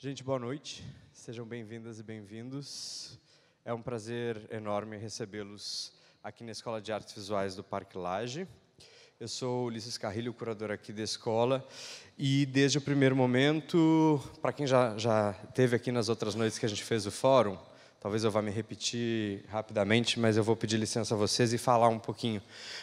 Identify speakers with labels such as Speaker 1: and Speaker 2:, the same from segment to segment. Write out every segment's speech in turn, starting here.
Speaker 1: Gente, boa noite. Sejam bem-vindas e bem-vindos. É um prazer enorme recebê-los aqui na Escola de Artes Visuais do Parque Lage. Eu sou Ulisses Carrilho, curador aqui da escola, e desde o primeiro momento, para quem já, já teve aqui nas outras noites que a gente fez o fórum, Talvez eu vá me repetir rapidamente, mas eu vou pedir licença a vocês e falar um pouquinho.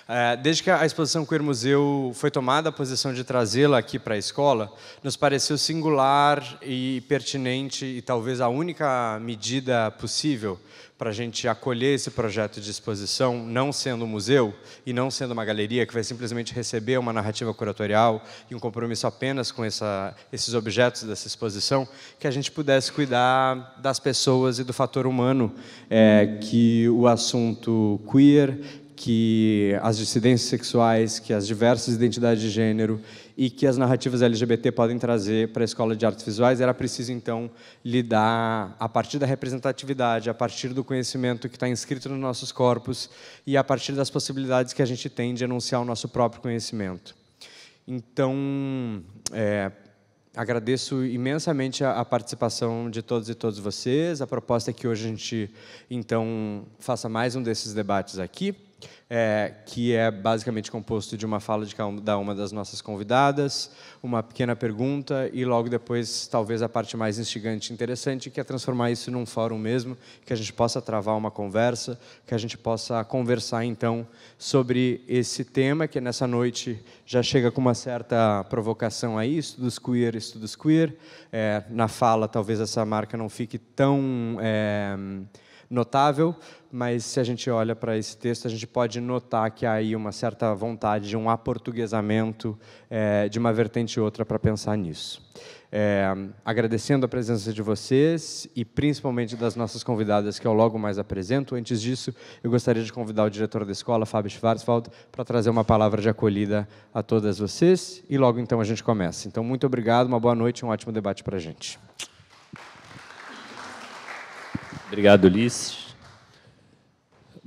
Speaker 1: É, desde que a exposição Queer Museu foi tomada a posição de trazê-la aqui para a escola, nos pareceu singular e pertinente e talvez a única medida possível para a gente acolher esse projeto de exposição, não sendo um museu e não sendo uma galeria que vai simplesmente receber uma narrativa curatorial e um compromisso apenas com essa, esses objetos dessa exposição, que a gente pudesse cuidar das pessoas e do fator humano é, que o assunto queer, que as dissidências sexuais, que as diversas identidades de gênero e que as narrativas LGBT podem trazer para a escola de artes visuais, era preciso então lidar a partir da representatividade, a partir do conhecimento que está inscrito nos nossos corpos e a partir das possibilidades que a gente tem de enunciar o nosso próprio conhecimento. Então, é, agradeço imensamente a, a, participação de todos e todas vocês. A proposta é que hoje a gente então faça mais um desses debates aqui é, que é basicamente composto de uma fala de cada uma das nossas convidadas, uma pequena pergunta e logo depois, talvez, a parte mais instigante e interessante, que é transformar isso num fórum mesmo, que a gente possa travar uma conversa, que a gente possa conversar, então, sobre esse tema, que nessa noite já chega com uma certa provocação aí, estudos queer, estudos queer. É, na fala, talvez essa marca não fique tão... É, notável, mas se a gente olha para esse texto, a gente pode notar que há aí uma certa vontade de um aportuguesamento é, de uma vertente e outra para pensar nisso. É, agradecendo a presença de vocês e principalmente das nossas convidadas que eu logo mais apresento. Antes disso, eu gostaria de convidar o diretor da escola, Fábio Schwarzwald, para trazer uma palavra de acolhida a todas vocês e logo então a gente começa. Então, muito obrigado, uma boa noite, um ótimo debate para a gente.
Speaker 2: Obrigado, Ulisses.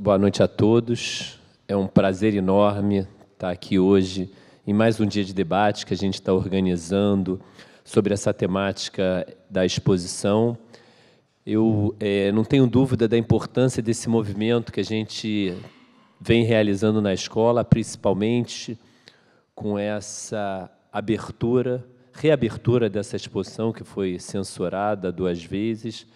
Speaker 2: Boa noite a todos. É um prazer enorme estar aqui hoje em mais um dia de debate que a gente está organizando sobre essa temática da exposição. Eu é, não tenho dúvida da importância desse movimento que a gente vem realizando na escola, principalmente com essa abertura, reabertura dessa exposição que foi censurada duas vezes.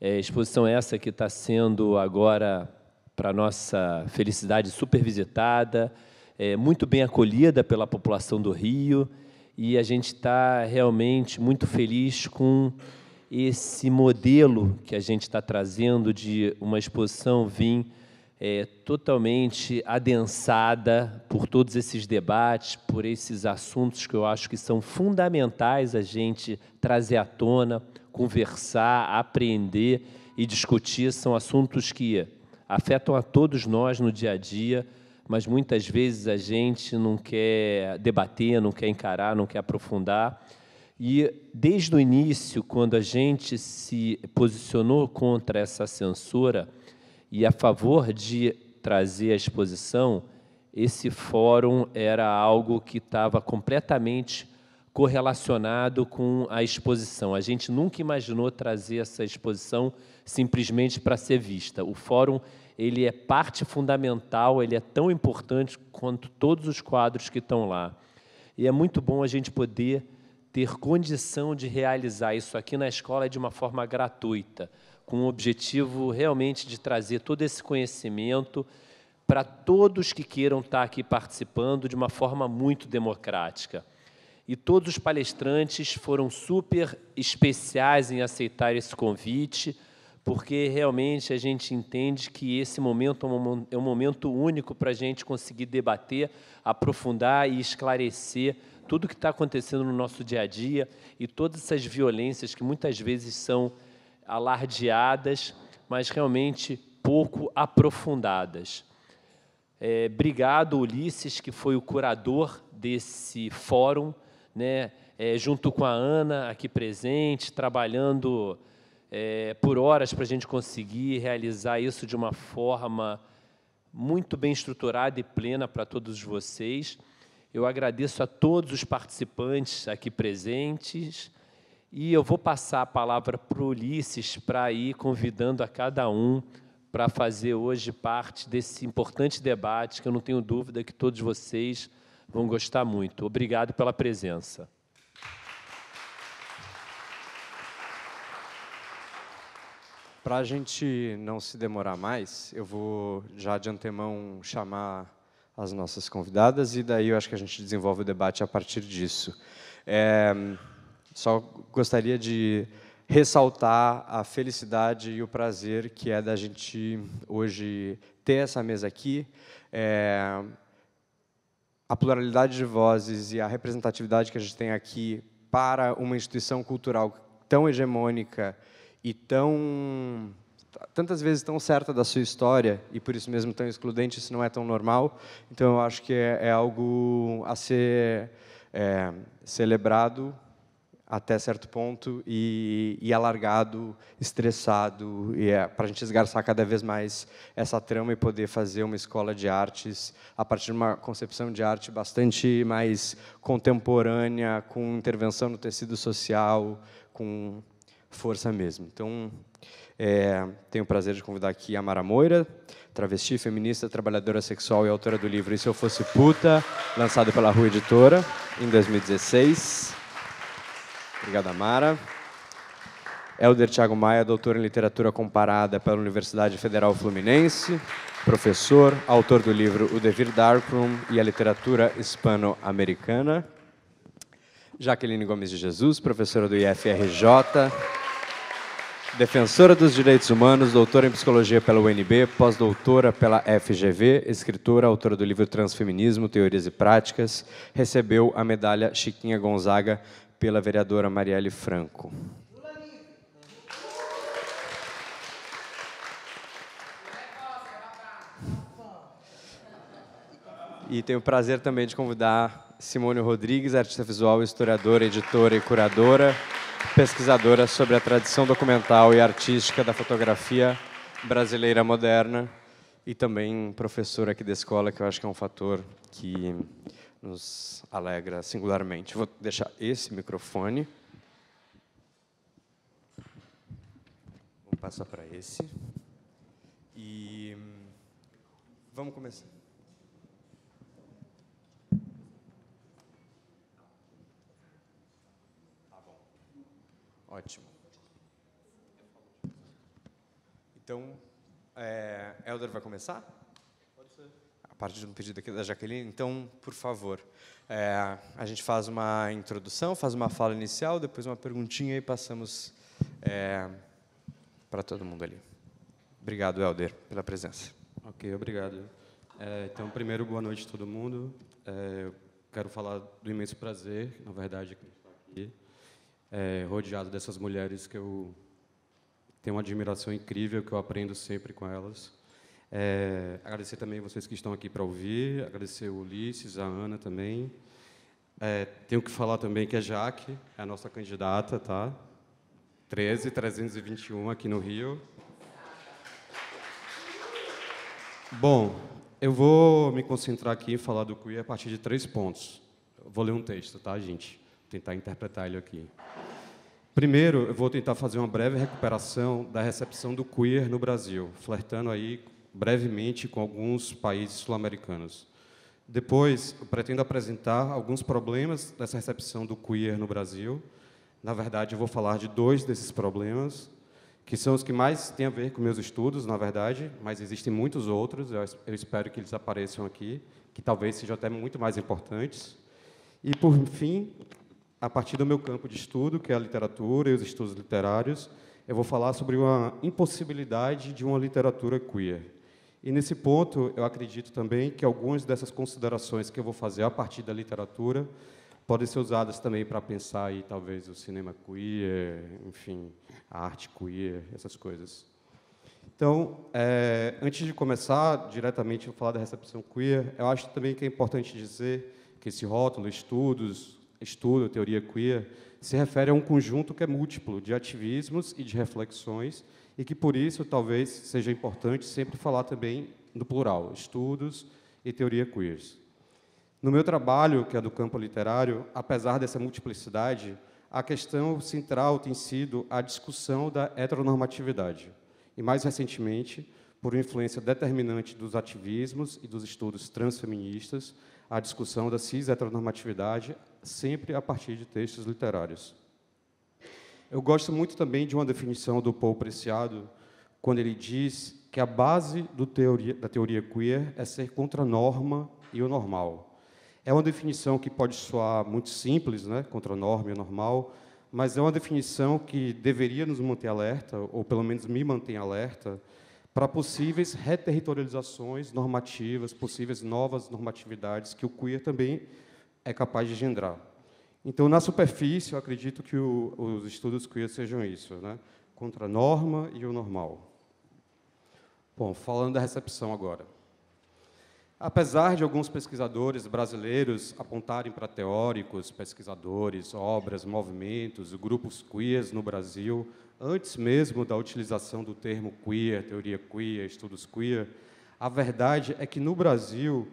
Speaker 2: É, exposição essa que está sendo agora para nossa felicidade, super visitada, é, muito bem acolhida pela população do Rio, e a gente está realmente muito feliz com esse modelo que a gente está trazendo de uma exposição vir é, totalmente adensada por todos esses debates, por esses assuntos que eu acho que são fundamentais a gente trazer à tona, conversar, aprender e discutir. São assuntos que afetam a todos nós no dia a dia, mas muitas vezes a gente não quer debater, não quer encarar, não quer aprofundar. E desde o início, quando a gente se posicionou contra essa censura e a favor de trazer a exposição, esse fórum era algo que estava completamente correlacionado com a exposição. A gente nunca imaginou trazer essa exposição simplesmente para ser vista. O fórum ele é parte fundamental, ele é tão importante quanto todos os quadros que estão lá. E é muito bom a gente poder ter condição de realizar isso aqui na escola de uma forma gratuita, com o objetivo realmente de trazer todo esse conhecimento para todos que queiram estar aqui participando de uma forma muito democrática. E todos os palestrantes foram super especiais em aceitar esse convite porque realmente a gente entende que esse momento é um é momento único para a gente conseguir debater, aprofundar e esclarecer tudo o que está acontecendo no nosso dia a dia e todas essas violências que muitas vezes são alardeadas, mas realmente pouco aprofundadas. É, obrigado, Ulisses, que foi o curador desse fórum, né, é, junto com a Ana aqui presente, trabalhando é, por horas para a gente conseguir realizar isso de uma forma muito bem estruturada e plena para todos vocês. Eu agradeço a todos os participantes aqui presentes e eu vou passar a palavra para o Ulisses para ir convidando a cada um para fazer hoje parte desse importante debate que eu não tenho dúvida que todos vocês vão gostar muito. Obrigado pela presença. Para a
Speaker 1: gente não se demorar mais, eu vou já de antemão chamar as nossas convidadas e daí eu acho que a gente desenvolve o debate a partir disso. É, só gostaria de ressaltar a felicidade e o prazer que é da gente hoje ter essa mesa aqui. É, a pluralidade de vozes e a representatividade que a gente tem aqui para uma instituição cultural tão hegemônica e tão tantas vezes tão certa da sua história e por isso mesmo tão excludente, isso não é tão normal. Então eu acho que é, é algo a ser é, celebrado até certo ponto e, e alargado, estressado, e é, para a gente esgarçar cada vez mais essa trama e poder fazer uma escola de artes a partir de uma concepção de arte bastante mais contemporânea, com intervenção no tecido social, com força mesmo. Então, é, tenho o prazer de convidar aqui a Mara Moira, travesti, feminista, trabalhadora sexual e autora do livro E Se Eu Fosse Puta, lançado pela Rua Editora em 2016. Obrigada, Mara. Helder Thiago Maia, doutor em literatura comparada pela Universidade Federal Fluminense, professor, autor do livro O Devir Darkroom e a Literatura Hispano-Americana. Jaqueline Gomes de Jesus, professora do IFRJ, defensora dos direitos humanos, doutora em psicologia pela UNB, pós-doutora pela FGV, escritora, autora do livro Transfeminismo, Teorias e Práticas, recebeu a medalha Chiquinha Gonzaga pela vereadora Marielle Franco. E tenho o prazer também de convidar Simone Rodrigues, artista visual, historiadora, editora e curadora, pesquisadora sobre a tradição documental e artística da fotografia brasileira moderna e também professora aqui da escola, que eu acho que é um fator que nos alegra singularmente. Vou deixar esse microfone. Vou passar para esse. E hum, vamos começar. Ótimo. Então, é, Elder vai começar? Pode ser. A partir de um pedido aqui da Jaqueline. Então, por favor, é, a gente faz uma introdução, faz uma fala inicial, depois uma perguntinha e passamos é, para todo mundo ali. Obrigado, Elder, pela presença.
Speaker 3: Ok, obrigado. É, então, primeiro, boa noite a todo mundo. É, eu quero falar do imenso prazer, na verdade, é, rodeado dessas mulheres que eu tenho uma admiração incrível, que eu aprendo sempre com elas. É, agradecer também vocês que estão aqui para ouvir, agradecer o Ulisses, a Ana também. É, tenho que falar também que a Jaque é a nossa candidata, tá? 13321 aqui no Rio. Bom, eu vou me concentrar aqui em falar do queer a partir de três pontos. Eu vou ler um texto, tá, gente? tentar interpretar ele aqui. Primeiro, eu vou tentar fazer uma breve recuperação da recepção do queer no Brasil, flertando aí brevemente com alguns países sul-americanos. Depois, eu pretendo apresentar alguns problemas dessa recepção do queer no Brasil. Na verdade, eu vou falar de dois desses problemas, que são os que mais têm a ver com meus estudos, na verdade, mas existem muitos outros, eu espero que eles apareçam aqui, que talvez sejam até muito mais importantes. E, por fim, a partir do meu campo de estudo, que é a literatura e os estudos literários, eu vou falar sobre uma impossibilidade de uma literatura queer. E nesse ponto, eu acredito também que algumas dessas considerações que eu vou fazer a partir da literatura podem ser usadas também para pensar aí talvez o cinema queer, enfim, a arte queer, essas coisas. Então, é, antes de começar diretamente a falar da recepção queer, eu acho também que é importante dizer que esse rótulo, estudos, estudo, teoria queer, se refere a um conjunto que é múltiplo de ativismos e de reflexões, e que por isso talvez seja importante sempre falar também no plural, estudos e teoria queers. No meu trabalho, que é do campo literário, apesar dessa multiplicidade, a questão central tem sido a discussão da heteronormatividade. E mais recentemente, por influência determinante dos ativismos e dos estudos transfeministas, a discussão da cis-heteronormatividade sempre a partir de textos literários. Eu gosto muito também de uma definição do Paul Preciado, quando ele diz que a base teoria, da teoria queer é ser contra a norma e o normal. É uma definição que pode soar muito simples, né, contra a norma e o normal, mas é uma definição que deveria nos manter alerta, ou pelo menos me mantém alerta, para possíveis reterritorializações normativas, possíveis novas normatividades que o queer também é capaz de engendrar. Então, na superfície, eu acredito que o, os estudos queer sejam isso, né? contra a norma e o normal. Bom, falando da recepção agora. Apesar de alguns pesquisadores brasileiros apontarem para teóricos, pesquisadores, obras, movimentos, grupos queers no Brasil, antes mesmo da utilização do termo queer, teoria queer, estudos queer, a verdade é que no Brasil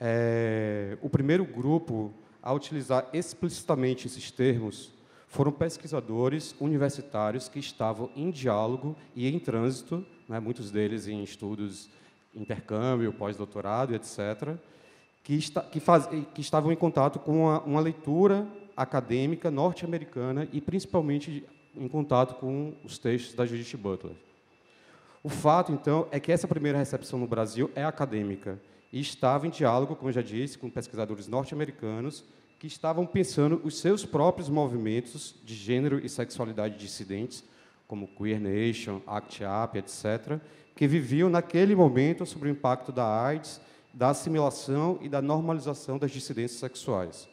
Speaker 3: é, o primeiro grupo a utilizar explicitamente esses termos foram pesquisadores universitários que estavam em diálogo e em trânsito, né, muitos deles em estudos intercâmbio, pós-doutorado, etc., que, que, faz, que, estavam em contato com uma, uma leitura acadêmica norte-americana e principalmente em contato com os textos da Judith Butler. O fato, então, é que essa primeira recepção no Brasil é acadêmica e estava em diálogo, como já disse, com pesquisadores norte-americanos que estavam pensando os seus próprios movimentos de gênero e sexualidade dissidentes, como Queer Nation, ACT UP, etc., que viviam naquele momento sobre o impacto da AIDS, da assimilação e da normalização das dissidências sexuais.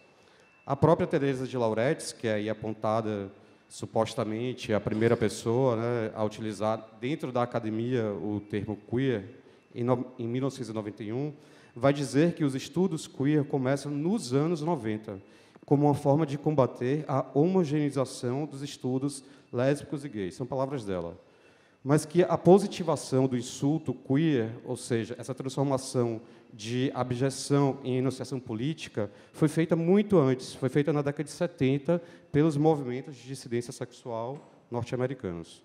Speaker 3: A própria Teresa de Lauretis, que é aí apontada supostamente a primeira pessoa né, a utilizar dentro da academia o termo queer em 1991, vai dizer que os estudos queer começam nos anos 90, como uma forma de combater a homogeneização dos estudos lésbicos e gays. São palavras dela. Mas que a positivação do insulto queer, ou seja, essa transformação de abjeção em enunciação política, foi feita muito antes, foi feita na década de 70 pelos movimentos de dissidência sexual norte-americanos.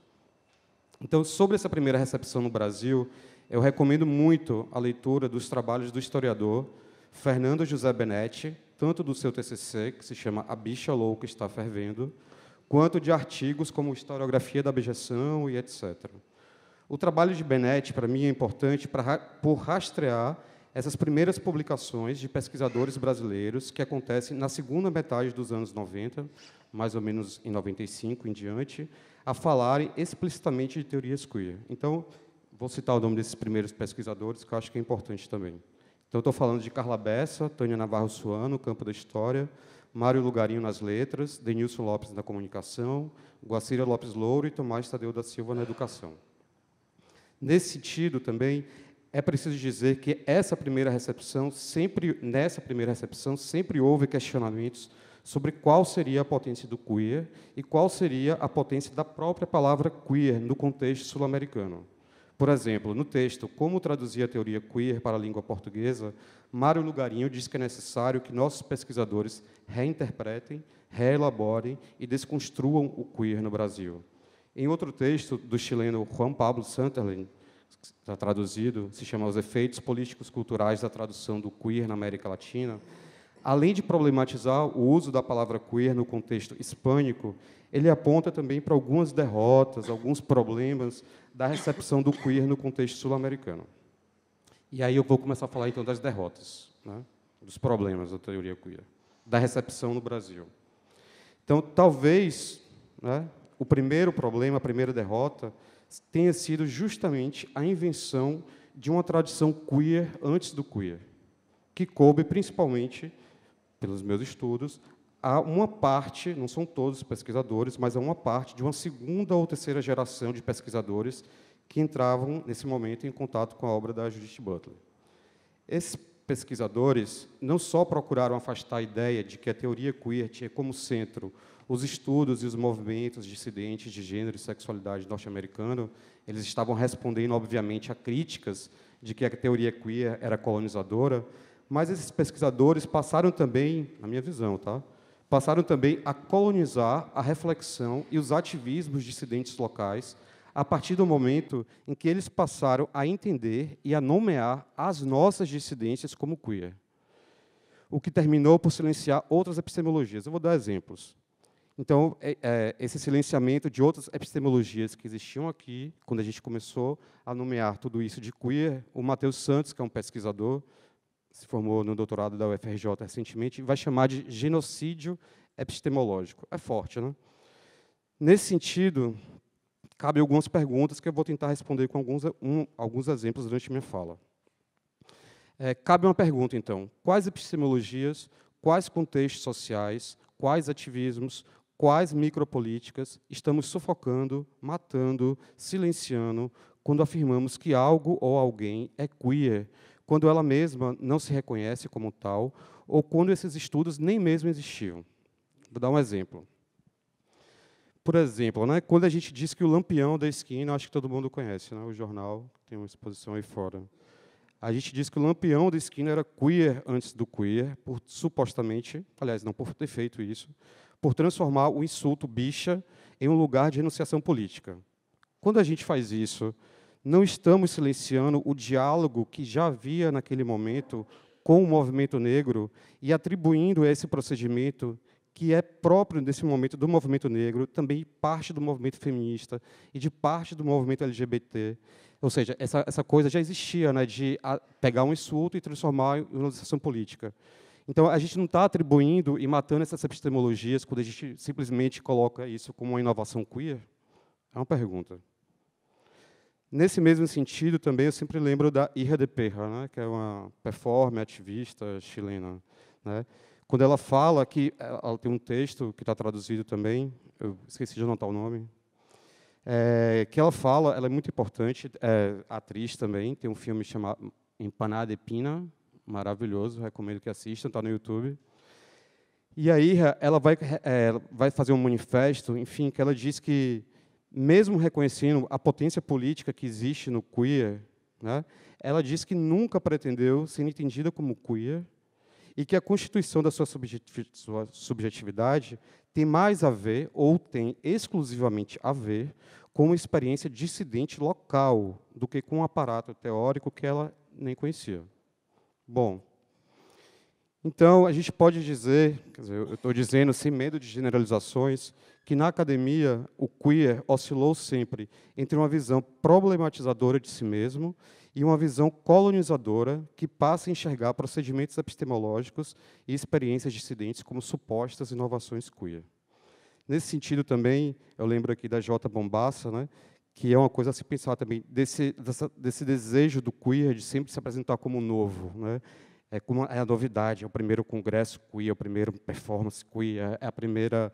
Speaker 3: Então, sobre essa primeira recepção no Brasil, eu recomendo muito a leitura dos trabalhos do historiador Fernando José Benetti, tanto do seu TCC, que se chama A Bicha Louca Está Fervendo, quanto de artigos como Historiografia da Abjeção e etc. O trabalho de Benetti, para mim, é importante pra, por rastrear essas primeiras publicações de pesquisadores brasileiros que acontecem na segunda metade dos anos 90, mais ou menos em 95 em diante, a falarem explicitamente de teorias queer. Então, vou citar o nome desses primeiros pesquisadores, que eu acho que é importante também. Então, estou falando de Carla Bessa, Tânia Navarro Suano, Campo da História, Mário Lugarinho nas Letras, Denilson Lopes na Comunicação, Guacira Lopes Louro e Tomás Tadeu da Silva na Educação. Nesse sentido, também, é preciso dizer que essa primeira recepção sempre, nessa primeira recepção sempre houve questionamentos sobre qual seria a potência do queer e qual seria a potência da própria palavra queer no contexto sul-americano. Por exemplo, no texto Como traduzir a teoria queer para a língua portuguesa, Mário Lugarinho diz que é necessário que nossos pesquisadores reinterpretem, reelaborem e desconstruam o queer no Brasil. Em outro texto do chileno Juan Pablo Santerlin, está traduzido, se chama Os Efeitos Políticos Culturais da Tradução do Queer na América Latina, além de problematizar o uso da palavra queer no contexto hispânico, ele aponta também para algumas derrotas, alguns problemas da recepção do queer no contexto sul-americano. E aí eu vou começar a falar então das derrotas, né? dos problemas da teoria queer, da recepção no Brasil. Então, talvez né, o primeiro problema, a primeira derrota, tenha sido justamente a invenção de uma tradição queer antes do queer, que coube principalmente, pelos meus estudos, há uma parte, não são todos os pesquisadores, mas há uma parte de uma segunda ou terceira geração de pesquisadores que entravam, nesse momento, em contato com a obra da Judith Butler. Esses pesquisadores não só procuraram afastar a ideia de que a teoria queer tinha como centro os estudos e os movimentos dissidentes de gênero e sexualidade norte-americano, eles estavam respondendo, obviamente, a críticas de que a teoria queer era colonizadora, mas esses pesquisadores passaram também, na minha visão, tá? passaram também a colonizar a reflexão e os ativismos dissidentes locais, a partir do momento em que eles passaram a entender e a nomear as nossas dissidências como queer, o que terminou por silenciar outras epistemologias. Eu vou dar exemplos. Então, é, é, esse silenciamento de outras epistemologias que existiam aqui, quando a gente começou a nomear tudo isso de queer, o Matheus Santos, que é um pesquisador, se formou no doutorado da UFRJ recentemente, vai chamar de genocídio epistemológico. É forte, né? Nesse sentido, cabem algumas perguntas que eu vou tentar responder com alguns, um, alguns exemplos durante minha fala. É, cabe uma pergunta, então: quais epistemologias, quais contextos sociais, quais ativismos, quais micropolíticas estamos sufocando, matando, silenciando quando afirmamos que algo ou alguém é queer quando ela mesma não se reconhece como tal ou quando esses estudos nem mesmo existiam. Vou dar um exemplo. Por exemplo, né, quando a gente diz que o Lampião da Esquina, acho que todo mundo conhece, né, o jornal tem uma exposição aí fora. A gente diz que o Lampião da Esquina era queer antes do queer, por supostamente, aliás, não por ter feito isso, por transformar o insulto bicha em um lugar de enunciação política. Quando a gente faz isso não estamos silenciando o diálogo que já havia naquele momento com o movimento negro e atribuindo esse procedimento que é próprio desse momento do movimento negro, também parte do movimento feminista e de parte do movimento LGBT. Ou seja, essa, essa coisa já existia, né, de a, pegar um insulto e transformar em uma organização política. Então, a gente não está atribuindo e matando essas epistemologias quando a gente simplesmente coloca isso como uma inovação queer? É uma pergunta. Nesse mesmo sentido, também eu sempre lembro da Ira de Perra, né, que é uma performer ativista chilena. Né, quando ela fala que eh, ela tem um texto que está traduzido também, eu esqueci de anotar o nome, é, que ela fala, ela é muito importante, é, atriz também, tem um filme chamado Empanada e Pina, maravilhoso, recomendo que assistam, está no YouTube. E a Ira, ela vai, é, vai fazer um manifesto, enfim, que ela diz que mesmo reconhecendo a potência política que existe no queer, né, ela diz que nunca pretendeu ser entendida como queer e que a constituição da sua, subjetividade tem mais a ver, ou tem exclusivamente a ver, com uma experiência dissidente local do que com um aparato teórico que ela nem conhecia. Bom, então a gente pode dizer, dizer eu estou dizendo sem medo de generalizações, que na academia o queer oscilou sempre entre uma visão problematizadora de si mesmo e uma visão colonizadora que passa a enxergar procedimentos epistemológicos e experiências dissidentes como supostas inovações queer. Nesse sentido também, eu lembro aqui da J. Bombassa, né, que é uma coisa a se pensar também, desse, dessa, desse desejo do queer de sempre se apresentar como novo. Né? É, como é a novidade, é o primeiro congresso queer, é o primeiro performance queer, é a primeira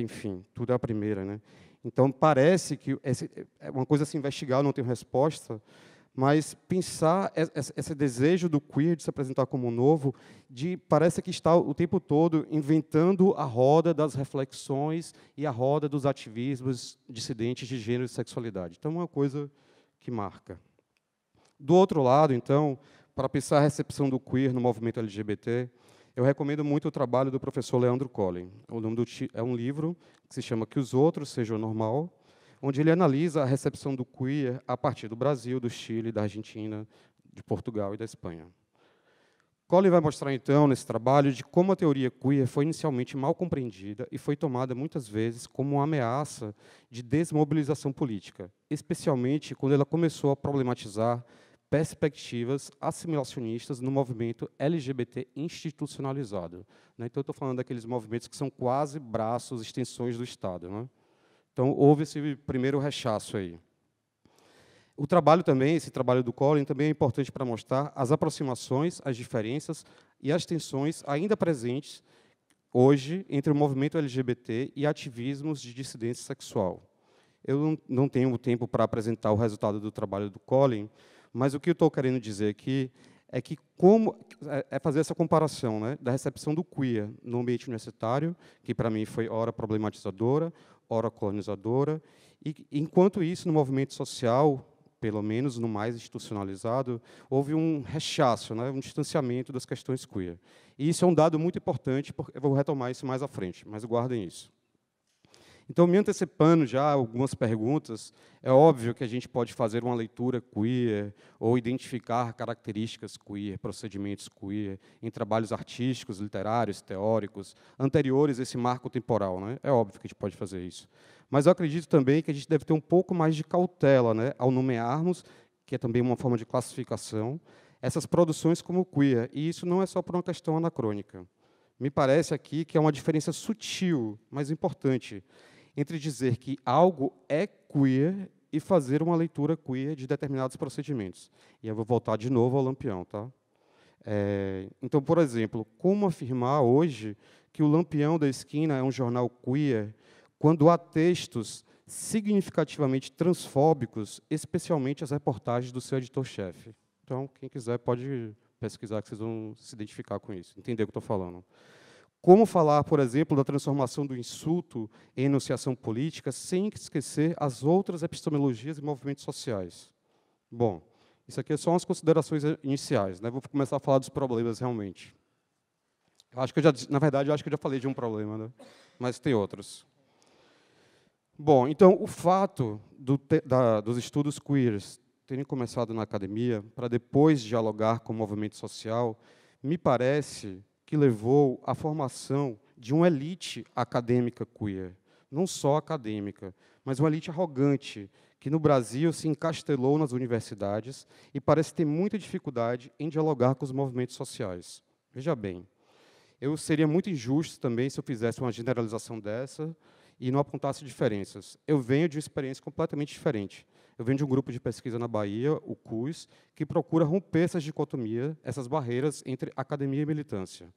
Speaker 3: enfim, tudo é a primeira, né? Então parece que esse, é uma coisa se assim, investigar, não tenho resposta, mas pensar esse desejo do queer de se apresentar como novo, de parece que está o tempo todo inventando a roda das reflexões e a roda dos ativismos dissidentes de gênero e sexualidade. Então é uma coisa que marca. Do outro lado, então, para pensar a recepção do queer no movimento LGBT, eu recomendo muito o trabalho do professor Leandro Collin. O nome do é um livro que se chama Que os Outros Sejam Normal, onde ele analisa a recepção do queer a partir do Brasil, do Chile, da Argentina, de Portugal e da Espanha. Collin vai mostrar, então, nesse trabalho, de como a teoria queer foi inicialmente mal compreendida e foi tomada muitas vezes como uma ameaça de desmobilização política, especialmente quando ela começou a problematizar perspectivas assimilacionistas no movimento LGBT institucionalizado. Né? Então, estou falando daqueles movimentos que são quase braços, extensões do Estado. Né? Então, houve esse primeiro rechaço aí. O trabalho também, esse trabalho do Collin, também é importante para mostrar as aproximações, as diferenças e as tensões ainda presentes hoje entre o movimento LGBT e ativismos de dissidência sexual. Eu não tenho tempo para apresentar o resultado do trabalho do Collin, mas o que eu estou querendo dizer aqui é que como é, é fazer essa comparação né, da recepção do queer no ambiente universitário, que para mim foi hora problematizadora, hora colonizadora, e enquanto isso no movimento social, pelo menos no mais institucionalizado, houve um rechaço, né, um distanciamento das questões queer. E isso é um dado muito importante, porque eu vou retomar isso mais à frente, mas guardem isso. Então, me antecipando já algumas perguntas, é óbvio que a gente pode fazer uma leitura queer ou identificar características queer, procedimentos queer em trabalhos artísticos, literários, teóricos, anteriores a esse marco temporal. Né? É óbvio que a gente pode fazer isso. Mas eu acredito também que a gente deve ter um pouco mais de cautela né, ao nomearmos, que é também uma forma de classificação, essas produções como queer. E isso não é só por uma questão anacrônica. Me parece aqui que é uma diferença sutil, mas importante entre dizer que algo é queer e fazer uma leitura queer de determinados procedimentos. E eu vou voltar de novo ao Lampião, tá? É, então, por exemplo, como afirmar hoje que o Lampião da Esquina é um jornal queer quando há textos significativamente transfóbicos, especialmente as reportagens do seu editor-chefe? Então, quem quiser pode pesquisar, que vocês vão se identificar com isso, entender o que estou falando. Como falar, por exemplo, da transformação do insulto em enunciação política sem esquecer as outras epistemologias e movimentos sociais? Bom, isso aqui é só umas considerações iniciais, né? Vou começar a falar dos problemas realmente. Eu acho que eu já, na verdade, eu acho que eu já falei de um problema, né? mas tem outros. Bom, então o fato do da, dos estudos queers terem começado na academia para depois dialogar com o movimento social me parece que levou à formação de uma elite acadêmica queer, não só acadêmica, mas uma elite arrogante que no Brasil se encastelou nas universidades e parece ter muita dificuldade em dialogar com os movimentos sociais. Veja bem, eu seria muito injusto também se eu fizesse uma generalização dessa e não apontasse diferenças. Eu venho de uma experiência completamente diferente. Eu venho de um grupo de pesquisa na Bahia, o CUS, que procura romper essas dicotomias, essas barreiras entre academia e militância.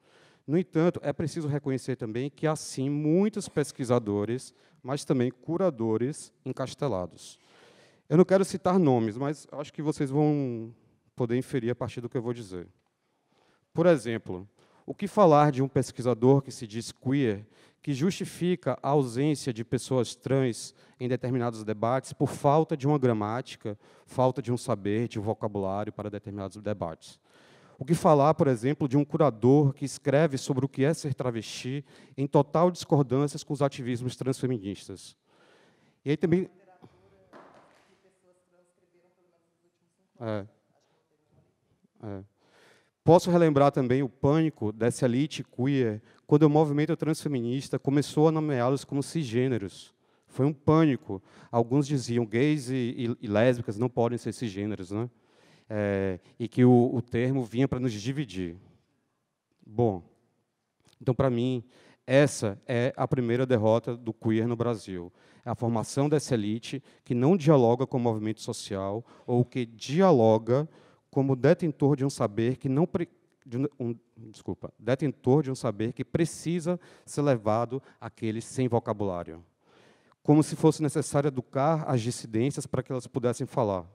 Speaker 3: No entanto, é preciso reconhecer também que há sim muitos pesquisadores, mas também curadores encastelados. Eu não quero citar nomes, mas acho que vocês vão poder inferir a partir do que eu vou dizer. Por exemplo, o que falar de um pesquisador que se diz queer que justifica a ausência de pessoas trans em determinados debates por falta de uma gramática, falta de um saber, de um vocabulário para determinados debates. O que falar, por exemplo, de um curador que escreve sobre o que é ser travesti em total discordância com os ativismos transfeministas. E aí também. É. É. Posso relembrar também o pânico dessa elite queer quando o movimento transfeminista começou a nomeá-los como cisgêneros. Foi um pânico. Alguns diziam gays e, e, e lésbicas não podem ser cisgêneros, né? É, e que o, o termo vinha para nos dividir. Bom, então, para mim, essa é a primeira derrota do queer no Brasil. É a formação dessa elite que não dialoga com o movimento social ou que dialoga como detentor de um saber que não, de um, um, desculpa, detentor de um saber que precisa ser levado àqueles sem vocabulário. Como se fosse necessário educar as dissidências para que elas pudessem falar.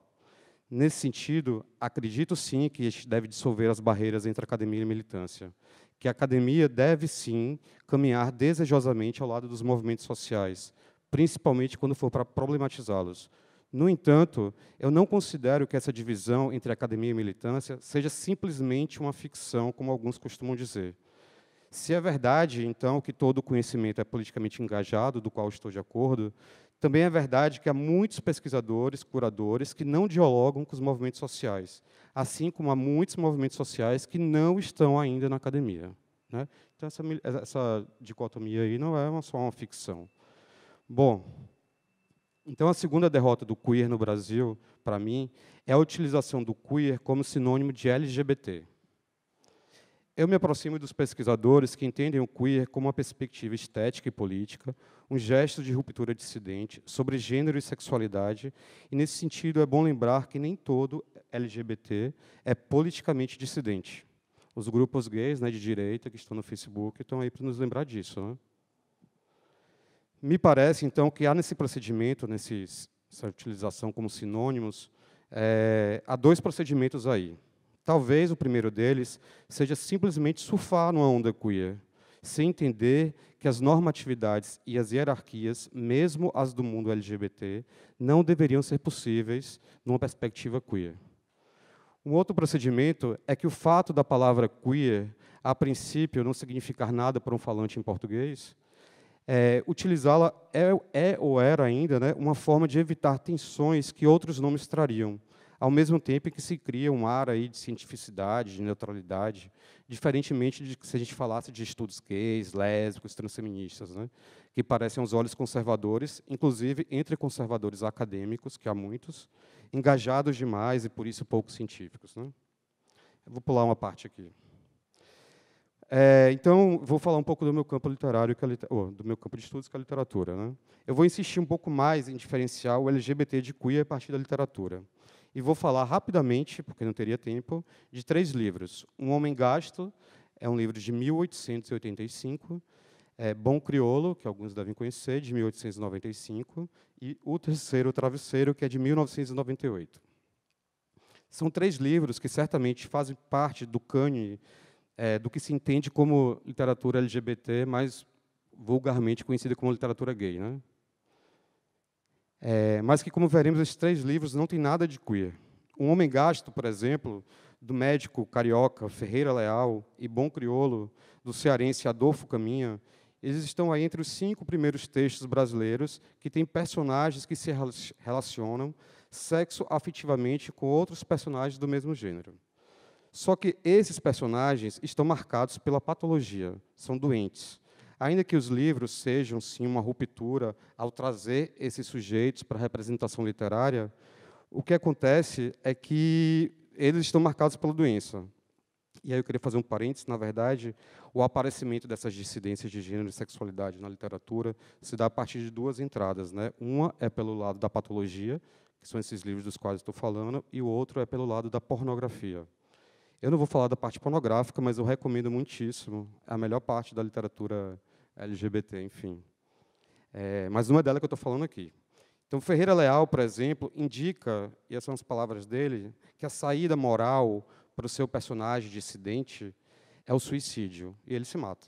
Speaker 3: Nesse sentido, acredito sim que a gente deve dissolver as barreiras entre academia e militância, que a academia deve sim caminhar desejosamente ao lado dos movimentos sociais, principalmente quando for para problematizá-los, no entanto, eu não considero que essa divisão entre academia e militância seja simplesmente uma ficção, como alguns costumam dizer. Se é verdade, então, que todo conhecimento é politicamente engajado, do qual estou de acordo, também é verdade que há muitos pesquisadores, curadores, que não dialogam com os movimentos sociais, assim como há muitos movimentos sociais que não estão ainda na academia. Né? Então, essa, essa dicotomia aí não é só uma ficção. Bom, então, a segunda derrota do queer no Brasil, para mim, é a utilização do queer como sinônimo de LGBT. Eu me aproximo dos pesquisadores que entendem o queer como uma perspectiva estética e política, um gesto de ruptura dissidente sobre gênero e sexualidade, e nesse sentido é bom lembrar que nem todo LGBT é politicamente dissidente. Os grupos gays né, de direita que estão no Facebook estão aí para nos lembrar disso. Né? Me parece, então, que há nesse procedimento, nessa utilização como sinônimos, é, há dois procedimentos aí. Talvez o primeiro deles seja simplesmente surfar numa onda queer, sem entender que as normatividades e as hierarquias, mesmo as do mundo LGBT, não deveriam ser possíveis numa perspectiva queer. Um outro procedimento é que o fato da palavra queer, a princípio, não significar nada para um falante em português, é, utilizá-la é, é, ou era ainda né, uma forma de evitar tensões que outros nomes trariam, ao mesmo tempo que se cria um ar aí de cientificidade, de neutralidade, diferentemente de se a gente falasse de estudos gays, lésbicos, transfeministas, né, que parecem aos olhos conservadores, inclusive entre conservadores acadêmicos, que há muitos, engajados demais e por isso pouco científicos. Né. Vou pular uma parte aqui. É, então, vou falar um pouco do meu campo literário, que é, oh, do meu campo de estudos, que é a literatura. Né? Eu vou insistir um pouco mais em diferenciar o LGBT de queer a partir da literatura. E vou falar rapidamente, porque não teria tempo, de três livros. Um Homem Gasto é um livro de 1885, é Bom Criolo, que alguns devem conhecer, de 1895, e O Terceiro Travesseiro, que é de 1998. São três livros que certamente fazem parte do cânone é, do que se entende como literatura LGBT, mais vulgarmente conhecida como literatura gay. Né? É, mas que, como veremos, esses três livros não têm nada de queer. Um Homem Gasto, por exemplo, do médico carioca Ferreira Leal e Bom Criolo, do cearense Adolfo Caminha, eles estão aí entre os cinco primeiros textos brasileiros que têm personagens que se relacionam sexo afetivamente com outros personagens do mesmo gênero. Só que esses personagens estão marcados pela patologia, são doentes. Ainda que os livros sejam, sim, uma ruptura ao trazer esses sujeitos para a representação literária, o que acontece é que eles estão marcados pela doença. E aí eu queria fazer um parênteses, na verdade, o aparecimento dessas dissidências de gênero e sexualidade na literatura se dá a partir de duas entradas, né? Uma é pelo lado da patologia, que são esses livros dos quais estou falando, e o outro é pelo lado da pornografia. Eu não vou falar da parte pornográfica, mas eu recomendo muitíssimo. A melhor parte da literatura LGBT, enfim. É, mas não é dela que eu estou falando aqui. Então, Ferreira Leal, por exemplo, indica, e essas são as palavras dele, que a saída moral para o seu personagem dissidente é o suicídio, e ele se mata.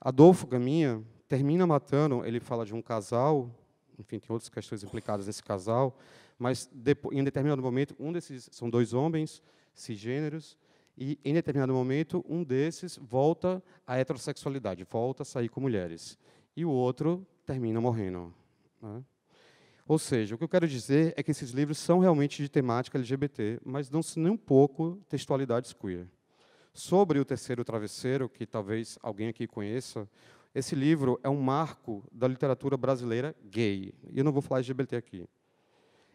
Speaker 3: Adolfo Gaminha termina matando, ele fala de um casal, enfim, tem outras questões implicadas nesse casal, mas em determinado momento, um desses, são dois homens, cisgêneros, e em determinado momento, um desses volta à heterossexualidade, volta a sair com mulheres, e o outro termina morrendo. Né? Ou seja, o que eu quero dizer é que esses livros são realmente de temática LGBT, mas não se nem um pouco textualidades queer. Sobre o Terceiro Travesseiro, que talvez alguém aqui conheça, esse livro é um marco da literatura brasileira gay. E eu não vou falar LGBT aqui.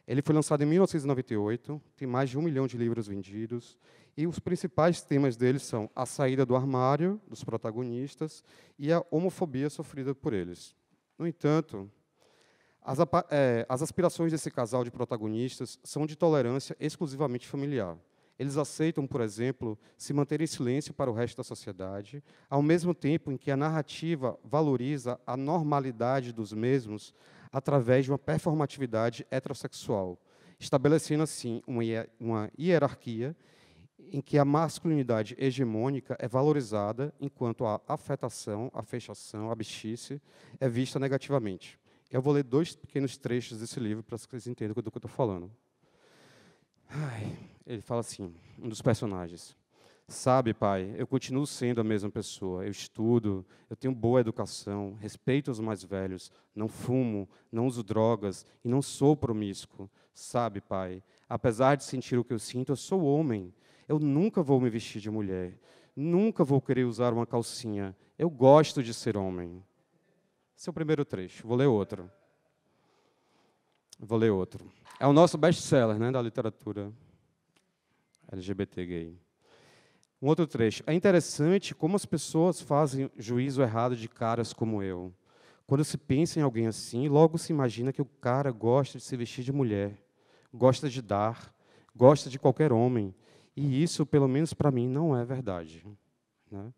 Speaker 3: Ele foi lançado em 1998, tem mais de um milhão de livros vendidos, e os principais temas dele são a saída do armário dos protagonistas e a homofobia sofrida por eles. No entanto, as, é, as aspirações desse casal de protagonistas são de tolerância exclusivamente familiar. Eles aceitam, por exemplo, se manter em silêncio para o resto da sociedade, ao mesmo tempo em que a narrativa valoriza a normalidade dos mesmos através de uma performatividade heterossexual, estabelecendo assim uma hierarquia em que a masculinidade hegemônica é valorizada, enquanto a afetação, a fechação, a bichice é vista negativamente. Eu vou ler dois pequenos trechos desse livro para que vocês entendam do que eu estou falando. Ai, ele fala assim, um dos personagens. Sabe, pai, eu continuo sendo a mesma pessoa. Eu estudo, eu tenho boa educação, respeito os mais velhos, não fumo, não uso drogas e não sou promíscuo. Sabe, pai, apesar de sentir o que eu sinto, eu sou homem. Eu nunca vou me vestir de mulher. Nunca vou querer usar uma calcinha. Eu gosto de ser homem. Esse é o primeiro trecho. Vou ler outro. Vou ler outro. É o nosso best-seller né, da literatura LGBT gay. Um outro trecho. É interessante como as pessoas fazem juízo errado de caras como eu. Quando se pensa em alguém assim, logo se imagina que o cara gosta de se vestir de mulher, gosta de dar, gosta de qualquer homem. E isso, pelo menos para mim, não é verdade. Né?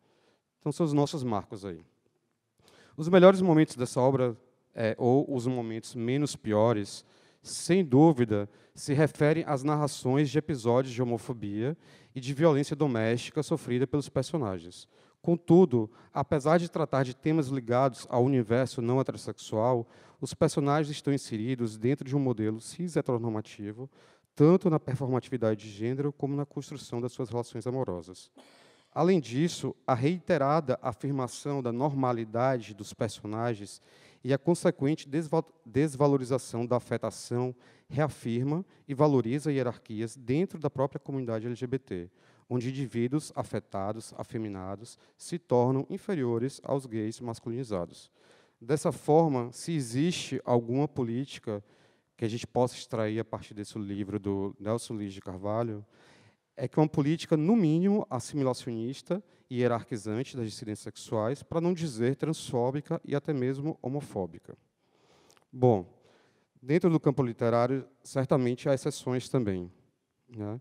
Speaker 3: Então, são os nossos marcos aí. Os melhores momentos dessa obra, é, ou os momentos menos piores, sem dúvida, se referem às narrações de episódios de homofobia e de violência doméstica sofrida pelos personagens. Contudo, apesar de tratar de temas ligados ao universo não heterossexual, os personagens estão inseridos dentro de um modelo cis-heteronormativo, tanto na performatividade de gênero como na construção das suas relações amorosas. Além disso, a reiterada afirmação da normalidade dos personagens e a consequente desvalorização da afetação reafirma e valoriza hierarquias dentro da própria comunidade LGBT, onde indivíduos afetados, afeminados, se tornam inferiores aos gays masculinizados. Dessa forma, se existe alguma política que a gente possa extrair a partir desse livro do Nelson Luiz de Carvalho, é que uma política, no mínimo, assimilacionista hierarquizante das dissidências sexuais, para não dizer transfóbica e até mesmo homofóbica. Bom, dentro do campo literário, certamente há exceções também. Né?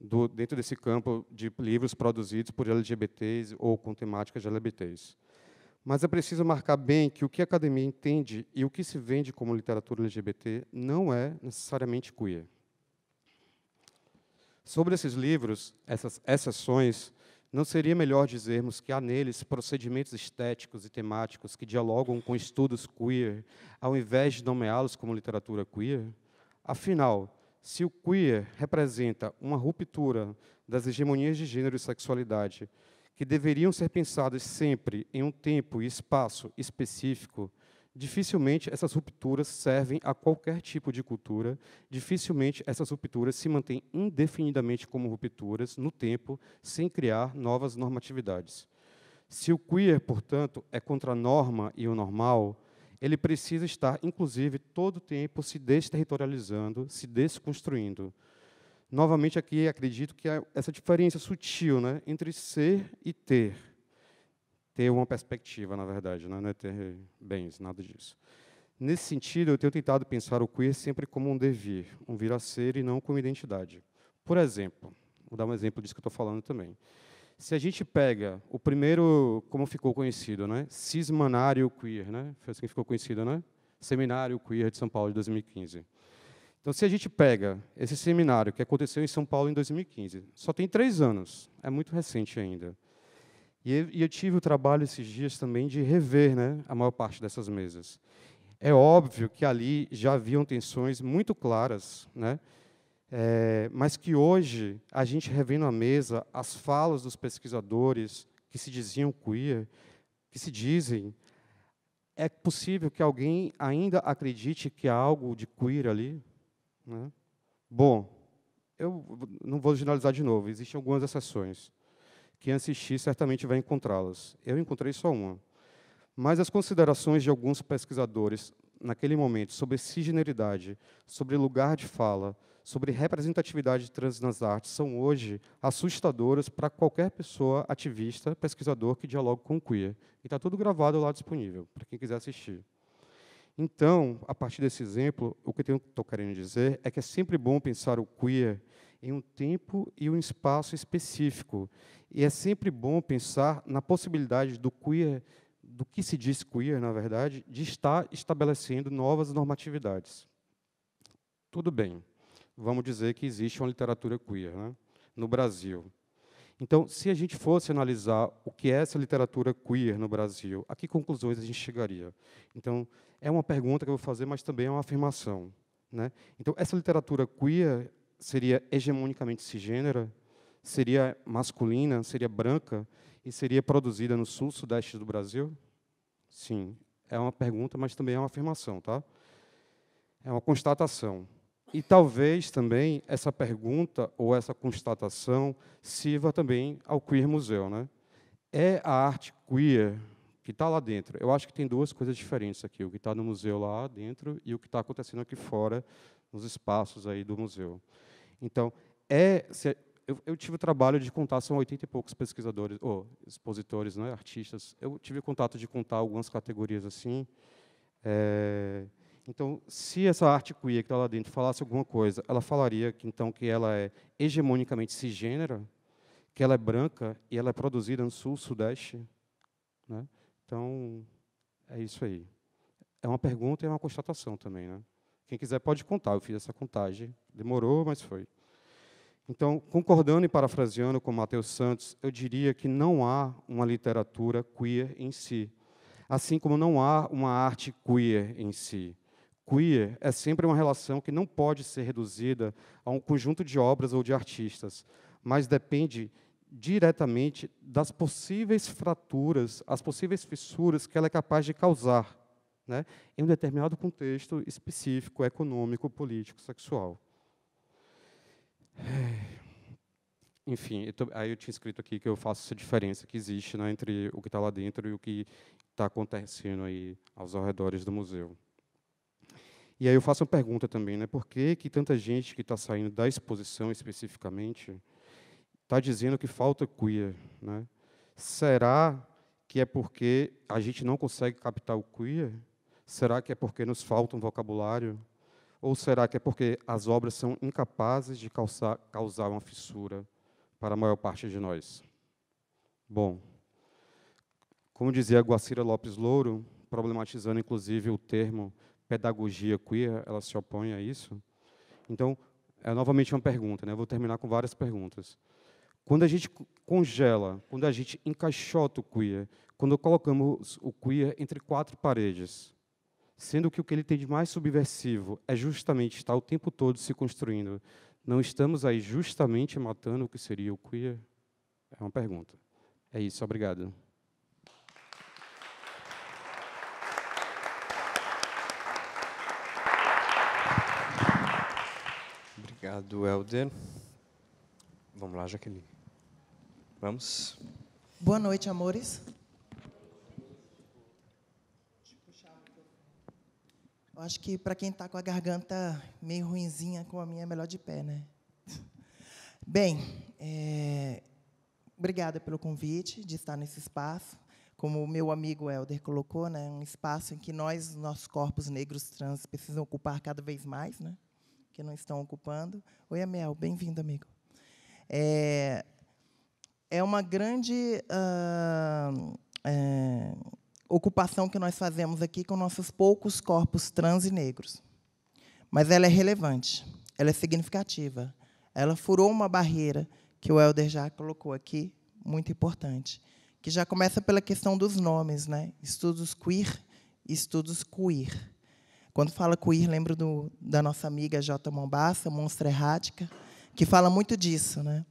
Speaker 3: Do, dentro desse campo de livros produzidos por LGBTs ou com temáticas de LGBTs. Mas é preciso marcar bem que o que a academia entende e o que se vende como literatura LGBT não é necessariamente queer. Sobre esses livros, essas exceções, não seria melhor dizermos que há neles procedimentos estéticos e temáticos que dialogam com estudos queer, ao invés de nomeá-los como literatura queer? Afinal, se o queer representa uma ruptura das hegemonias de gênero e sexualidade, que deveriam ser pensadas sempre em um tempo e espaço específico, dificilmente essas rupturas servem a qualquer tipo de cultura, dificilmente essas rupturas se mantêm indefinidamente como rupturas no tempo, sem criar novas normatividades. Se o queer, portanto, é contra a norma e o normal, ele precisa estar, inclusive, todo o tempo se desterritorializando, se desconstruindo. Novamente, aqui acredito que há essa diferença sutil né, entre ser e ter ter uma perspectiva, na verdade, né? não é ter bens, nada disso. Nesse sentido, eu tenho tentado pensar o queer sempre como um devir, um vir a ser e não como identidade. Por exemplo, vou dar um exemplo disso que eu estou falando também. Se a gente pega o primeiro, como ficou conhecido, né? Cismanário Queer, né? Foi assim que ficou conhecido, né? Seminário Queer de São Paulo de 2015. Então, se a gente pega esse seminário que aconteceu em São Paulo em 2015, só tem três anos, é muito recente ainda. E eu tive o trabalho esses dias também de rever né, a maior parte dessas mesas. É óbvio que ali já haviam tensões muito claras, né? É, mas que hoje, a gente revendo a mesa, as falas dos pesquisadores que se diziam queer, que se dizem, é possível que alguém ainda acredite que há algo de queer ali? Né? Bom, eu não vou generalizar de novo, existem algumas exceções. Quem assistir certamente vai encontrá-las. Eu encontrei só uma. Mas as considerações de alguns pesquisadores naquele momento sobre cisgeneridade, sobre lugar de fala, sobre representatividade trans nas artes são hoje assustadoras para qualquer pessoa ativista, pesquisador que dialogue com o queer. E está tudo gravado lá disponível, para quem quiser assistir. Então, a partir desse exemplo, o que eu estou querendo dizer é que é sempre bom pensar o queer em um tempo e um espaço específico. E é sempre bom pensar na possibilidade do queer, do que se diz queer, na verdade, de estar estabelecendo novas normatividades. Tudo bem, vamos dizer que existe uma literatura queer né, no Brasil. Então, se a gente fosse analisar o que é essa literatura queer no Brasil, a que conclusões a gente chegaria? Então, é uma pergunta que eu vou fazer, mas também é uma afirmação. Né? Então, essa literatura queer seria hegemonicamente cisgênera, seria masculina, seria branca e seria produzida no sul, sudeste do Brasil? Sim, é uma pergunta, mas também é uma afirmação, tá? É uma constatação. E talvez também essa pergunta ou essa constatação sirva também ao Queer Museu, né? É a arte queer que está lá dentro. Eu acho que tem duas coisas diferentes aqui: o que está no museu lá dentro e o que está acontecendo aqui fora, nos espaços aí do museu. Então, é, se, eu, eu, tive o trabalho de contar, são 80 e poucos pesquisadores, ou expositores, né, artistas. Eu tive o contato de contar algumas categorias assim. É, então, se essa arte queer que está lá dentro falasse alguma coisa, ela falaria que, então que ela é hegemonicamente cisgênera, que ela é branca e ela é produzida no sul, sudeste. Né? Então, é isso aí. É uma pergunta e é uma constatação também. Né? Quem quiser pode contar, eu fiz essa contagem. Demorou, mas foi. Então, concordando e parafraseando com Mateus Santos, eu diria que não há uma literatura queer em si, assim como não há uma arte queer em si. Queer é sempre uma relação que não pode ser reduzida a um conjunto de obras ou de artistas, mas depende diretamente das possíveis fraturas, as possíveis fissuras que ela é capaz de causar, né, em um determinado contexto específico, econômico, político, sexual. É. Enfim, eu tô, aí eu tinha escrito aqui que eu faço essa diferença que existe né, entre o que está lá dentro e o que está acontecendo aí aos arredores do museu. E aí eu faço uma pergunta também, né? Por que, que tanta gente que está saindo da exposição especificamente está dizendo que falta queer, né? Será que é porque a gente não consegue captar o queer? Será que é porque nos falta um vocabulário? Ou será que é porque as obras são incapazes de causar, causar uma fissura para a maior parte de nós? Bom, como dizia Guacira Lopes Louro, problematizando inclusive o termo pedagogia queer, ela se opõe a isso. Então, é novamente uma pergunta, né? vou terminar com várias perguntas. Quando a gente congela, quando a gente encaixota o queer, quando colocamos o queer entre quatro paredes, sendo que o que ele tem de mais subversivo é justamente estar o tempo todo se construindo. Não estamos aí justamente matando o que seria o queer? É uma pergunta. É isso, obrigado.
Speaker 1: Obrigado, Helder. Vamos lá, Jaqueline. Vamos.
Speaker 4: Boa noite, amores. Eu acho que para quem está com a garganta meio ruinzinha, como a minha, é melhor de pé, né? Bem, é, obrigada pelo convite de estar nesse espaço. Como o meu amigo Helder colocou, né, um espaço em que nós, nossos corpos negros trans, precisam ocupar cada vez mais, né, que não estão ocupando. Oi, Amel, bem-vindo, amigo. É, é uma grande. Uh, é, ocupação que nós fazemos aqui com nossos poucos corpos trans e negros. Mas ela é relevante, ela é significativa, ela furou uma barreira que o Helder já colocou aqui, muito importante, que já começa pela questão dos nomes, né? estudos queer e estudos queer. Quando fala queer, lembro do, da nossa amiga J. Mombassa, Monstra Errática, que fala muito disso, né?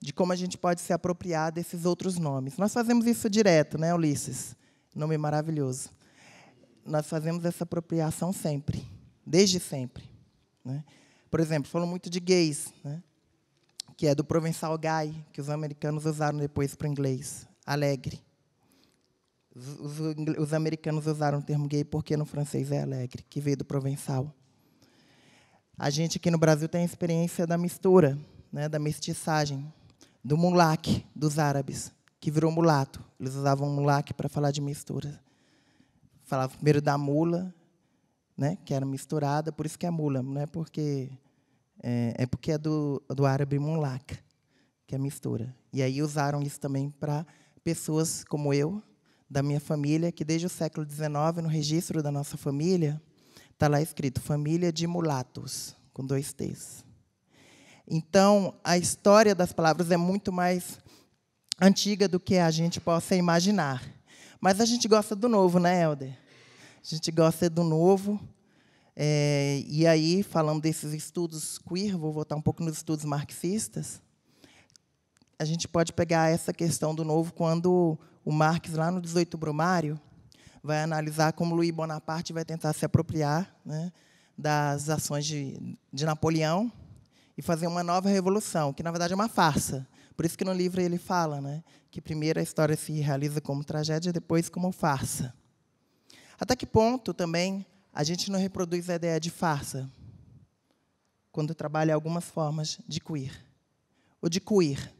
Speaker 4: de como a gente pode se apropriar desses outros nomes. Nós fazemos isso direto, né, Ulisses? Nome maravilhoso. Nós fazemos essa apropriação sempre, desde sempre. Né? Por exemplo, falam muito de gays, né? que é do provençal gay, que os americanos usaram depois para o inglês, alegre. Os, os, os, americanos usaram o termo gay porque no francês é alegre, que veio do provençal. A gente aqui no Brasil tem a experiência da mistura, né, da mestiçagem, do mulac dos árabes que virou mulato. Eles usavam mulac para falar de mistura. Falavam primeiro da mula, né, que era misturada, por isso que é mula, não é porque é, é porque é do, do árabe mulak, que é mistura. E aí usaram isso também para pessoas como eu, da minha família, que desde o século XIX, no registro da nossa família, está lá escrito família de mulatos, com dois T's. Então, a história das palavras é muito mais antiga do que a gente possa imaginar. Mas a gente gosta do novo, né, Helder? A gente gosta do novo. É, e aí, falando desses estudos queer, vou voltar um pouco nos estudos marxistas, a gente pode pegar essa questão do novo quando o Marx, lá no 18 Brumário, vai analisar como Louis Bonaparte vai tentar se apropriar né, das ações de, de Napoleão e fazer uma nova revolução, que, na verdade, é uma farsa. Por isso que no livro ele fala né, que primeiro a história se realiza como tragédia, depois como farsa. Até que ponto também a gente não reproduz a ideia de farsa quando trabalha algumas formas de queer? Ou de queer?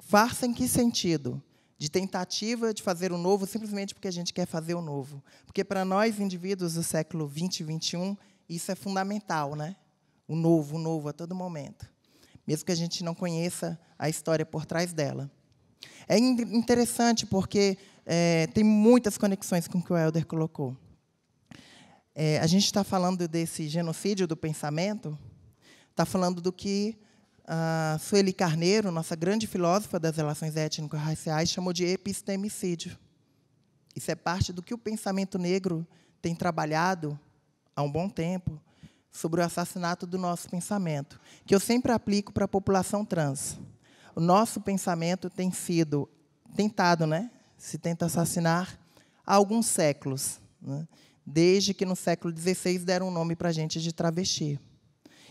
Speaker 4: Farsa em que sentido? de tentativa de fazer o novo simplesmente porque a gente quer fazer o novo. Porque para nós, indivíduos do século 20 e isso é fundamental, né? O novo, o novo a todo momento mesmo que a gente não conheça a história por trás dela. É interessante porque é, tem muitas conexões com o que o Helder colocou. É, a gente está falando desse genocídio do pensamento, está falando do que a Sueli Carneiro, nossa grande filósofa das relações étnico-raciais, chamou de epistemicídio. Isso é parte do que o pensamento negro tem trabalhado há um bom tempo, sobre o assassinato do nosso pensamento, que eu sempre aplico para a população trans. O nosso pensamento tem sido tentado, né? Se tenta assassinar há alguns séculos, né? desde que no século XVI deram um nome para a gente de travesti.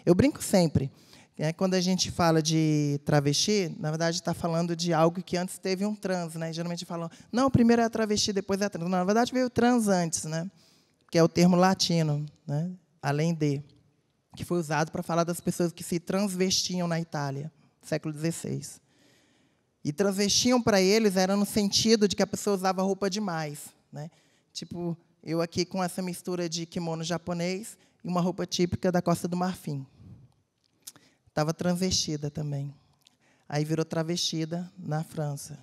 Speaker 4: Eu brinco sempre. É, quando a gente fala de travesti, na verdade está falando de algo que antes teve um trans, né? Geralmente falam, não, primeiro é a travesti, depois é a trans. Não, na verdade veio trans antes, né? Que é o termo latino, né? Além de que foi usado para falar das pessoas que se transvestiam na Itália, século XVI. E transvestiam para eles era no sentido de que a pessoa usava roupa demais. Né? Tipo, eu aqui com essa mistura de kimono japonês e uma roupa típica da Costa do Marfim. Estava transvestida também. Aí virou travestida na França.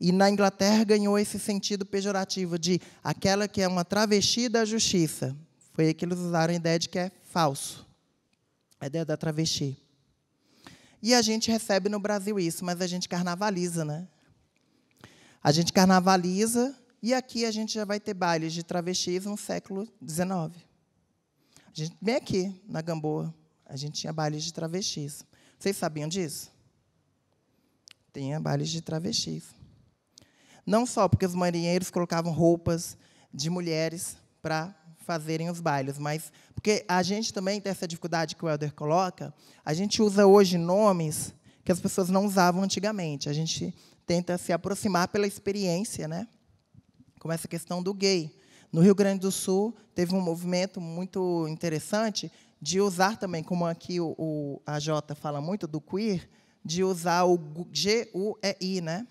Speaker 4: E na Inglaterra ganhou esse sentido pejorativo de aquela que é uma travesti da justiça. Foi aí que eles usaram a ideia de que é falso a ideia da travesti. E a gente recebe no Brasil isso, mas a gente carnavaliza, né? A gente carnavaliza e aqui a gente já vai ter bailes de travestis no século XIX. A gente, bem aqui, na Gamboa, a gente tinha bailes de travestis. Vocês sabiam disso? Tinha bailes de travestis. Não só porque os marinheiros colocavam roupas de mulheres para fazerem os bailes, mas porque a gente também tem essa dificuldade que o Helder coloca, a gente usa hoje nomes que as pessoas não usavam antigamente. A gente tenta se aproximar pela experiência, né? como essa questão do gay. No Rio Grande do Sul, teve um movimento muito interessante de usar também, como aqui o, o a Jota fala muito, do queer, de usar o G-U-E-I, né?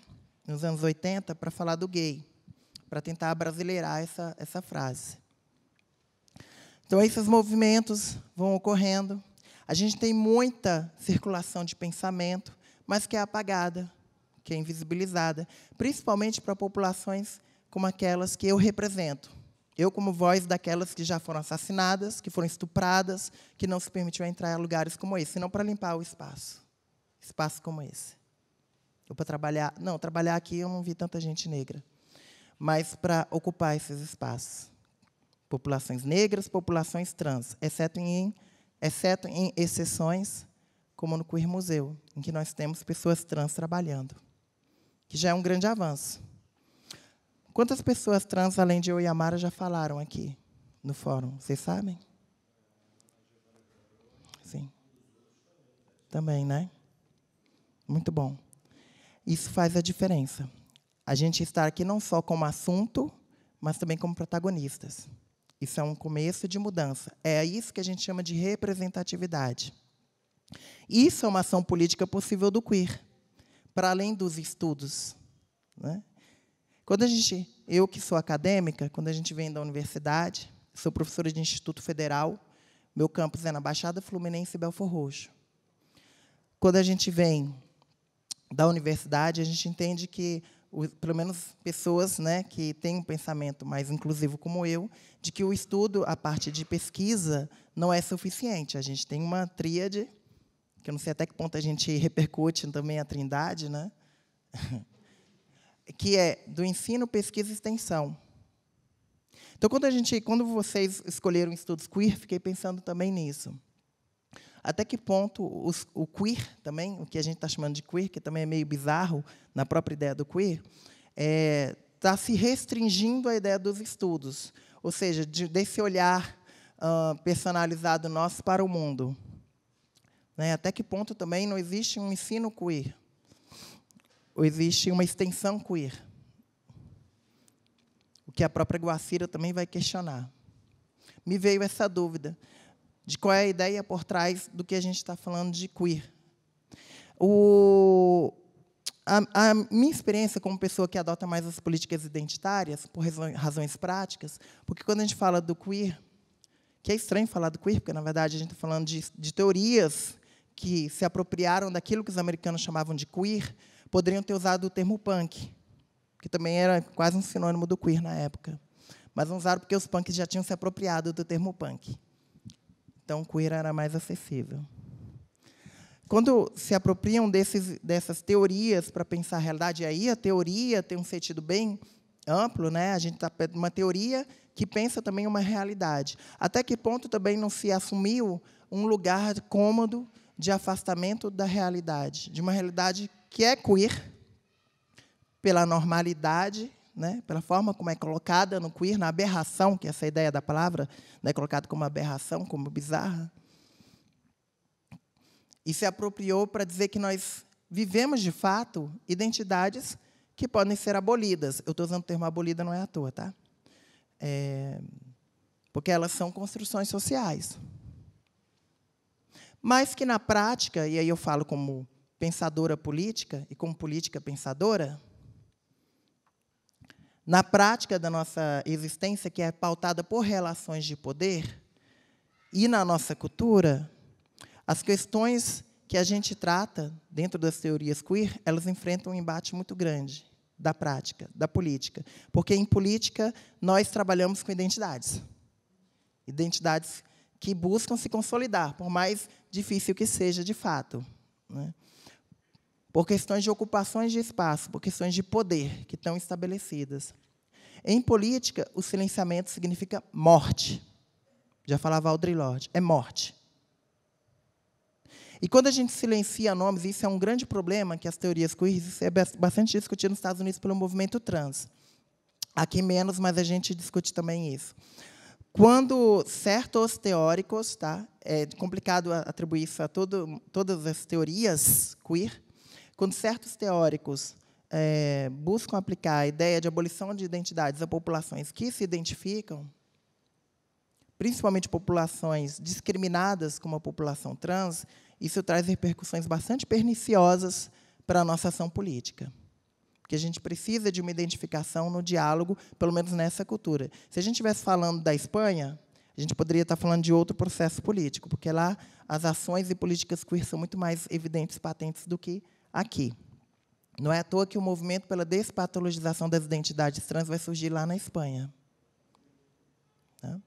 Speaker 4: nos anos 80, para falar do gay, para tentar brasileirar essa, essa frase. Então, esses movimentos vão ocorrendo. A gente tem muita circulação de pensamento, mas que é apagada, que é invisibilizada, principalmente para populações como aquelas que eu represento. Eu, como voz daquelas que já foram assassinadas, que foram estupradas, que não se permitiu entrar em lugares como esse, não para limpar o espaço, espaço como esse. Ou para trabalhar. Não, trabalhar aqui eu não vi tanta gente negra, mas para ocupar esses espaços populações negras, populações trans, exceto em, exceto em exceções, como no Queer Museu, em que nós temos pessoas trans trabalhando, que já é um grande avanço. Quantas pessoas trans, além de eu e a Mara, já falaram aqui no fórum? Vocês sabem? Sim. Também, né? Muito bom. Isso faz a diferença. A gente estar aqui não só como assunto, mas também como protagonistas. Isso é um começo de mudança. É isso que a gente chama de representatividade. Isso é uma ação política possível do queer, para além dos estudos. Né? Quando a gente, eu que sou acadêmica, quando a gente vem da universidade, sou professora de Instituto Federal, meu campus é na Baixada Fluminense e Belfor Roxo. Quando a gente vem da universidade, a gente entende que pelo menos pessoas né, que têm um pensamento mais inclusivo como eu, de que o estudo, a parte de pesquisa, não é suficiente. A gente tem uma tríade, que eu não sei até que ponto a gente repercute também a trindade, né? que é do ensino, pesquisa e extensão. Então, quando, a gente, quando vocês escolheram estudos queer, fiquei pensando também nisso até que ponto os, o queer também, o que a gente está chamando de queer, que também é meio bizarro na própria ideia do queer, está é, tá se restringindo à ideia dos estudos, ou seja, de, desse olhar uh, personalizado nosso para o mundo. Né? Até que ponto também não existe um ensino queer, ou existe uma extensão queer, o que a própria Guacira também vai questionar. Me veio essa dúvida de qual é a ideia por trás do que a gente está falando de queer. O, a, a, minha experiência como pessoa que adota mais as políticas identitárias, por razões práticas, porque quando a gente fala do queer, que é estranho falar do queer, porque, na verdade, a gente está falando de, de teorias que se apropriaram daquilo que os americanos chamavam de queer, poderiam ter usado o termo punk, que também era quase um sinônimo do queer na época. Mas não usaram porque os punks já tinham se apropriado do termo punk. Então, queer era mais acessível. Quando se apropriam desses, dessas teorias para pensar a realidade, aí a teoria tem um sentido bem amplo, né? a gente está uma teoria que pensa também uma realidade. Até que ponto também não se assumiu um lugar cômodo de afastamento da realidade, de uma realidade que é queer pela normalidade né, pela forma como é colocada no queer, na aberração, que essa ideia da palavra né, é colocada como aberração, como bizarra, e se apropriou para dizer que nós vivemos, de fato, identidades que podem ser abolidas. Eu estou usando o termo abolida, não é à toa, tá? É, porque elas são construções sociais. Mas que, na prática, e aí eu falo como pensadora política e como política pensadora, na prática da nossa existência, que é pautada por relações de poder, e na nossa cultura, as questões que a gente trata dentro das teorias queer, elas enfrentam um embate muito grande da prática, da política, porque em política nós trabalhamos com identidades. Identidades que buscam se consolidar, por mais difícil que seja de fato. Né? por questões de ocupações de espaço, por questões de poder que estão estabelecidas. Em política, o silenciamento significa morte. Já falava Audre Lorde, é morte. E quando a gente silencia nomes, isso é um grande problema que as teorias queer é bastante discutido nos Estados Unidos pelo movimento trans. Aqui menos, mas a gente discute também isso. Quando certos teóricos, tá? É complicado atribuir isso a todo, todas as teorias queer, quando certos teóricos é, buscam aplicar a ideia de abolição de identidades a populações que se identificam, principalmente populações discriminadas como a população trans, isso traz repercussões bastante perniciosas para a nossa ação política. Porque a gente precisa de uma identificação no diálogo, pelo menos nessa cultura. Se a gente estivesse falando da Espanha, a gente poderia estar falando de outro processo político, porque lá as ações e políticas queer são muito mais evidentes, patentes do que aqui. Não é à toa que o movimento pela despatologização das identidades trans vai surgir lá na Espanha. Né?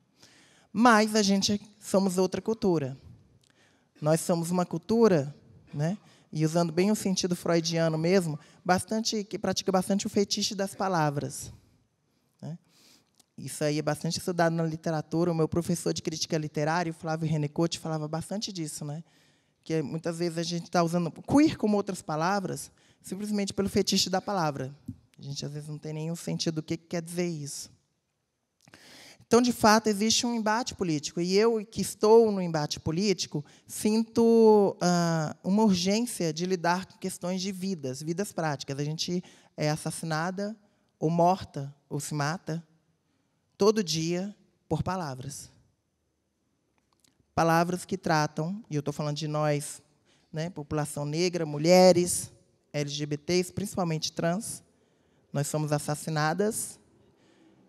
Speaker 4: Mas a gente somos outra cultura. Nós somos uma cultura, né? e usando bem o sentido freudiano mesmo, bastante que pratica bastante o fetiche das palavras. Né? Isso aí é bastante estudado na literatura. O meu professor de crítica literária, o Flávio Renecote, falava bastante disso, né? porque muitas vezes a gente está usando queer como outras palavras simplesmente pelo fetiche da palavra. A gente às vezes não tem nenhum sentido do que, que quer dizer isso. Então, de fato, existe um embate político. E eu, que estou no embate político, sinto ah, uma urgência de lidar com questões de vidas, vidas práticas. A gente é assassinada, ou morta, ou se mata, todo dia, por palavras palavras que tratam, e eu estou falando de nós, né, população negra, mulheres, LGBTs, principalmente trans, nós somos assassinadas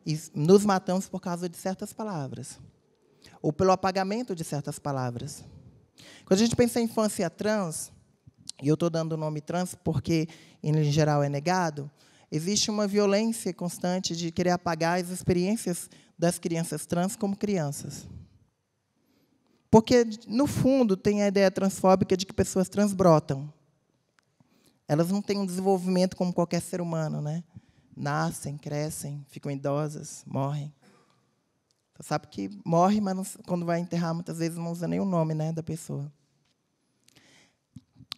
Speaker 4: e nos matamos por causa de certas palavras, ou pelo apagamento de certas palavras. Quando a gente pensa em infância trans, e eu estou dando o nome trans porque, em geral, é negado, existe uma violência constante de querer apagar as experiências das crianças trans como crianças. Porque, no fundo, tem a ideia transfóbica de que pessoas transbrotam. Elas não têm um desenvolvimento como qualquer ser humano, né? Nascem, crescem, ficam idosas, morrem. Você sabe que morre, mas não, quando vai enterrar, muitas vezes não usa nem o nome né, da pessoa.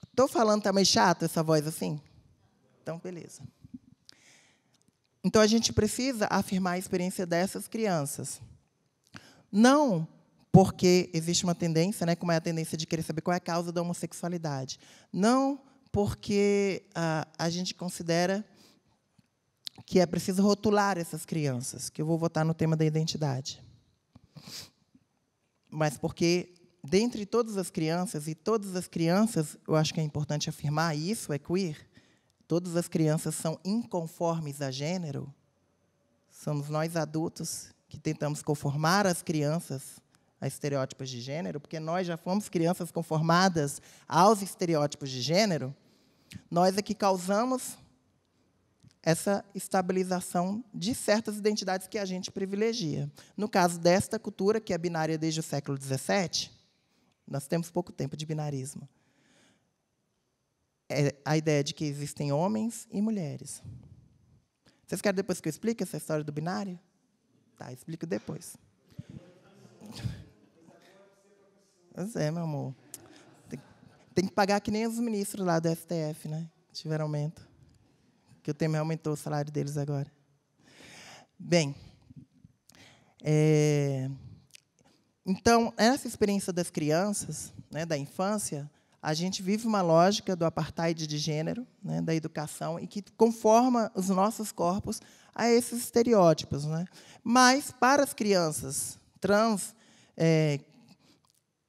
Speaker 4: Estou falando, também tá meio chato essa voz assim? Então, beleza. Então, a gente precisa afirmar a experiência dessas crianças. Não porque existe uma tendência, né, como é a tendência de querer saber qual é a causa da homossexualidade. Não porque ah, a gente considera que é preciso rotular essas crianças, que eu vou votar no tema da identidade. Mas porque, dentre todas as crianças, e todas as crianças, eu acho que é importante afirmar, e isso é queer, todas as crianças são inconformes a gênero, somos nós adultos que tentamos conformar as crianças a estereótipos de gênero, porque nós já fomos crianças conformadas aos estereótipos de gênero, nós é que causamos essa estabilização de certas identidades que a gente privilegia. No caso desta cultura, que é binária desde o século XVII, nós temos pouco tempo de binarismo. É a ideia de que existem homens e mulheres. Vocês querem depois que eu explique essa história do binário? Tá, explico depois. Pois é, meu amor. Tem, tem, que pagar que nem os ministros lá do STF, né? Tiveram aumento. Que o Temer aumentou o salário deles agora. Bem, é, então, essa experiência das crianças, né, da infância, a gente vive uma lógica do apartheid de gênero, né, da educação, e que conforma os nossos corpos a esses estereótipos. Né? Mas, para as crianças trans, é,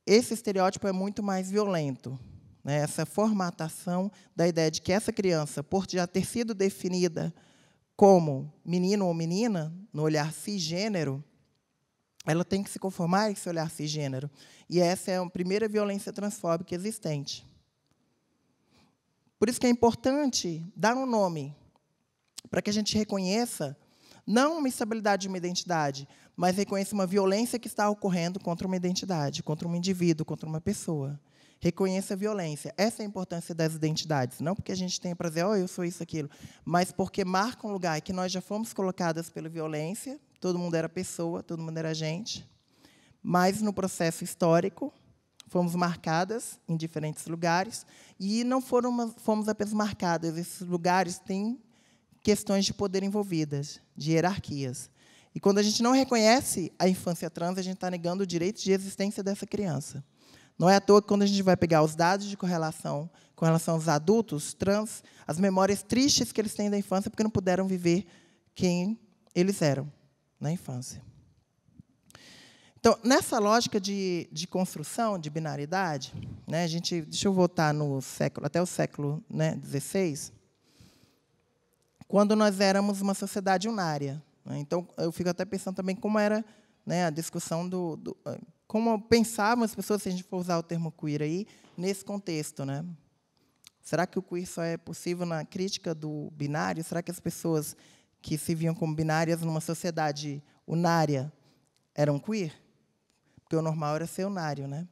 Speaker 4: esse estereótipo é muito mais violento. Né? Essa formatação da ideia de que essa criança, por já ter sido definida como menino ou menina, no olhar cisgênero, ela tem que se conformar a esse olhar cisgênero. E essa é a primeira violência transfóbica existente. Por isso que é importante dar um nome, para que a gente reconheça não uma instabilidade de uma identidade, mas reconheça uma violência que está ocorrendo contra uma identidade, contra um indivíduo, contra uma pessoa. Reconheça a violência. Essa é a importância das identidades. Não porque a gente tenha para dizer, oh, eu sou isso, aquilo, mas porque marca um lugar que nós já fomos colocadas pela violência, todo mundo era pessoa, todo mundo era gente, mas no processo histórico fomos marcadas em diferentes lugares e não foram, fomos apenas marcadas. Esses lugares têm questões de poder envolvidas, de hierarquias. E quando a gente não reconhece a infância trans, a gente está negando o direito de existência dessa criança. Não é à toa que quando a gente vai pegar os dados de correlação com relação aos adultos trans, as memórias tristes que eles têm da infância porque não puderam viver quem eles eram na infância. Então, nessa lógica de, de construção de binaridade, né, a gente, deixa eu voltar no século, até o século XVI, né, quando nós éramos uma sociedade unária. Né? Então, eu fico até pensando também como era né, a discussão do, do, ah, Como pensavam as pessoas, se a gente for usar o termo queer aí, nesse contexto. Né? Será que o queer só é possível na crítica do binário? Será que as pessoas que se viam como binárias numa sociedade unária eram queer? Porque o normal era ser unário, né?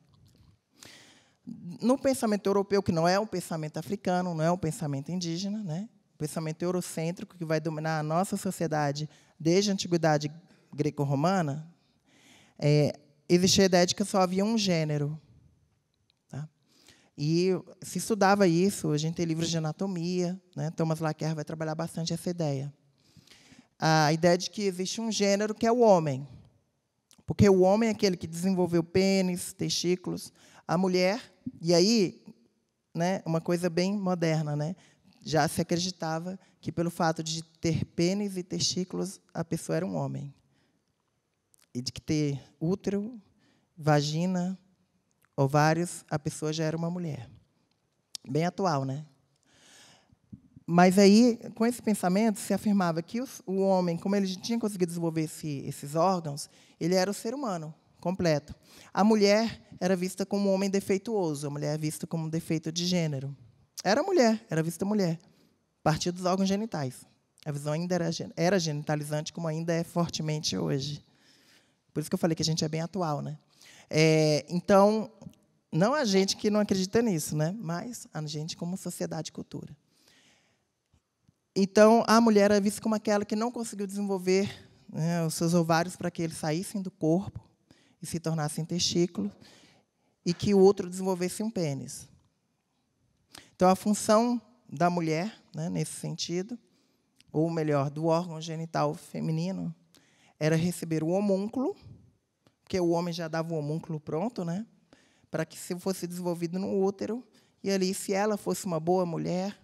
Speaker 4: No pensamento europeu, que não é um pensamento africano, não é um pensamento indígena, né? pensamento eurocêntrico que vai dominar a nossa sociedade desde a antiguidade greco-romana, é, existia a ideia de que só havia um gênero. Tá? E se estudava isso, a gente tem livros de anatomia, né? Thomas Laquer vai trabalhar bastante essa ideia. A ideia de que existe um gênero que é o homem. Porque o homem é aquele que desenvolveu pênis, testículos, a mulher, e aí, né, uma coisa bem moderna, né? já se acreditava que, pelo fato de ter pênis e testículos, a pessoa era um homem. E de que ter útero, vagina, ovários, a pessoa já era uma mulher. Bem atual, né? Mas aí, com esse pensamento, se afirmava que o homem, como ele tinha conseguido desenvolver esse, esses órgãos, ele era o ser humano completo. A mulher era vista como um homem defeituoso, a mulher é vista como um defeito de gênero. Era mulher, era vista mulher. partir dos órgãos genitais. A visão ainda era, era genitalizante, como ainda é fortemente hoje. Por isso que eu falei que a gente é bem atual, né? É, então, não a gente que não acredita nisso, né? Mas a gente como sociedade e cultura. Então, a mulher era vista como aquela que não conseguiu desenvolver né, os seus ovários para que eles saíssem do corpo e se tornassem testículos e que o outro desenvolvesse um pênis. Então, a função da mulher, né, nesse sentido, ou melhor, do órgão genital feminino, era receber o homúnculo, porque o homem já dava o homúnculo pronto, né, para que se fosse desenvolvido no útero, e ali, se ela fosse uma boa mulher,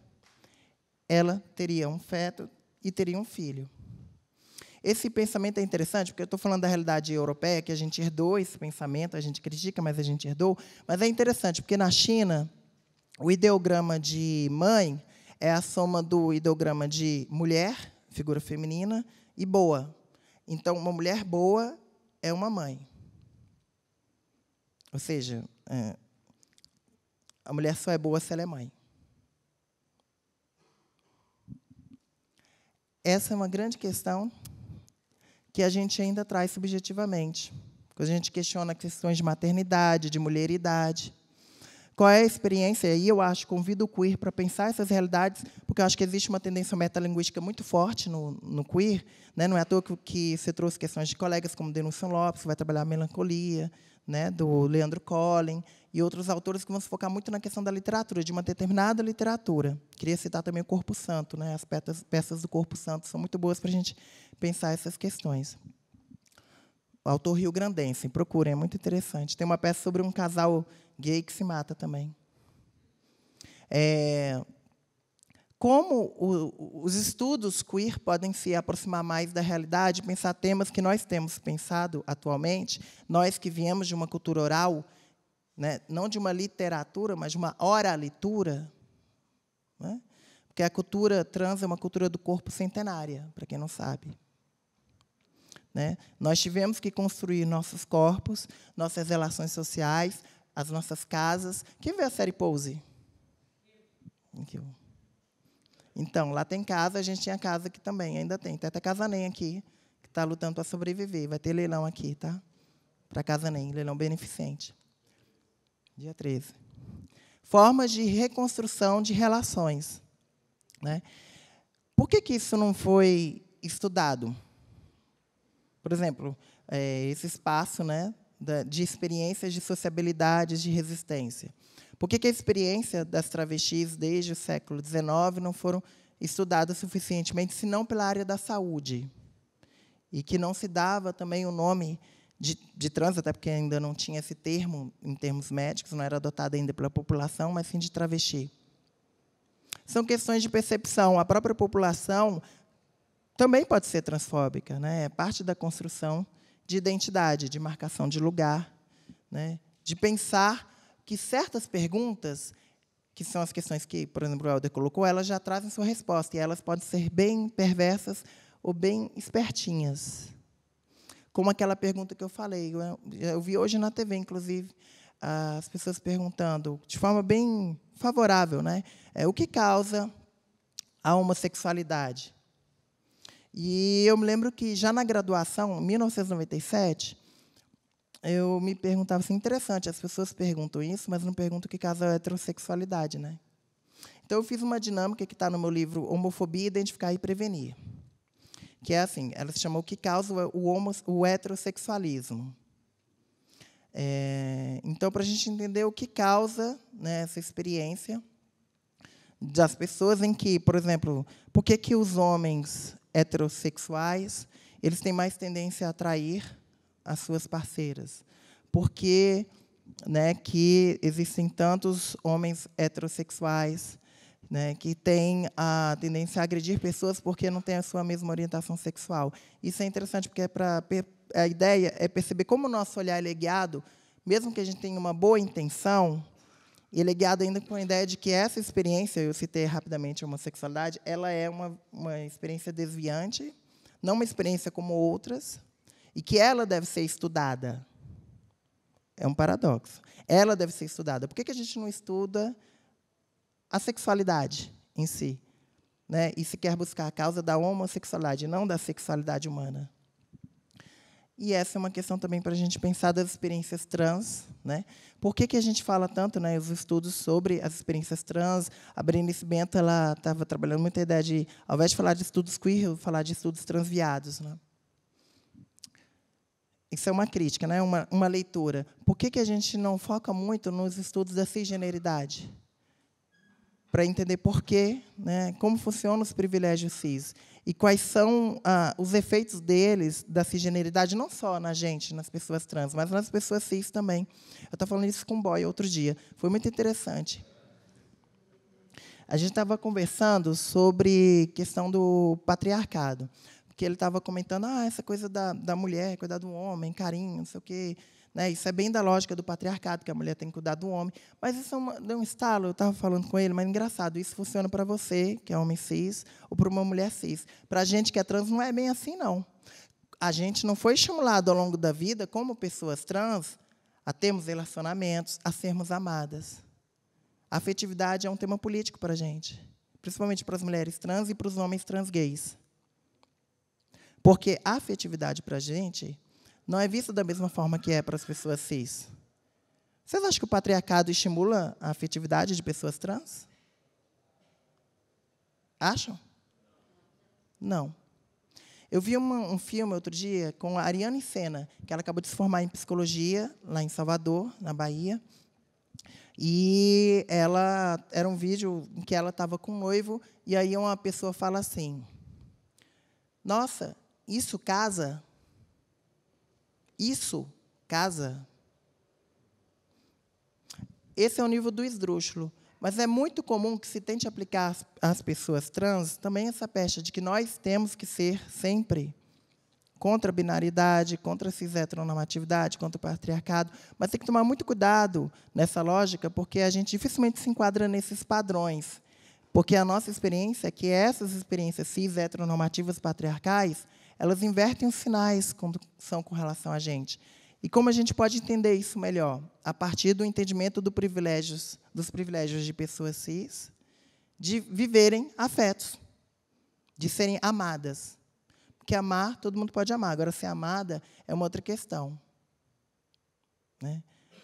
Speaker 4: ela teria um feto e teria um filho. Esse pensamento é interessante, porque eu estou falando da realidade europeia, que a gente herdou esse pensamento, a gente critica, mas a gente herdou. Mas é interessante, porque na China, o ideograma de mãe é a soma do ideograma de mulher, figura feminina, e boa. Então, uma mulher boa é uma mãe. Ou seja, é, a mulher só é boa se ela é mãe. Essa é uma grande questão que a gente ainda traz subjetivamente. Quando a gente questiona questões de maternidade, de mulheridade. Qual é a experiência? E aí eu acho, convido o queer para pensar essas realidades, porque eu acho que existe uma tendência metalinguística muito forte no, no queer. Né? Não é à toa que, que você trouxe questões de colegas como Denúncia Lopes, que vai trabalhar a melancolia, né? do Leandro Collin, e outros autores que vão se focar muito na questão da literatura, de uma determinada literatura. Queria citar também o Corpo Santo, né? as peças, peças do Corpo Santo são muito boas para a gente pensar essas questões. O autor rio-grandense, procurem, é muito interessante. Tem uma peça sobre um casal gay que se mata também. É, como o, os estudos queer podem se aproximar mais da realidade, pensar temas que nós temos pensado atualmente, nós que viemos de uma cultura oral, né, não de uma literatura, mas de uma oralitura, né, porque a cultura trans é uma cultura do corpo centenária, para quem não sabe. Né? Nós tivemos que construir nossos corpos, nossas relações sociais, as nossas casas. Quem vê a série Pose? Então, lá tem casa, a gente tinha casa aqui também, ainda tem. Tem até Casanem aqui, que está lutando para sobreviver. Vai ter leilão aqui, tá? Para Casanem, leilão beneficente. Dia 13. Formas de reconstrução de relações. Né? Por que, que isso não foi estudado? Por exemplo, é, esse espaço, né? de experiências de sociabilidades, de resistência. Por que, a experiência das travestis desde o século XIX não foram estudadas suficientemente, se não pela área da saúde? E que não se dava também o nome de, de trans, até porque ainda não tinha esse termo em termos médicos, não era adotado ainda pela população, mas sim de travesti. São questões de percepção. A própria população também pode ser transfóbica, né? é parte da construção de identidade, de marcação de lugar, né? de pensar que certas perguntas, que são as questões que, por exemplo, o Helder colocou, elas já trazem sua resposta, e elas podem ser bem perversas ou bem espertinhas. Como aquela pergunta que eu falei, eu vi hoje na TV, inclusive, as pessoas perguntando de forma bem favorável, né? É, o que causa a homossexualidade? E eu me lembro que já na graduação, em 1997, eu me perguntava assim, interessante, as pessoas perguntam isso, mas não perguntam o que causa a é heterossexualidade, né? Então eu fiz uma dinâmica que está no meu livro Homofobia, Identificar e Prevenir, que é assim, ela se chamou o que causa o, homo, o heterossexualismo. É, então para a gente entender o que causa né, essa experiência das pessoas em que, por exemplo, por que que os homens heterossexuais, eles têm mais tendência a atrair as suas parceiras. Porque né, que existem tantos homens heterossexuais né, que têm a tendência a agredir pessoas porque não têm a sua mesma orientação sexual. Isso é interessante, porque é pra, a ideia é perceber como o nosso olhar é guiado, mesmo que a gente tenha uma boa intenção, e ele é guiado ainda com a ideia de que essa experiência, eu citei rapidamente a homossexualidade, ela é uma, uma experiência desviante, não uma experiência como outras, e que ela deve ser estudada. É um paradoxo. Ela deve ser estudada. Por que, que a gente não estuda a sexualidade em si? Né? E se quer buscar a causa da homossexualidade, não da sexualidade humana. E essa é uma questão também para a gente pensar das experiências trans. Né? Por que, que a gente fala tanto né, os estudos sobre as experiências trans? A Brenice Bento ela estava trabalhando muita ideia de, ao invés de falar de estudos queer, falar de estudos transviados. Né? Isso é uma crítica, né? uma, uma leitura. Por que, que a gente não foca muito nos estudos da cisgeneridade? Para entender por quê, né? como funcionam os privilégios cis e quais são ah, os efeitos deles da cisgeneridade, não só na gente, nas pessoas trans, mas nas pessoas cis também. Eu estava falando isso com um boy outro dia, foi muito interessante. A gente estava conversando sobre questão do patriarcado, porque ele estava comentando ah, essa coisa da, da mulher, cuidar do homem, carinho, não sei o quê. Né? Isso é bem da lógica do patriarcado, que a mulher tem que cuidar do homem. Mas isso é uma, deu um estalo, eu estava falando com ele, mas é engraçado, isso funciona para você, que é homem cis, ou para uma mulher cis. Para a gente que é trans, não é bem assim, não. A gente não foi estimulado ao longo da vida, como pessoas trans, a termos relacionamentos, a sermos amadas. A afetividade é um tema político para a gente, principalmente para as mulheres trans e para os homens trans gays. Porque a afetividade para a gente não é visto da mesma forma que é para as pessoas cis. Vocês acham que o patriarcado estimula a afetividade de pessoas trans? Acham? Não. Eu vi uma, um filme outro dia com a Ariane Senna, que ela acabou de se formar em psicologia lá em Salvador, na Bahia. E ela era um vídeo em que ela estava com um noivo e aí uma pessoa fala assim: "Nossa, isso casa isso casa. Esse é o nível do esdrúxulo. Mas é muito comum que se tente aplicar às pessoas trans também essa pecha de que nós temos que ser sempre contra a binaridade, contra a cis-heteronormatividade, contra o patriarcado. Mas tem que tomar muito cuidado nessa lógica, porque a gente dificilmente se enquadra nesses padrões. Porque a nossa experiência é que essas experiências cis-heteronormativas patriarcais elas invertem os sinais quando são com relação a gente. E como a gente pode entender isso melhor? A partir do entendimento do privilégios, dos privilégios de pessoas cis, de viverem afetos, de serem amadas. Porque amar, todo mundo pode amar. Agora, ser amada é uma outra questão. Né?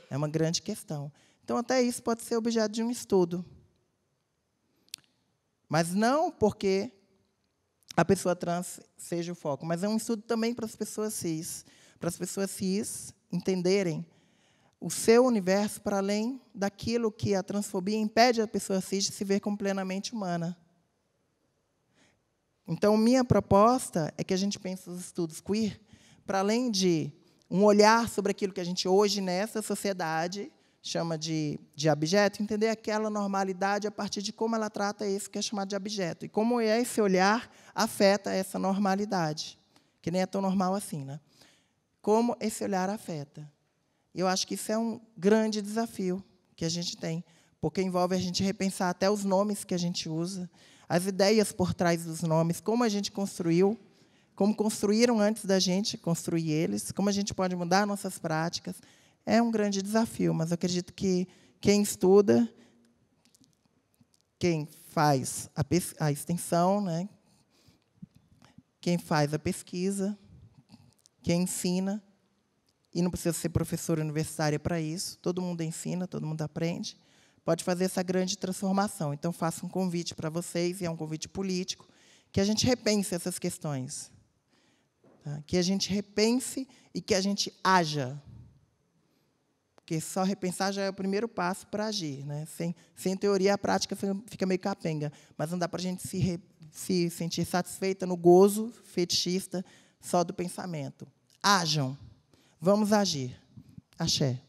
Speaker 4: É uma grande questão. Então, até isso pode ser objeto de um estudo. Mas não porque a pessoa trans seja o foco, mas é um estudo também para as pessoas cis, para as pessoas cis entenderem o seu universo para além daquilo que a transfobia impede a pessoa cis de se ver como plenamente humana. Então, minha proposta é que a gente pense os estudos queer para além de um olhar sobre aquilo que a gente hoje nessa sociedade chama de, de abjeto, entender aquela normalidade a partir de como ela trata esse que é chamado de abjeto. E como é esse olhar afeta essa normalidade, que nem é tão normal assim, né? Como esse olhar afeta. eu acho que isso é um grande desafio que a gente tem, porque envolve a gente repensar até os nomes que a gente usa, as ideias por trás dos nomes, como a gente construiu, como construíram antes da gente construir eles, como a gente pode mudar nossas práticas, é um grande desafio, mas acredito que quem estuda, quem faz a, a extensão, né? quem faz a pesquisa, quem ensina, e não precisa ser professora universitária para isso, todo mundo ensina, todo mundo aprende, pode fazer essa grande transformação. Então, faço um convite para vocês, e é um convite político, que a gente repense essas questões. Tá? Que a gente repense e que a gente haja. Porque só repensar já é o primeiro passo para agir. Né? Sem, sem teoria, a prática fica meio capenga. Mas não dá para a gente se, re, se sentir satisfeita no gozo fetichista só do pensamento. Ajam, Vamos agir. Axé.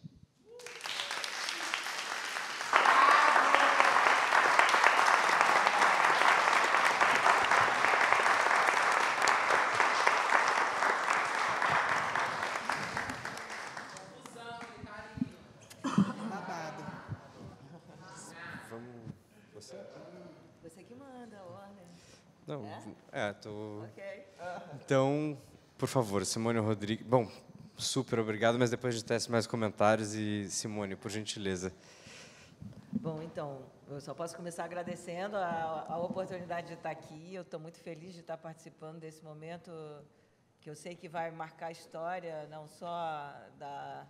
Speaker 1: Então, por favor, Simone Rodrigues. Bom, super obrigado, mas depois a gente tece mais comentários. E, Simone, por gentileza.
Speaker 5: Bom, então, eu só posso começar agradecendo a, a oportunidade de estar aqui. Eu estou muito feliz de estar participando desse momento que eu sei que vai marcar a história, não só da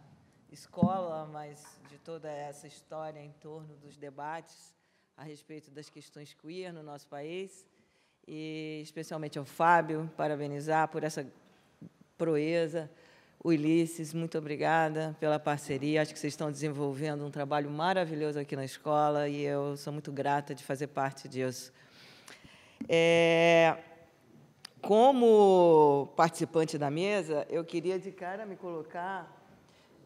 Speaker 5: escola, mas de toda essa história em torno dos debates a respeito das questões queer no nosso país e especialmente ao Fábio, parabenizar por essa proeza. O Ulisses, muito obrigada pela parceria. Acho que vocês estão desenvolvendo um trabalho maravilhoso aqui na escola e eu sou muito grata de fazer parte disso. É, como participante da mesa, eu queria de cara me colocar.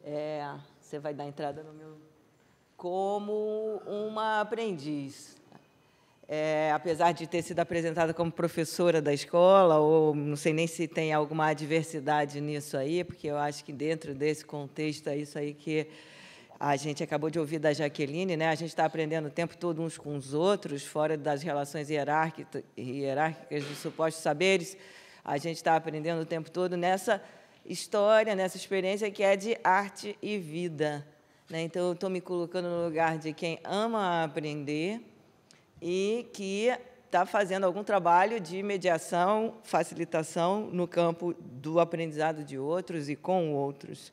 Speaker 5: É, você vai dar entrada no meu. Como uma aprendiz é, apesar de ter sido apresentada como professora da escola, ou não sei nem se tem alguma adversidade nisso aí, porque eu acho que dentro desse contexto é isso aí que a gente acabou de ouvir da Jaqueline, né? A gente está aprendendo o tempo todo uns com os outros, fora das relações hierárquicas, de supostos saberes. A gente está aprendendo o tempo todo nessa história, nessa experiência que é de arte e vida. Né? Então, eu estou me colocando no lugar de quem ama aprender e que está fazendo algum trabalho de mediação, facilitação no campo do aprendizado de outros e com outros.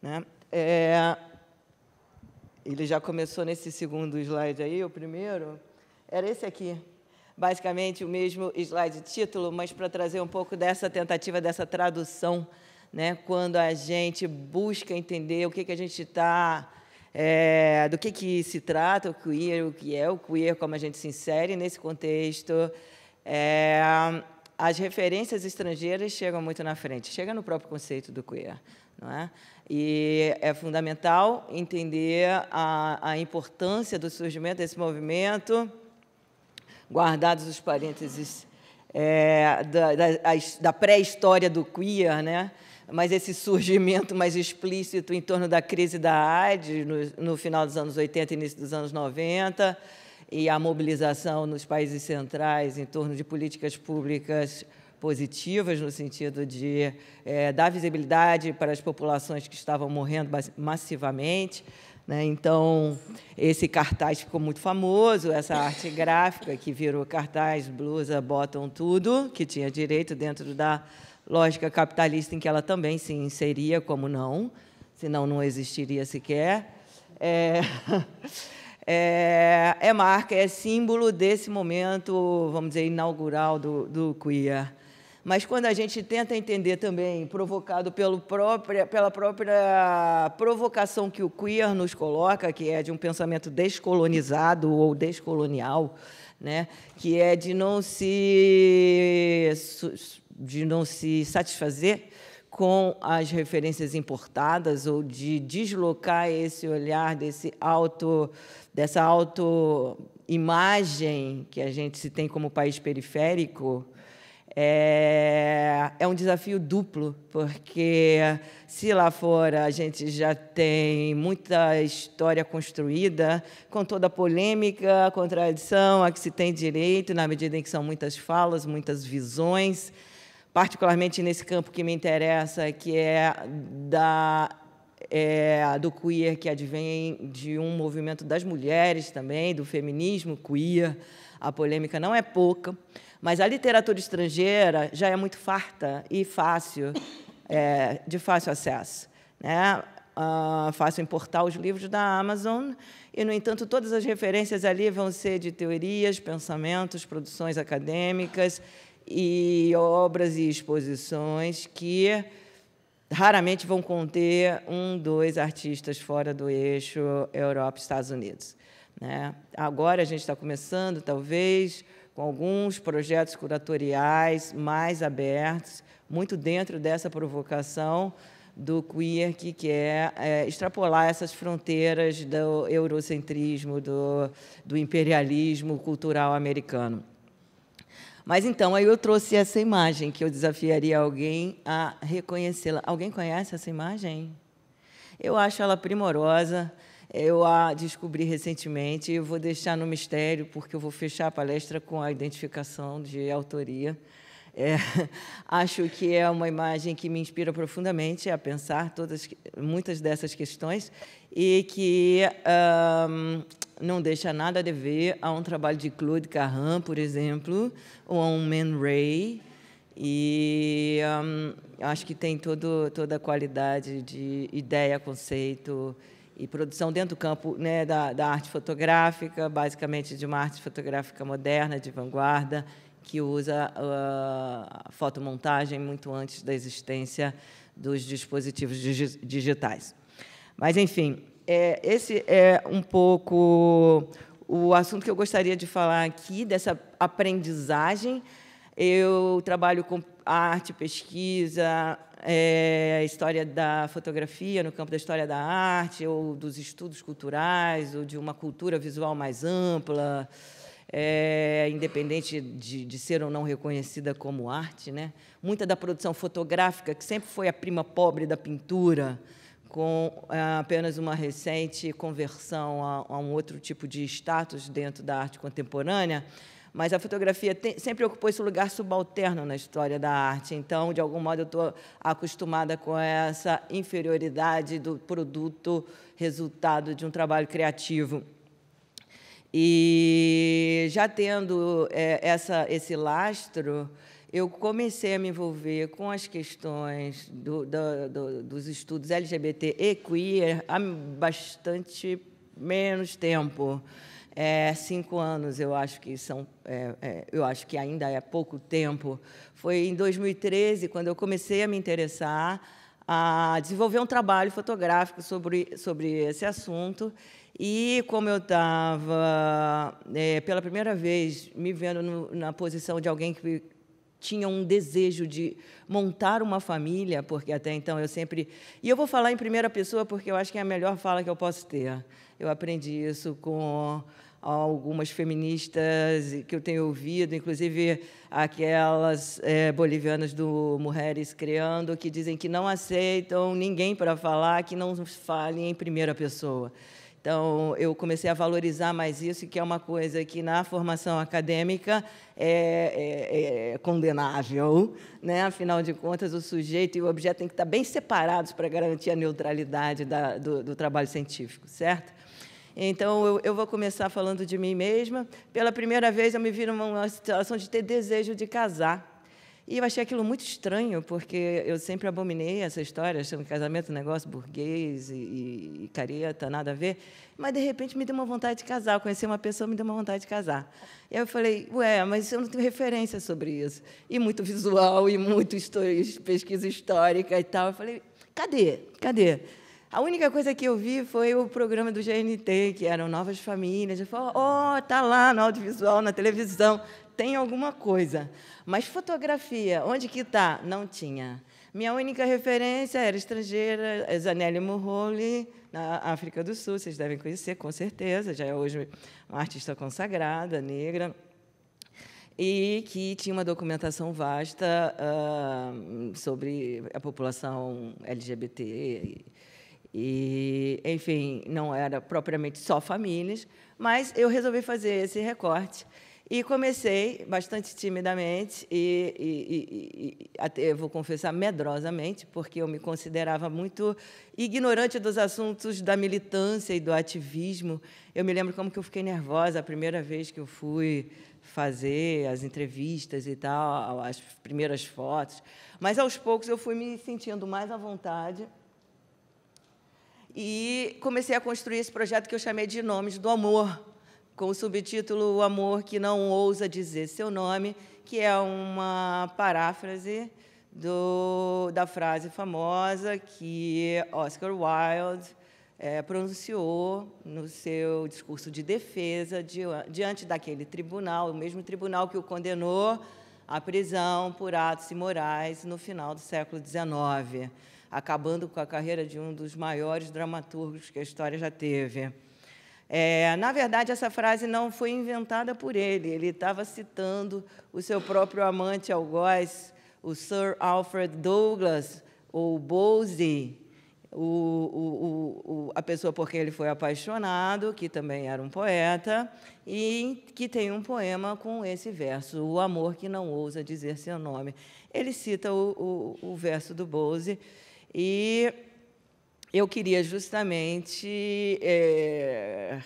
Speaker 5: Né? É, ele já começou nesse segundo slide aí, o primeiro. Era esse aqui. Basicamente o mesmo slide título, mas para trazer um pouco dessa tentativa, dessa tradução, né? quando a gente busca entender o que, que a gente está é, do que, que se trata o queer, o que é o queer, como a gente se insere nesse contexto. É, as referências estrangeiras chegam muito na frente, chega no próprio conceito do queer. Não é? E é fundamental entender a, a importância do surgimento desse movimento, guardados os parênteses é, da, da, da pré-história do queer, né? mas esse surgimento mais explícito em torno da crise da AIDS no, no final dos anos 80 início dos anos 90 e a mobilização nos países centrais em torno de políticas públicas positivas no sentido de é, dar visibilidade para as populações que estavam morrendo massivamente. Né? Então, esse cartaz ficou muito famoso, essa arte gráfica que virou cartaz, blusa, botam tudo, que tinha direito dentro da lógica capitalista em que ela também se inseria, como não, senão não existiria sequer. É, é, é marca, é símbolo desse momento, vamos dizer, inaugural do, do queer. Mas quando a gente tenta entender também, provocado própria, pela própria provocação que o queer nos coloca, que é de um pensamento descolonizado ou descolonial, né? que é de não se de não se satisfazer com as referências importadas ou de deslocar esse olhar desse auto dessa autoimagem que a gente se tem como país periférico é, é um desafio duplo, porque se lá fora a gente já tem muita história construída, com toda a polêmica, a contradição a que se tem direito, na medida em que são muitas falas, muitas visões, particularmente nesse campo que me interessa, que é, da, é, do queer, que advém de um movimento das mulheres também, do feminismo queer. A polêmica não é pouca, mas a literatura estrangeira já é muito farta e fácil, é, de fácil acesso. Né? Uh, fácil importar os livros da Amazon, e, no entanto, todas as referências ali vão ser de teorias, pensamentos, produções acadêmicas e obras e exposições que raramente vão conter um, dois artistas fora do eixo Europa e Estados Unidos. Né? Agora a gente está começando, talvez, com alguns projetos curatoriais mais abertos, muito dentro dessa provocação do queer que quer é, extrapolar essas fronteiras do eurocentrismo, do, do imperialismo cultural americano. Mas então, aí eu trouxe essa imagem que eu desafiaria alguém a reconhecê-la. Alguém conhece essa imagem? Eu acho ela primorosa. Eu a descobri recentemente e vou deixar no mistério, porque eu vou fechar a palestra com a identificação de autoria. É, acho que é uma imagem que me inspira profundamente a pensar todas, muitas dessas questões e que hum, não deixa nada a dever a um trabalho de Claude Carran, por exemplo, ou a um Man Ray. E um, acho que tem todo, toda a qualidade de ideia, conceito e produção dentro do campo né, da, da arte fotográfica, basicamente de uma arte fotográfica moderna, de vanguarda, que usa ah, a fotomontagem muito antes da existência dos dispositivos digi digitais. Mas, enfim, é, esse é um pouco o assunto que eu gostaria de falar aqui, dessa aprendizagem. Eu trabalho com arte, pesquisa, é, história da fotografia no campo da história da arte, ou dos estudos culturais, ou de uma cultura visual mais ampla, é, independente de, de ser ou não reconhecida como arte. Né? Muita da produção fotográfica, que sempre foi a prima pobre da pintura, com eh, apenas uma recente conversão a, a um outro tipo de status dentro da arte contemporânea, mas a fotografia tem, sempre ocupou esse lugar subalterno na história da arte. Então, de algum modo, eu estou acostumada com essa inferioridade do produto resultado de um trabalho criativo. E já tendo é, essa, esse lastro, eu comecei a me envolver com as questões do, do, do, dos estudos LGBT e queer há bastante menos tempo. É, cinco anos, eu acho que são, é, é, eu acho que ainda é pouco tempo. Foi em 2013 quando eu comecei a me interessar a desenvolver um trabalho fotográfico sobre sobre esse assunto e como eu estava é, pela primeira vez me vendo no, na posição de alguém que tinha um desejo de montar uma família, porque até então eu sempre. E eu vou falar em primeira pessoa porque eu acho que é a melhor fala que eu posso ter. Eu aprendi isso com algumas feministas que eu tenho ouvido, inclusive aquelas é, bolivianas do Mulheres Criando, que dizem que não aceitam ninguém para falar que não fale em primeira pessoa. Então, eu comecei a valorizar mais isso, que é uma coisa que na formação acadêmica é, é, é condenável. Né? Afinal de contas, o sujeito e o objeto têm que estar bem separados para garantir a neutralidade da, do, do trabalho científico, certo? Então, eu, eu, vou começar falando de mim mesma. Pela primeira vez, eu me vi numa situação de ter desejo de casar. E eu achei aquilo muito estranho, porque eu sempre abominei essa história, achando casamento é um negócio burguês e, e, careta, nada a ver. Mas, de repente, me deu uma vontade de casar. Eu conheci uma pessoa, me deu uma vontade de casar. E aí eu falei, ué, mas eu não tenho referência sobre isso. E muito visual, e muito pesquisa histórica e tal. Eu falei, cadê? Cadê? A única coisa que eu vi foi o programa do GNT, que eram Novas Famílias. Eu falei, ó, oh, tá lá no audiovisual, na televisão tem alguma coisa. Mas fotografia, onde que está? Não tinha. Minha única referência era estrangeira, Zanelli Moholy, na África do Sul, vocês devem conhecer, com certeza, já é hoje uma artista consagrada, negra, e que tinha uma documentação vasta uh, sobre a população LGBT. e, enfim, não era propriamente só famílias, mas eu resolvi fazer esse recorte e comecei bastante timidamente e, e, e, e até, vou confessar, medrosamente, porque eu me considerava muito ignorante dos assuntos da militância e do ativismo. Eu me lembro como que eu fiquei nervosa a primeira vez que eu fui fazer as entrevistas e tal, as primeiras fotos. Mas, aos poucos, eu fui me sentindo mais à vontade e comecei a construir esse projeto que eu chamei de Nomes do Amor, com o subtítulo O Amor que Não Ousa Dizer Seu Nome, que é uma paráfrase do, da frase famosa que Oscar Wilde é, pronunciou no seu discurso de defesa di, diante daquele tribunal, o mesmo tribunal que o condenou à prisão por atos imorais no final do século XIX, acabando com a carreira de um dos maiores dramaturgos que a história já teve. É, na verdade, essa frase não foi inventada por ele. Ele estava citando o seu próprio amante algoz, o Sir Alfred Douglas, ou Bowsey, a pessoa por quem ele foi apaixonado, que também era um poeta, e que tem um poema com esse verso, O Amor que Não Ousa Dizer Seu Nome. Ele cita o, o, o verso do Bowsey e eu queria justamente, é,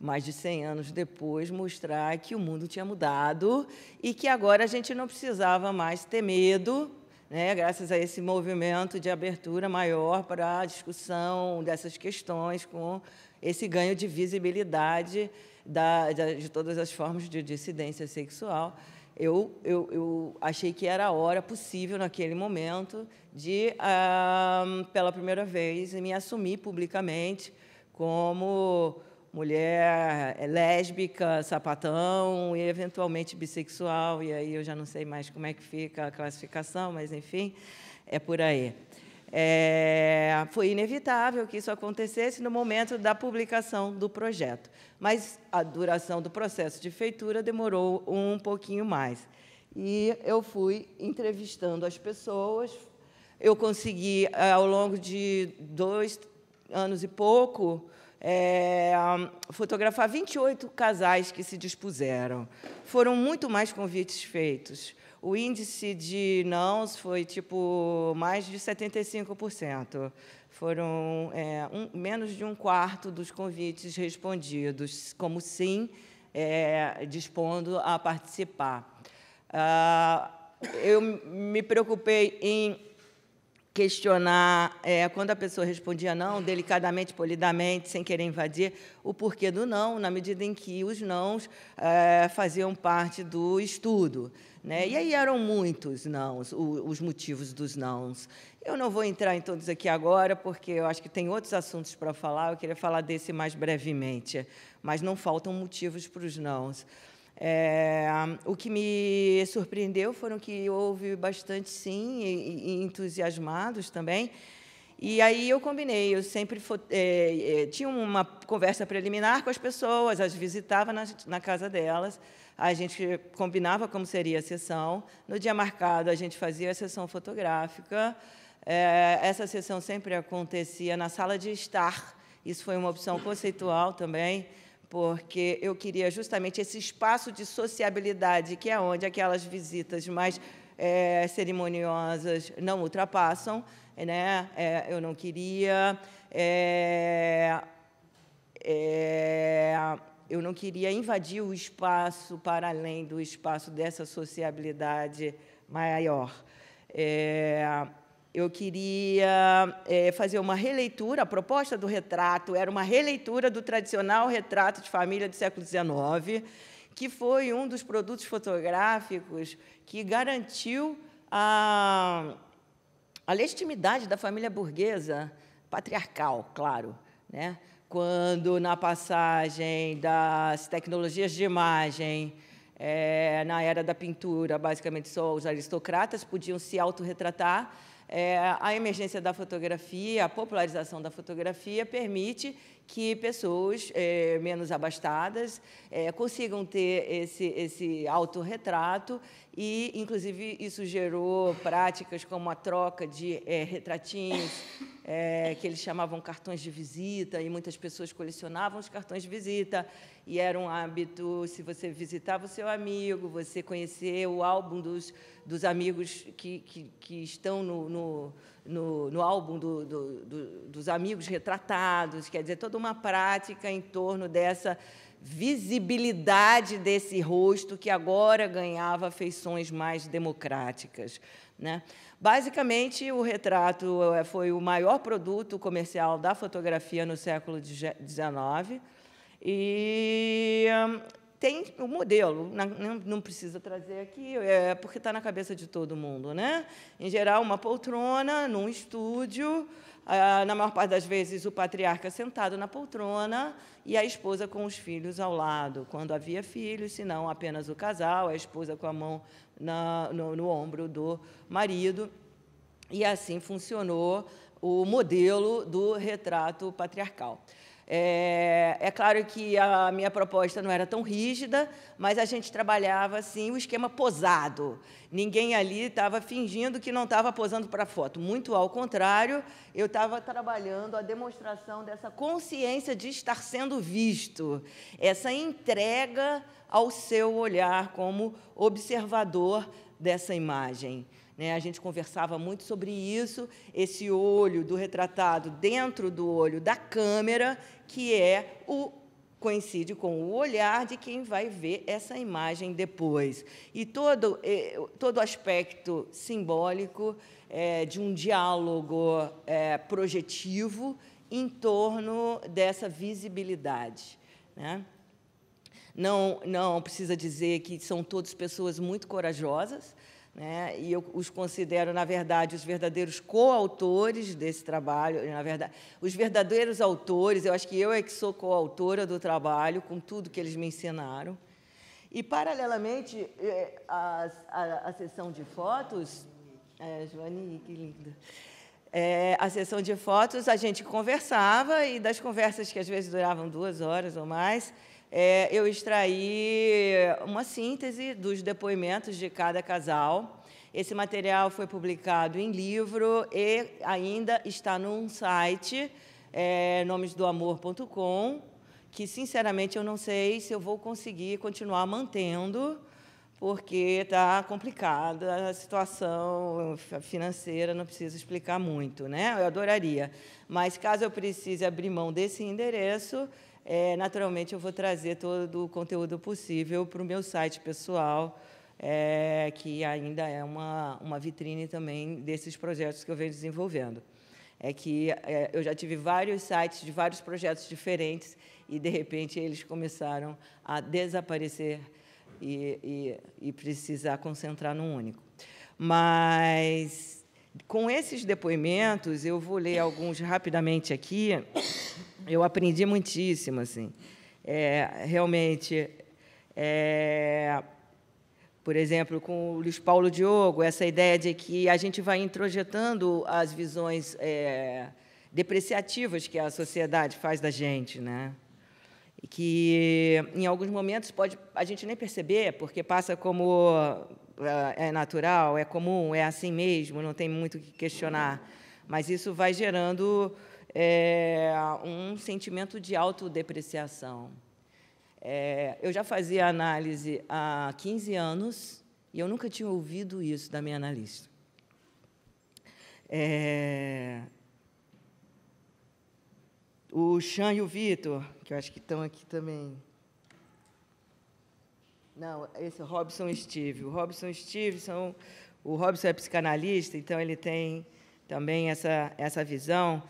Speaker 5: mais de 100 anos depois, mostrar que o mundo tinha mudado e que agora a gente não precisava mais ter medo, né, graças a esse movimento de abertura maior para a discussão dessas questões, com esse ganho de visibilidade da, de, de todas as formas de dissidência sexual. Eu, eu, eu achei que era a hora possível, naquele momento, de, ah, pela primeira vez, me assumir publicamente como mulher eh, lésbica, sapatão e eventualmente bissexual, e aí eu já não sei mais como é que fica a classificação, mas enfim, é por aí. É, foi inevitável que isso acontecesse no momento da publicação do projeto, mas a duração do processo de feitura demorou um pouquinho mais. E eu fui entrevistando as pessoas, eu consegui, eh, ao longo de dois anos e pouco, é, fotografar 28 casais que se dispuseram. Foram muito mais convites feitos. O índice de nãos foi tipo mais de 75%. Foram é, um, menos de um quarto dos convites respondidos, como sim, é, dispondo a participar. Ah, eu me preocupei em questionar, é, quando a pessoa respondia não, delicadamente, polidamente, sem querer invadir, o porquê do não, na medida em que os nãos é, faziam parte do estudo. Né? E aí eram muitos nãos, o, os motivos dos nãos. Eu não vou entrar em todos aqui agora, porque eu acho que tem outros assuntos para falar, eu queria falar desse mais brevemente, mas não faltam motivos para os nãos. É, o que me surpreendeu foram que houve bastante sim, e, e entusiasmados também. E aí eu combinei, eu sempre é, é, tinha uma conversa preliminar com as pessoas, as visitava na, na, casa delas, a gente combinava como seria a sessão. No dia marcado, a gente fazia a sessão fotográfica. É, essa sessão sempre acontecia na sala de estar, isso foi uma opção conceitual também porque eu queria justamente esse espaço de sociabilidade, que é onde aquelas visitas mais é, cerimoniosas não ultrapassam. Né? É, eu não queria. É, é eu não queria invadir o espaço para além do espaço dessa sociabilidade maior. É, eu queria é, fazer uma releitura. A proposta do retrato era uma releitura do tradicional retrato de família do século XIX, que foi um dos produtos fotográficos que garantiu a, a legitimidade da família burguesa, patriarcal, claro. Né? Quando, na passagem das tecnologias de imagem, é, na era da pintura, basicamente só os aristocratas podiam se autorretratar é, a emergência da fotografia, a popularização da fotografia permite que pessoas é, menos abastadas é, consigam ter esse, esse autorretrato e, inclusive, isso gerou práticas como a troca de é, retratinhos, é, que eles chamavam cartões de visita, e muitas pessoas colecionavam os cartões de visita, e era um hábito, se você visitava o é seu amigo, você conhecer o álbum dos, dos amigos que, que, que estão no, no, no, no álbum do, do, do, dos amigos retratados, quer dizer, toda uma prática em torno dessa visibilidade desse rosto que agora ganhava feições mais democráticas. Né? Basicamente, o retrato eh, foi o maior produto comercial da fotografia no século XIX e hum, tem o um modelo, não, né, não precisa trazer aqui, é porque está na cabeça de todo mundo, né? Em geral, uma poltrona num estúdio, ah, na maior parte das vezes o patriarca sentado na poltrona e a esposa com os filhos ao lado, quando havia filhos, se não apenas o casal, a esposa com a mão na, no, no ombro do marido. E assim funcionou o modelo do retrato patriarcal. É, é, claro que a minha proposta não era tão rígida, mas a gente trabalhava assim o esquema posado. Ninguém ali estava fingindo que não estava posando para foto. Muito ao contrário, eu estava trabalhando a demonstração dessa consciência de estar sendo visto, essa entrega ao seu olhar como observador dessa imagem. Né? A gente conversava muito sobre isso, esse olho do retratado dentro do olho da câmera, que é o coincide com o olhar de quem vai ver essa imagem depois. E todo, eh, todo aspecto simbólico é, de um diálogo é, projetivo em torno dessa visibilidade. Né? Não, não precisa dizer que são todas pessoas muito corajosas, né? E eu os considero, na verdade, os verdadeiros coautores desse trabalho, na verdade, os verdadeiros autores. Eu acho que eu é que sou coautora do trabalho, com tudo que eles me ensinaram. E, paralelamente, eh, a, a, a sessão de fotos. É, Joani, que linda. É, a sessão de fotos, a gente conversava e das conversas que às vezes duravam duas horas ou mais, é, eu extraí uma síntese dos depoimentos de cada casal. Esse material foi publicado em livro e ainda está num site, é, nomesdoamor.com, que, sinceramente, eu não sei se eu vou conseguir continuar mantendo, porque está complicada a situação financeira, não preciso explicar muito, né? Eu adoraria. Mas, caso eu precise abrir mão desse endereço, é, naturalmente, eu vou trazer todo o conteúdo possível para o meu site pessoal, é, que ainda é uma, uma vitrine também desses projetos que eu venho desenvolvendo. É que é, eu já tive vários sites de vários projetos diferentes e, de repente, eles começaram a desaparecer e, e, e precisar concentrar num único. Mas, com esses depoimentos, eu vou ler alguns rapidamente aqui eu aprendi muitíssimo, assim. É, realmente, é, por exemplo, com o Luiz Paulo Diogo, essa ideia de que a gente vai introjetando as visões é, depreciativas que a sociedade faz da gente, né? E que, em alguns momentos, pode a gente nem perceber, porque passa como é, é natural, é comum, é assim mesmo, não tem muito o que questionar. Mas isso vai gerando é, um sentimento de autodepreciação. É, eu já fazia análise há 15 anos e eu nunca tinha ouvido isso da minha analista. É, o Chan e o Vitor, que eu acho que estão aqui também. Não, esse é o Robson e Steve. O Robson e Steve são. O Robson é psicanalista, então ele tem também essa, essa visão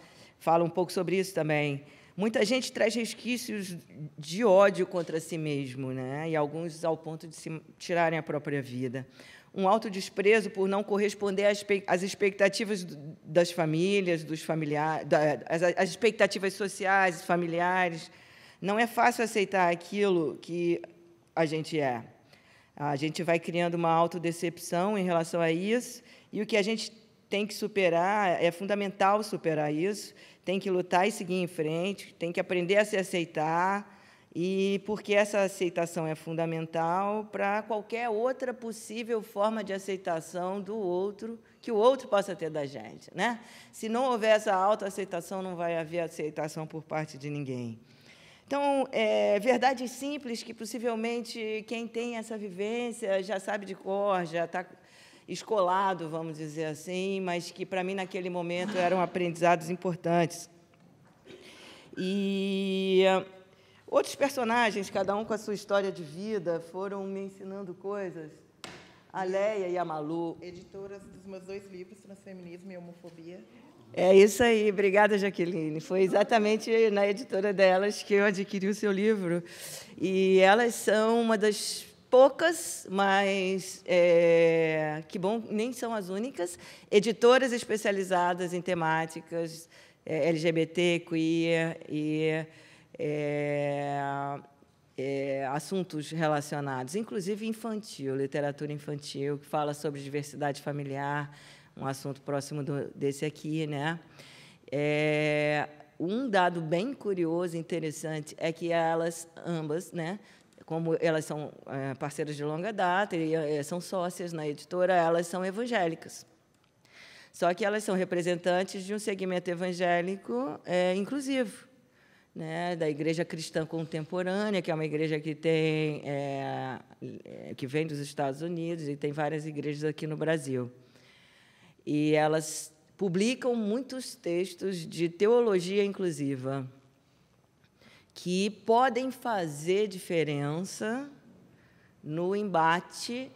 Speaker 5: fala um pouco sobre isso também. Muita gente traz resquícios de ódio contra si mesmo, né? e alguns ao ponto de se tirarem a própria vida. Um alto desprezo por não corresponder às expectativas das famílias, dos familiares, às expectativas sociais familiares. Não é fácil aceitar aquilo que a gente é. A gente vai criando uma autodecepção em relação a isso, e o que a gente tem que superar, é fundamental superar isso, tem que lutar e seguir em frente, tem que aprender a se aceitar, e porque essa aceitação é fundamental para qualquer outra possível forma de aceitação do outro, que o outro possa ter da gente. Né? Se não houver essa autoaceitação, não vai haver aceitação por parte de ninguém. Então, é, verdade simples que possivelmente quem tem essa vivência já sabe de cor, já está escolado, vamos dizer assim, mas que para mim naquele momento eram aprendizados importantes. E outros personagens, cada um com a sua história de vida, foram me ensinando coisas. A Leia e a Malu. Editoras dos meus dois
Speaker 4: livros, Transfeminismo e Homofobia.
Speaker 5: É isso aí, obrigada, Jaqueline. Foi exatamente na editora delas que eu adquiri o seu livro. E elas são uma das poucas, mas é, que bom, nem são as únicas, editoras especializadas em temáticas é, LGBT, queer e é, é, assuntos relacionados, inclusive infantil, literatura infantil, que fala sobre diversidade familiar, um assunto próximo do, desse aqui, né? É, um dado bem curioso, interessante, é que elas ambas, né, como elas são é, parceiras de longa data e é, são sócias na editora, elas são evangélicas. Só que elas são representantes de um segmento evangélico é, inclusivo, né, da Igreja Cristã Contemporânea, que é uma igreja que tem que vem dos Estados Unidos e tem várias igrejas aqui no Brasil. E elas publicam muitos textos de teologia inclusiva que podem fazer diferença no embate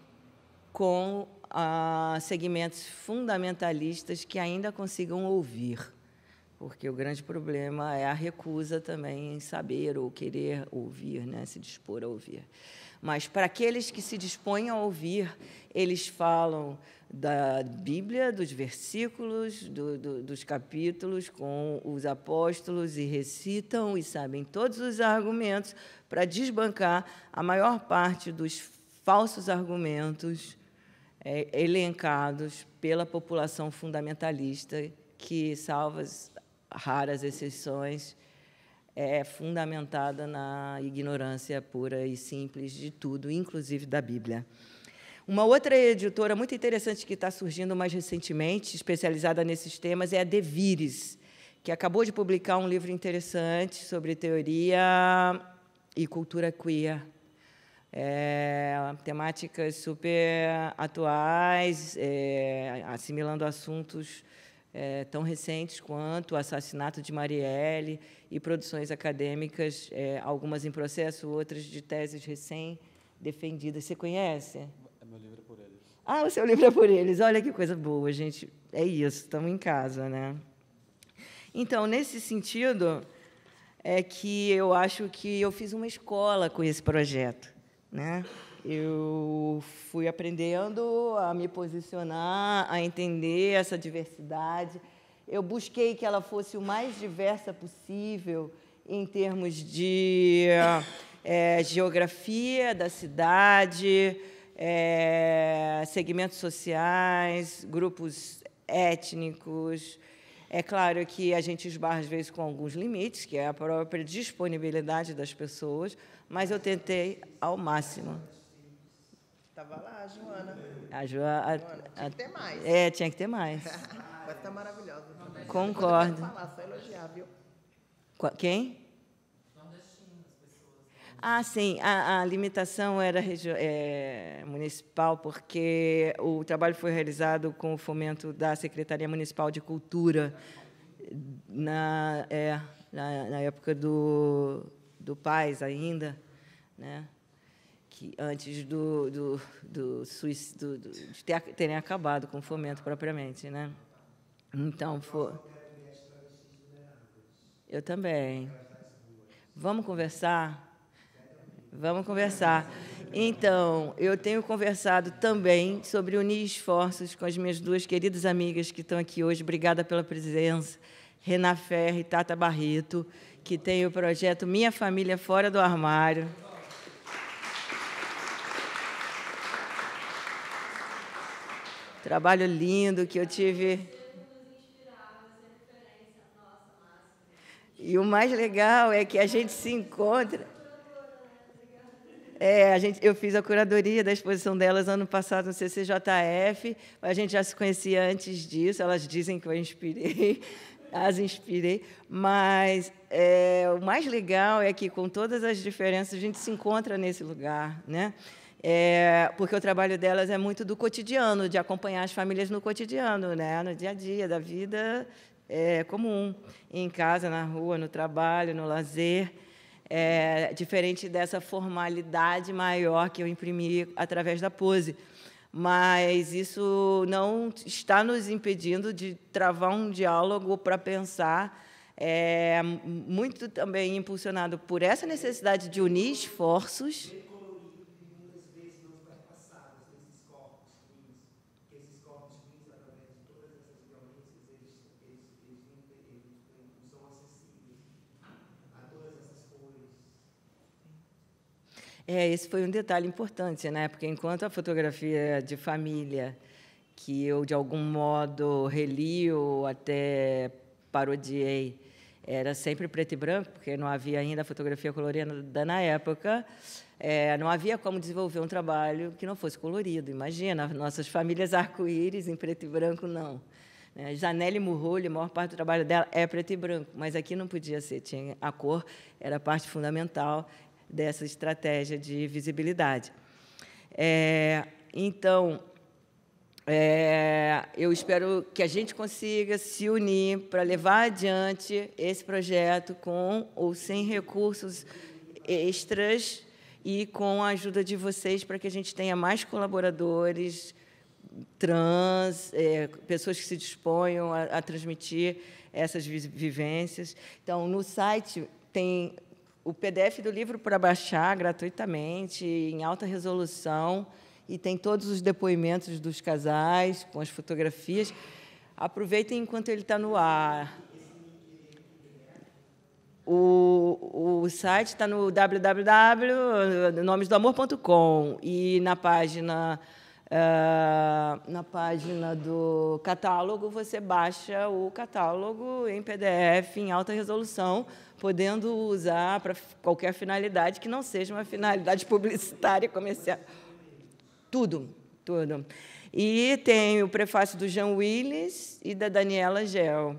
Speaker 5: com ah, segmentos fundamentalistas que ainda consigam ouvir, porque o grande problema é a recusa também em saber ou querer ouvir, né, se dispor a ouvir. Mas para aqueles que se dispõem a ouvir eles falam da Bíblia, dos versículos, do, do, dos capítulos com os apóstolos e recitam e sabem todos os argumentos para desbancar a maior parte dos falsos argumentos é, elencados pela população fundamentalista, que, salvo raras exceções, é fundamentada na ignorância pura e simples de tudo, inclusive da Bíblia. Uma outra editora muito interessante que está surgindo mais recentemente, especializada nesses temas, é a De Vires, que acabou de publicar um livro interessante sobre teoria e cultura queer. É, temáticas super atuais, é, assimilando assuntos é, tão recentes quanto o assassinato de Marielle e produções acadêmicas, é, algumas em processo, outras de teses recém-defendidas. Você conhece? meu livro é por eles. Ah, o seu livro é por eles. Olha que coisa boa, gente. É isso, estamos em casa, né? Então, nesse sentido, é que eu acho que eu fiz uma escola com esse projeto, né? Eu fui aprendendo a me posicionar, a entender essa diversidade. Eu busquei que ela fosse o mais diversa possível em termos de é, geografia da cidade, é, segmentos sociais, grupos étnicos. É claro que a gente esbarra, às vezes, com alguns limites, que é a própria disponibilidade das pessoas, mas eu tentei ao máximo.
Speaker 4: Estava lá a Joana.
Speaker 5: A Joana. Tinha que ter mais. É, tinha que ter mais. Vai
Speaker 4: estar tá maravilhosa. Concordo. Falar, só elogiar, viu?
Speaker 5: Quem? Ah, sim, a, a limitação era é, municipal, porque o trabalho foi realizado com o fomento da Secretaria Municipal de Cultura, na, é, na, na época do, do PAIS ainda, né? que antes do, do, do, do, do de ter, terem acabado com o fomento propriamente. Né? Então, foi. Eu também. Vamos conversar? Vamos conversar. Então, eu tenho conversado também sobre unir esforços com as minhas duas queridas amigas que estão aqui hoje. Obrigada pela presença. Renan Ferre e Tata Barrito, que tem o projeto Minha Família Fora do Armário. Trabalho lindo que eu tive. E o mais legal é que a gente se encontra é, a gente, eu fiz a curadoria da exposição delas ano passado no CCJF. A gente já se conhecia antes disso. Elas dizem que eu inspirei, as inspirei. Mas é, o mais legal é que, com todas as diferenças, a gente se encontra nesse lugar, né? É, porque o trabalho delas é muito do cotidiano, de acompanhar as famílias no cotidiano, né? No dia a dia da vida é, comum, em casa, na rua, no trabalho, no lazer é, diferente dessa formalidade maior que eu imprimi através da pose. Mas isso não está nos impedindo de travar um diálogo para pensar, é, muito também impulsionado por essa necessidade de unir esforços É, esse foi um detalhe importante, né? Porque enquanto a fotografia de família, que eu de algum modo reli ou até parodiei, era sempre preto e branco, porque não havia ainda fotografia colorida na época. É, não havia como desenvolver um trabalho que não fosse colorido. Imagina, nossas famílias arco-íris em preto e branco, não. É, Janelle Murrulli, a maior parte do trabalho dela é preto e branco, mas aqui não podia ser, tinha a cor era parte fundamental dessa estratégia de visibilidade. É, então, é, eu espero que a gente consiga se unir para levar adiante esse projeto com ou sem recursos extras e com a ajuda de vocês para que a gente tenha mais colaboradores trans, é, pessoas que se disponham a, a transmitir essas vivências. Então, no site tem o PDF do livro para baixar gratuitamente, em alta resolução, e tem todos os depoimentos dos casais, com as fotografias. Aproveitem enquanto ele está no ar. O, o site está no www.nomesdoamor.com e na página uh, na página do catálogo você baixa o catálogo em PDF em alta resolução podendo usar para qualquer finalidade que não seja uma finalidade publicitária comercial. Tudo, tudo. E tem o prefácio do Jean Willis e da Daniela Gel,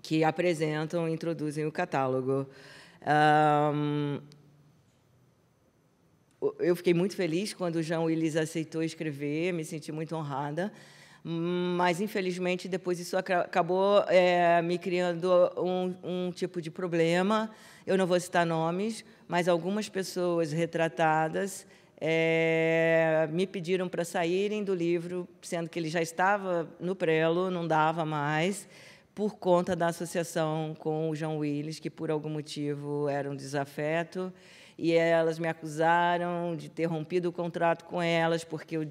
Speaker 5: que apresentam e introduzem o catálogo. Um, eu fiquei muito feliz quando o Jean Willis aceitou escrever, me senti muito honrada. Mas, infelizmente, depois isso acabou é, me criando um, um tipo de problema. Eu não vou citar nomes, mas algumas pessoas retratadas é, me pediram para saírem do livro, sendo que ele já estava no prelo, não dava mais, por conta da associação com o João Willis, que por algum motivo era um desafeto, e elas me acusaram de ter rompido o contrato com elas, porque eu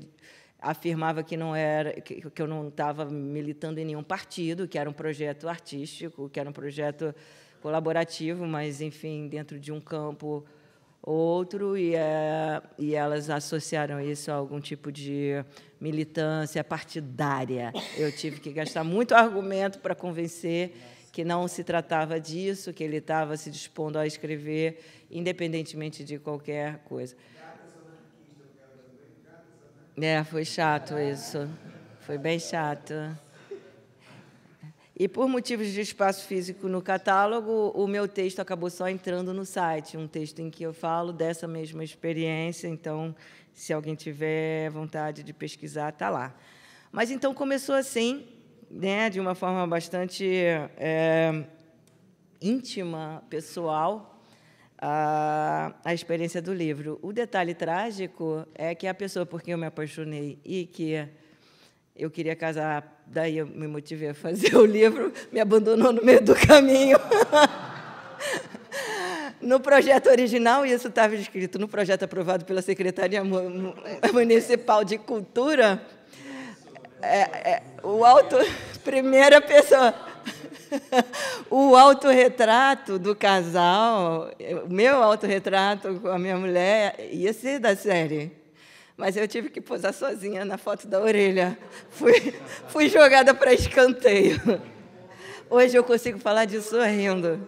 Speaker 5: afirmava que não era que, que eu não estava militando em nenhum partido, que era um projeto artístico, que era um projeto colaborativo, mas enfim dentro de um campo outro e, é, e elas associaram isso a algum tipo de militância partidária. Eu tive que gastar muito argumento para convencer que não se tratava disso, que ele estava se dispondo a escrever independentemente de qualquer coisa. É, foi chato isso. Foi bem chato. E por motivos de espaço físico no catálogo, o meu texto acabou só entrando no site, um texto em que eu falo dessa mesma experiência, então se alguém tiver vontade de pesquisar, está lá. Mas então começou assim, né, de uma forma bastante é, íntima, pessoal, a, a experiência do livro. O detalhe trágico é que a pessoa por quem eu me apaixonei e que eu queria casar, daí eu me motivei a fazer o livro, me abandonou no meio do caminho. No projeto original, isso estava escrito no projeto aprovado pela Secretaria Municipal de Cultura, é, é, o autor, primeira pessoa, o autorretrato do casal, o meu autorretrato com a minha mulher, ia ser da série. Mas eu tive que posar sozinha na foto da orelha. Fui, fui jogada para escanteio. Hoje eu consigo falar disso sorrindo.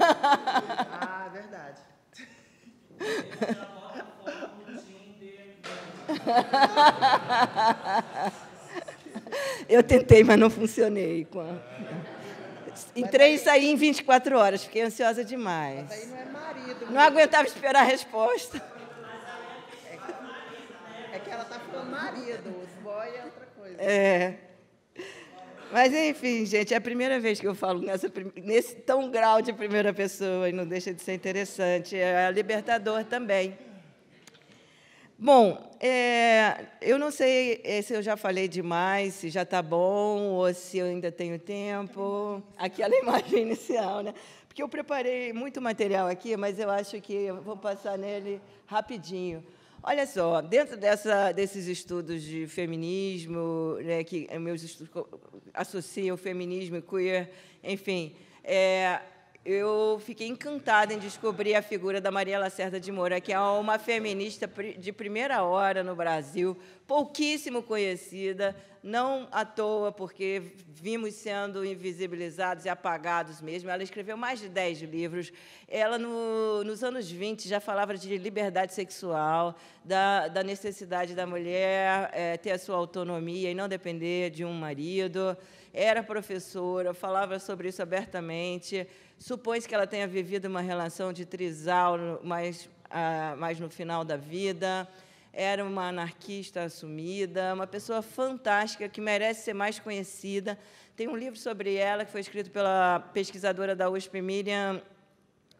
Speaker 4: ah, verdade.
Speaker 6: Eu tentei, mas
Speaker 5: não funcionei. Entrei e saí em 24 horas, fiquei ansiosa demais. Mas aí não é marido. Não né? aguentava esperar a resposta.
Speaker 4: É que ela está falando marido, os boy é outra
Speaker 5: coisa. É. Mas, enfim, gente, é a primeira vez que eu falo nessa, nesse tão grau de primeira pessoa e não deixa de ser interessante. É libertador também. Bom, é, eu não sei é, se eu já falei demais, se já está bom ou se eu ainda tenho tempo. Aquela é imagem inicial, né? Porque eu preparei muito material aqui, mas eu acho que eu vou passar nele rapidinho. Olha só, dentro dessa, desses estudos de feminismo, né, que meus estudos associam feminismo e queer, enfim, é, eu fiquei encantada em descobrir a figura da Maria Lacerda de Moura, que é uma feminista de primeira hora no Brasil, pouquíssimo conhecida, não à toa, porque vimos sendo invisibilizados e apagados mesmo. Ela escreveu mais de 10 livros. Ela, no, nos anos 20, já falava de liberdade sexual, da, da necessidade da mulher é, ter a sua autonomia e não depender de um marido era professora, falava sobre isso abertamente. Supõe-se que ela tenha vivido uma relação de trisal mais, ah, mais no final da vida. Era uma anarquista assumida, uma pessoa fantástica que merece ser mais conhecida. Tem um livro sobre ela que foi escrito pela pesquisadora da USP, Miriam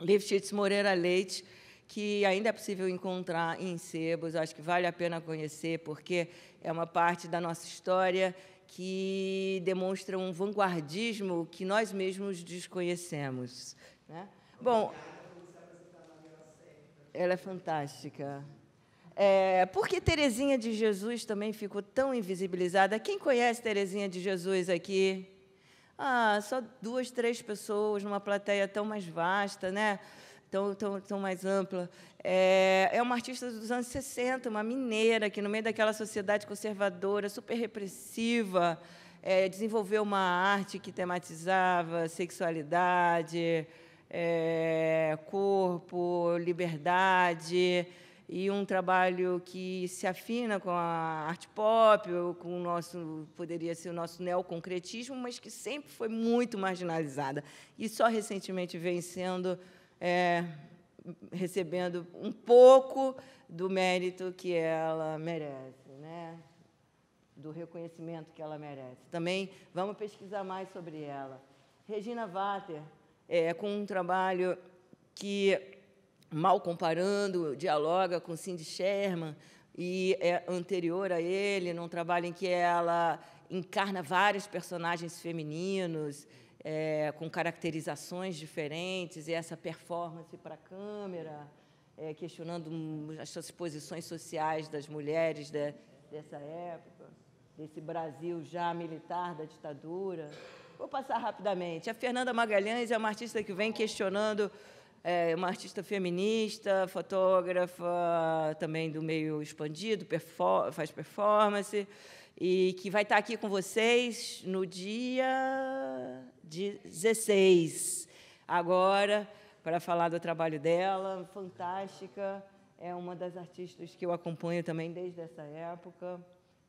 Speaker 5: Lifshitz Moreira Leite, que ainda é possível encontrar em sebos. Acho que vale a pena conhecer, porque é uma parte da nossa história que demonstram um vanguardismo que nós mesmos desconhecemos. Né? Bom, ela é fantástica. É, que Terezinha de Jesus também ficou tão invisibilizada. Quem conhece Terezinha de Jesus aqui? Ah, só duas, três pessoas numa plateia tão mais vasta, né? tão, tão, tão mais ampla. É, é uma artista dos anos 60, uma mineira, que, no meio daquela sociedade conservadora, super repressiva, é, desenvolveu uma arte que tematizava sexualidade, é, corpo, liberdade e um trabalho que se afina com a arte pop, com o nosso poderia ser o nosso neoconcretismo, mas que sempre foi muito marginalizada e só recentemente vem sendo é, recebendo um pouco do mérito que ela merece, né? do reconhecimento que ela merece. Também vamos pesquisar mais sobre ela. Regina Vater, é, com um trabalho que, mal comparando, dialoga com Cindy Sherman, e é anterior a ele, num trabalho em que ela encarna vários personagens femininos, é, com caracterizações diferentes, e essa performance para a câmera, é, questionando as posições sociais das mulheres de, dessa época, desse Brasil já militar da ditadura. Vou passar rapidamente. A Fernanda Magalhães é uma artista que vem questionando, é uma artista feminista, fotógrafa também do meio expandido, perfor faz performance e que vai estar aqui com vocês no dia 16, agora, para falar do trabalho dela, fantástica, é uma das artistas que eu acompanho também desde essa época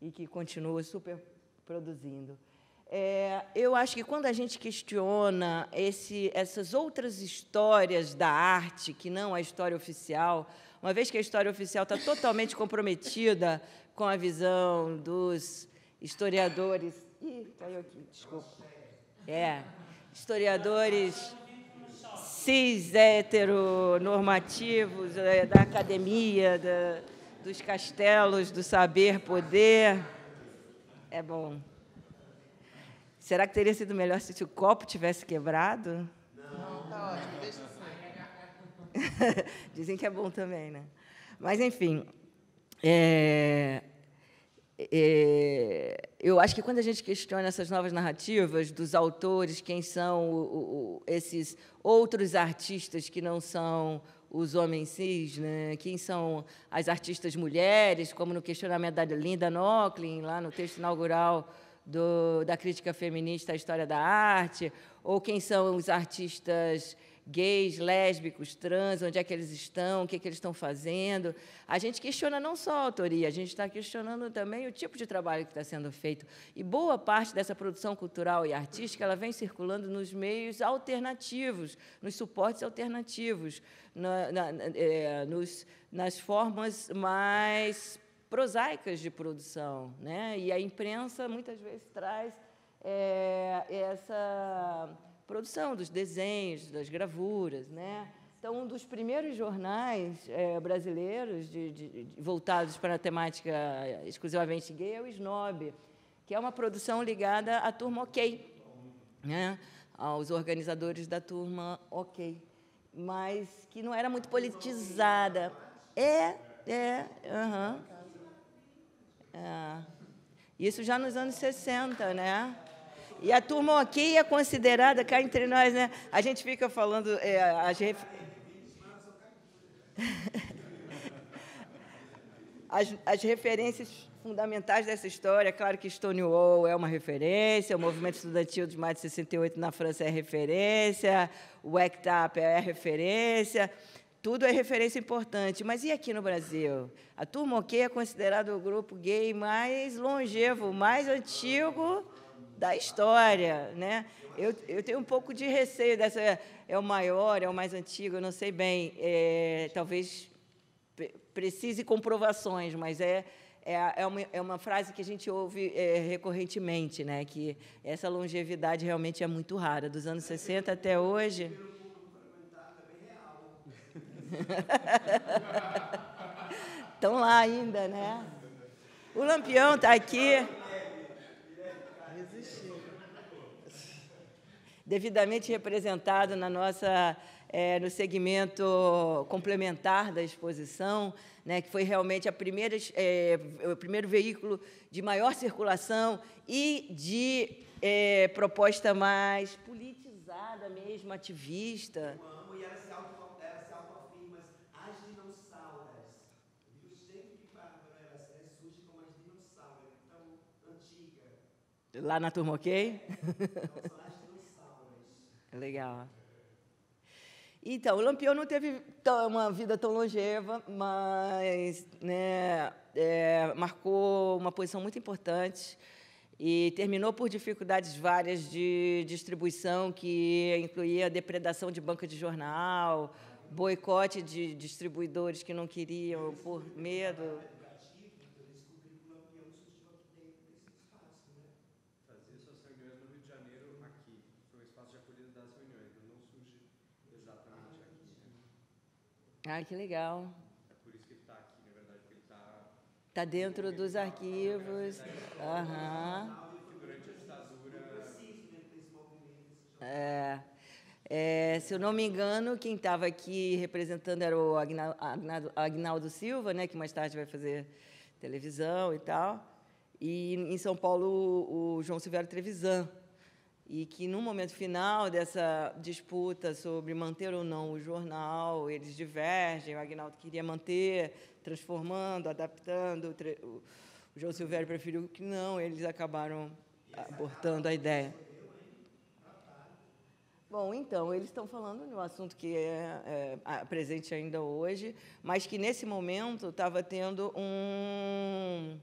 Speaker 5: e que continua super produzindo. É, eu acho que quando a gente questiona esse, essas outras histórias da arte, que não a história oficial, uma vez que a história oficial está totalmente comprometida com a visão dos historiadores. Ih, caiu aqui, desculpa. É, historiadores cis heteronormativos, da academia, da, dos castelos, do saber, poder. É bom. Será que teria sido melhor se o copo tivesse quebrado?
Speaker 4: Não, tá ótimo, deixa assim.
Speaker 5: Dizem que é bom também, né? Mas, enfim, é, é, eu acho que quando a gente questiona essas novas narrativas dos autores, quem são o, o, esses outros artistas que não são os homens cis, né? quem são as artistas mulheres, como no questionamento da Linda Nocklin, lá no texto inaugural do, da crítica feminista à história da arte, ou quem são os artistas gays, lésbicos, trans, onde é que eles estão, o que, é que eles estão fazendo. A gente questiona não só a autoria, a gente está questionando também o tipo de trabalho que está sendo feito. E boa parte dessa produção cultural e artística ela vem circulando nos meios alternativos, nos suportes alternativos, na, na, é, nos, nas formas mais prosaicas de produção. Né? E a imprensa, muitas vezes, traz é, essa produção dos desenhos, das gravuras, né? Então, um dos primeiros jornais é, brasileiros de, de, de, voltados para a temática exclusivamente gay é o Snob, que é uma produção ligada à turma OK, né? aos organizadores da turma OK, mas que não era muito politizada. É, é, uhum. é. Isso já nos anos 60, né? E a turma aqui é considerada, cá entre nós, né? A gente fica falando. É, a gente... as, as referências fundamentais dessa história, é claro que Stonewall é uma referência, o movimento estudantil de mais de 68 na França é referência, o ACT UP é referência, tudo é referência importante. Mas e aqui no Brasil? A Turma OK é considerado o grupo gay mais longevo, mais antigo da história, né? Eu, eu tenho um pouco de receio dessa é o maior, é o mais antigo, eu não sei bem, é, talvez precise comprovações, mas é, é é, uma, é uma frase que a gente ouve é, recorrentemente, né? Que essa longevidade realmente é muito rara, dos anos 60 até hoje. Estão lá ainda, né? O Lampião está aqui. devidamente representado na nossa é, no segmento complementar da exposição, né, que foi realmente a primeira, é, o primeiro veículo de maior circulação e de é, proposta mais politizada mesmo, ativista. e ela se autoafirma,
Speaker 7: as dinossauras. E o jeito que é
Speaker 5: como as dinossauras, então, Lá na turma, ok? Não, Legal. Então, o Lampião não teve uma vida tão longeva, mas né, é, marcou uma posição muito importante e terminou por dificuldades várias de distribuição, que incluía depredação de banca de jornal, boicote de distribuidores que não queriam por medo. Ah, que legal.
Speaker 1: É por isso que ele está aqui, na verdade, porque ele está...
Speaker 5: Está dentro né? ele dos tá ele arquivos. Aham.
Speaker 1: Uhum. Durante a ditadura...
Speaker 5: É... É, se eu não me engano, quem estava aqui representando era o Agnaldo, Silva, né, que mais tarde vai fazer televisão e tal. E em São Paulo, o João Silvério Trevisan, e que no momento final dessa disputa sobre manter ou não o jornal, eles divergem, o Agnaldo queria manter, transformando, adaptando, o, João Silvério preferiu que não, eles acabaram abortando a ideia. Bom, então, eles estão falando de um assunto que é, é, presente ainda hoje, mas que, nesse momento, estava tendo um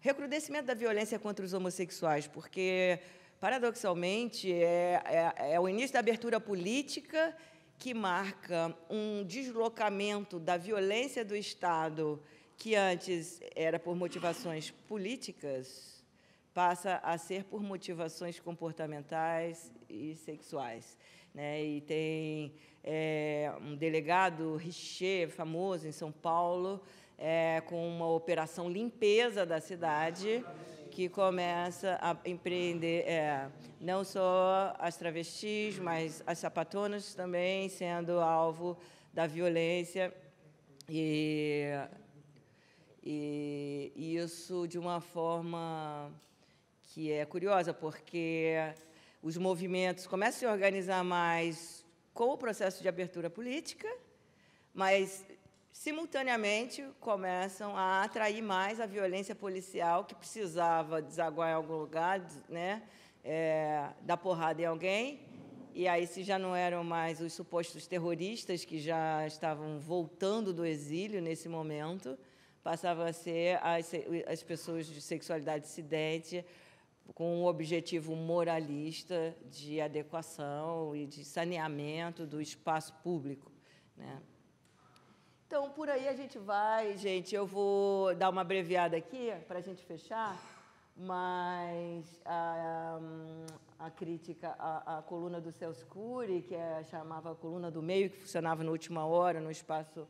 Speaker 5: recrudescimento da violência contra os homossexuais, porque paradoxalmente, é, é, é o início da abertura política que marca um deslocamento da violência do Estado, que antes era por motivações políticas, passa a ser por motivações comportamentais e sexuais. Né? E tem é, um delegado Richer, famoso em São Paulo, é, com uma operação limpeza da cidade que começa a empreender é, não só as travestis, mas as sapatonas também sendo alvo da violência e, e, e isso de uma forma que é curiosa, porque os movimentos começam a se organizar mais com o processo de abertura política, mas simultaneamente começam a atrair mais a violência policial que precisava desaguar em algum lugar, né, é, dar porrada em alguém. E aí, se já não eram mais os supostos terroristas que já estavam voltando do exílio nesse momento, passavam a ser as, as pessoas de sexualidade dissidente com um objetivo moralista de adequação e de saneamento do espaço público. Né? Então, por aí a gente vai, gente. Eu vou dar uma abreviada aqui para a gente fechar, mas a, a crítica, a, a, coluna do Celso Cury, que é, chamava a coluna do meio, que funcionava na última hora, no espaço,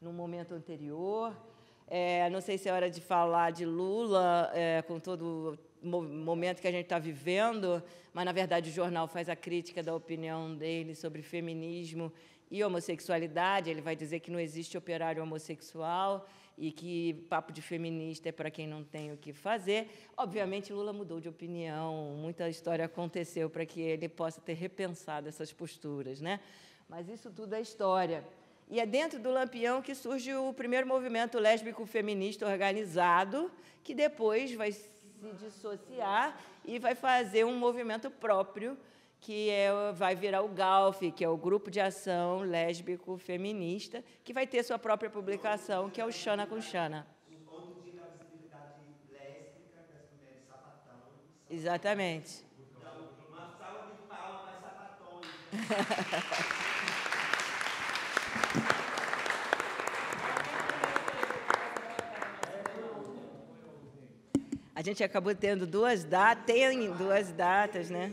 Speaker 5: no momento anterior. É, não sei se é hora de falar de Lula, é, com todo o momento que a gente está vivendo, mas, na verdade, o jornal faz a crítica da opinião dele sobre feminismo e homossexualidade, ele vai dizer que não existe operário homossexual e que papo de feminista é para quem não tem o que fazer. Obviamente, Lula mudou de opinião, muita história aconteceu para que ele possa ter repensado essas posturas, né? Mas isso tudo é história. E é dentro do Lampião que surge o primeiro movimento lésbico feminista organizado, que depois vai se dissociar e vai fazer um movimento próprio que é, vai virar o GALF, que é o Grupo de Ação Lésbico Feminista, que vai ter sua própria publicação, que é o Xana com Xana. Exatamente. Então, uma sala de palmas sapatões. A gente acabou tendo duas datas, tem duas datas, né?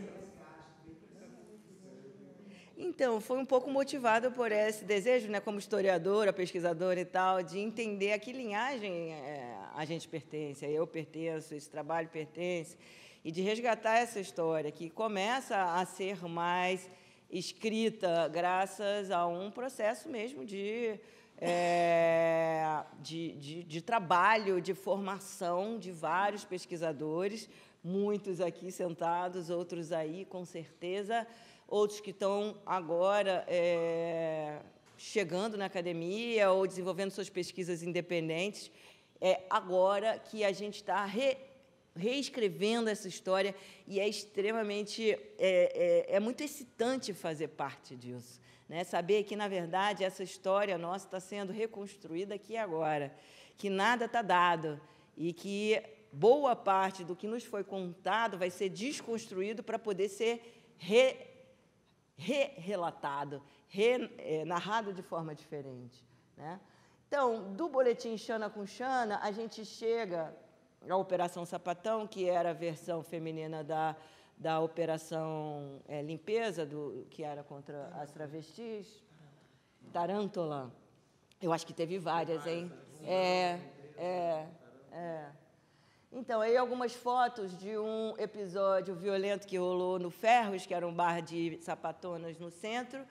Speaker 5: Então, foi um pouco motivado por esse desejo, né, como historiadora, pesquisadora e tal, de entender a que linhagem eh, a gente pertence, eu pertenço, esse trabalho pertence, e de resgatar essa história que começa a ser mais escrita graças a um processo mesmo de, é, de, de, de trabalho, de formação de vários pesquisadores, muitos aqui sentados, outros aí, com certeza outros que estão agora é, chegando na academia ou desenvolvendo suas pesquisas independentes. É agora que a gente está re, reescrevendo essa história e é extremamente é, é, é muito excitante fazer parte disso. Né, saber que, na verdade, essa história nossa está sendo reconstruída aqui e agora, que nada está dado e que boa parte do que nos foi contado vai ser desconstruído para poder ser re re-relatado, re, é, narrado de forma diferente. Né? Então, do boletim Xana com Xana, a gente chega à Operação Sapatão, que era a versão feminina da, da Operação é, Limpeza, do, que era contra as travestis. Tarântola. Eu acho que teve várias, hein? Né? É, é, é. Então, aí algumas fotos de um episódio violento que rolou no Ferros, que era um bar de sapatonas no centro,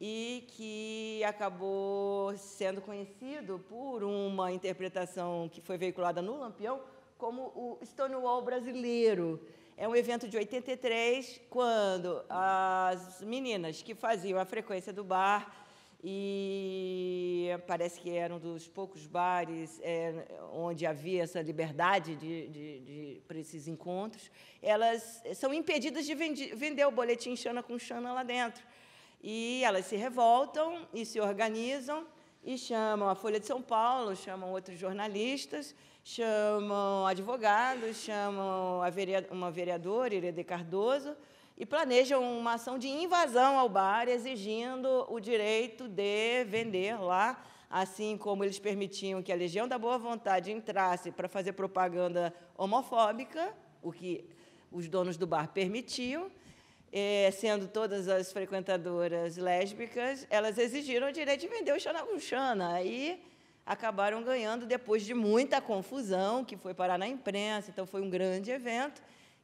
Speaker 5: e que acabou sendo conhecido por uma interpretação que foi veiculada no Lampião como o Stonewall brasileiro. É um evento de 83, quando as meninas que faziam a frequência do bar e parece que era um dos poucos bares é, onde havia essa liberdade de, de, de, para esses encontros, elas eh, são impedidas de vendi, vender o boletim Xana com Xana lá dentro. E elas se revoltam e se organizam e chamam a Folha de São Paulo, chamam outros jornalistas, chamam advogados, chamam uma vereadora, Irene Cardoso, e planejam uma ação de invasão ao bar, exigindo o direito de vender lá, assim como eles permitiam que a Legião da Boa Vontade entrasse para fazer propaganda homofóbica, o que os donos do bar permitiam. É, sendo todas as frequentadoras lésbicas, elas exigiram o direito de vender o Xana. Aí acabaram ganhando depois de muita confusão que foi parar na imprensa, então foi um grande evento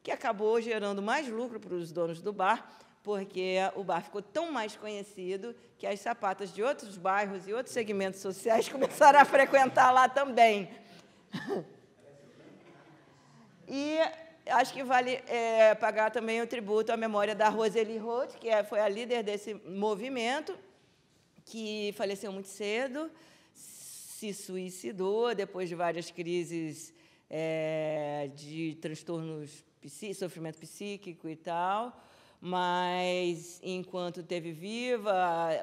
Speaker 5: que acabou gerando mais lucro para os donos do bar, porque o bar ficou tão mais conhecido que as sapatas de outros bairros e outros segmentos sociais começaram a frequentar lá também. E acho que vale é, pagar também o tributo à memória da Roseli Roth, que é, foi a líder desse movimento, que faleceu muito cedo, se suicidou depois de várias crises é, de transtornos sofrimento psíquico e tal, mas enquanto teve viva,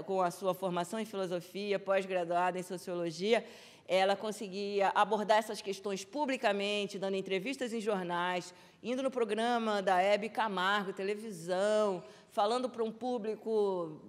Speaker 5: com a sua formação em filosofia, pós-graduada em sociologia, ela conseguia abordar essas questões publicamente, dando entrevistas em jornais, indo no programa da Hebe Camargo, televisão, falando para um público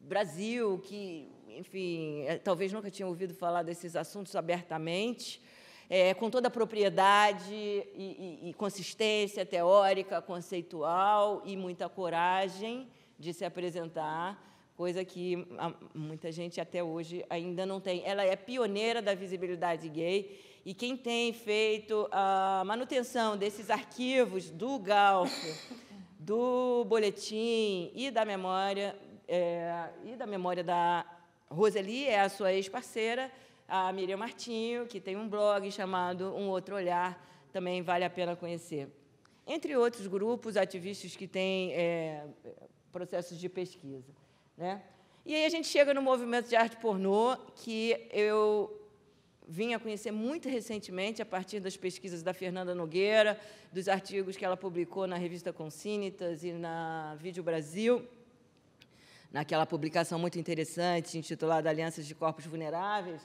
Speaker 5: Brasil que, enfim, eh, talvez nunca tinha ouvido falar desses assuntos abertamente é, com toda a propriedade e, e, e consistência teórica, conceitual e muita coragem de se apresentar coisa que ah, muita gente até hoje ainda não tem. Ela é pioneira da visibilidade gay e quem tem feito a manutenção desses arquivos do Galf, do boletim e da memória é, e da memória da Roseli é a sua ex-parceira a Miriam Martinho, que tem um blog chamado Um Outro Olhar, também vale a pena conhecer. Entre outros grupos ativistas que têm é, processos de pesquisa. Né? E aí a gente chega no movimento de arte pornô, que eu vim a conhecer muito recentemente, a partir das pesquisas da Fernanda Nogueira, dos artigos que ela publicou na revista Consínitas e na Vídeo Brasil, naquela publicação muito interessante intitulada Alianças de Corpos Vulneráveis,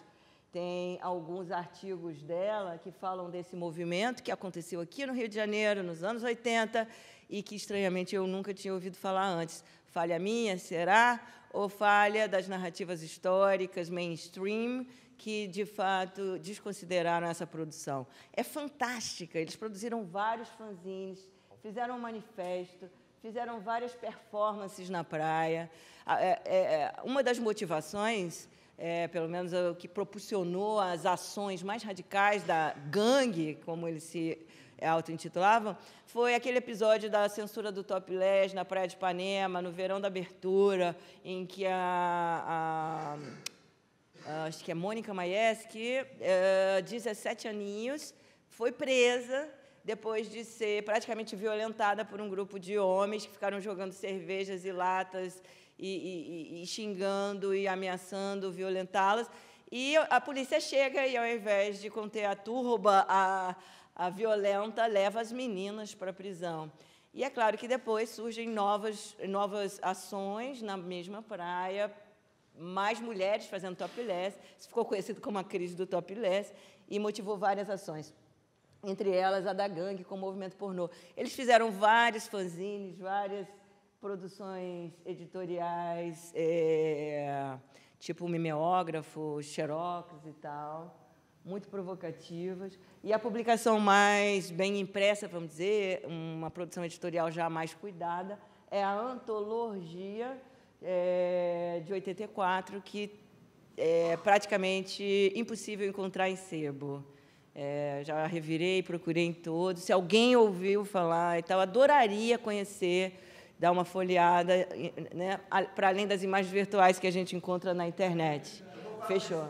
Speaker 5: tem alguns artigos dela que falam desse movimento que aconteceu aqui no Rio de Janeiro, nos anos 80, e que, estranhamente, eu nunca tinha ouvido falar antes. Falha minha, será? Ou falha das narrativas históricas mainstream que, de fato, desconsideraram essa produção? É fantástica. Eles produziram vários fanzines, fizeram um manifesto, fizeram várias performances na praia. É, é, é, uma das motivações é, pelo menos é o que propulsionou as ações mais radicais da gangue, como eles se é, auto-intitulavam, foi aquele episódio da censura do Top Les na Praia de Ipanema, no verão da abertura, em que a, a, acho que é Mônica Maieski, é, 17 aninhos, foi presa depois de ser praticamente violentada por um grupo de homens que ficaram jogando cervejas e latas e, e, e xingando e ameaçando violentá-las. E a polícia chega e, ao invés de conter a turba, a, a violenta leva as meninas para a prisão. E é claro que depois surgem novas, novas ações na mesma praia, mais mulheres fazendo topless. Isso ficou conhecido como a crise do topless e motivou várias ações entre elas a da gangue com o movimento pornô. Eles fizeram vários fanzines, várias produções editoriais, é, tipo mimeógrafo, xerox e tal, muito provocativas. E a publicação mais bem impressa, vamos dizer, uma produção editorial já mais cuidada, é a Antologia é, de 84, que é praticamente impossível encontrar em sebo. É, já revirei, procurei em todos. Se alguém ouviu falar e tal, adoraria conhecer dar uma folheada né, para além das imagens virtuais que a gente encontra na internet. Fechou.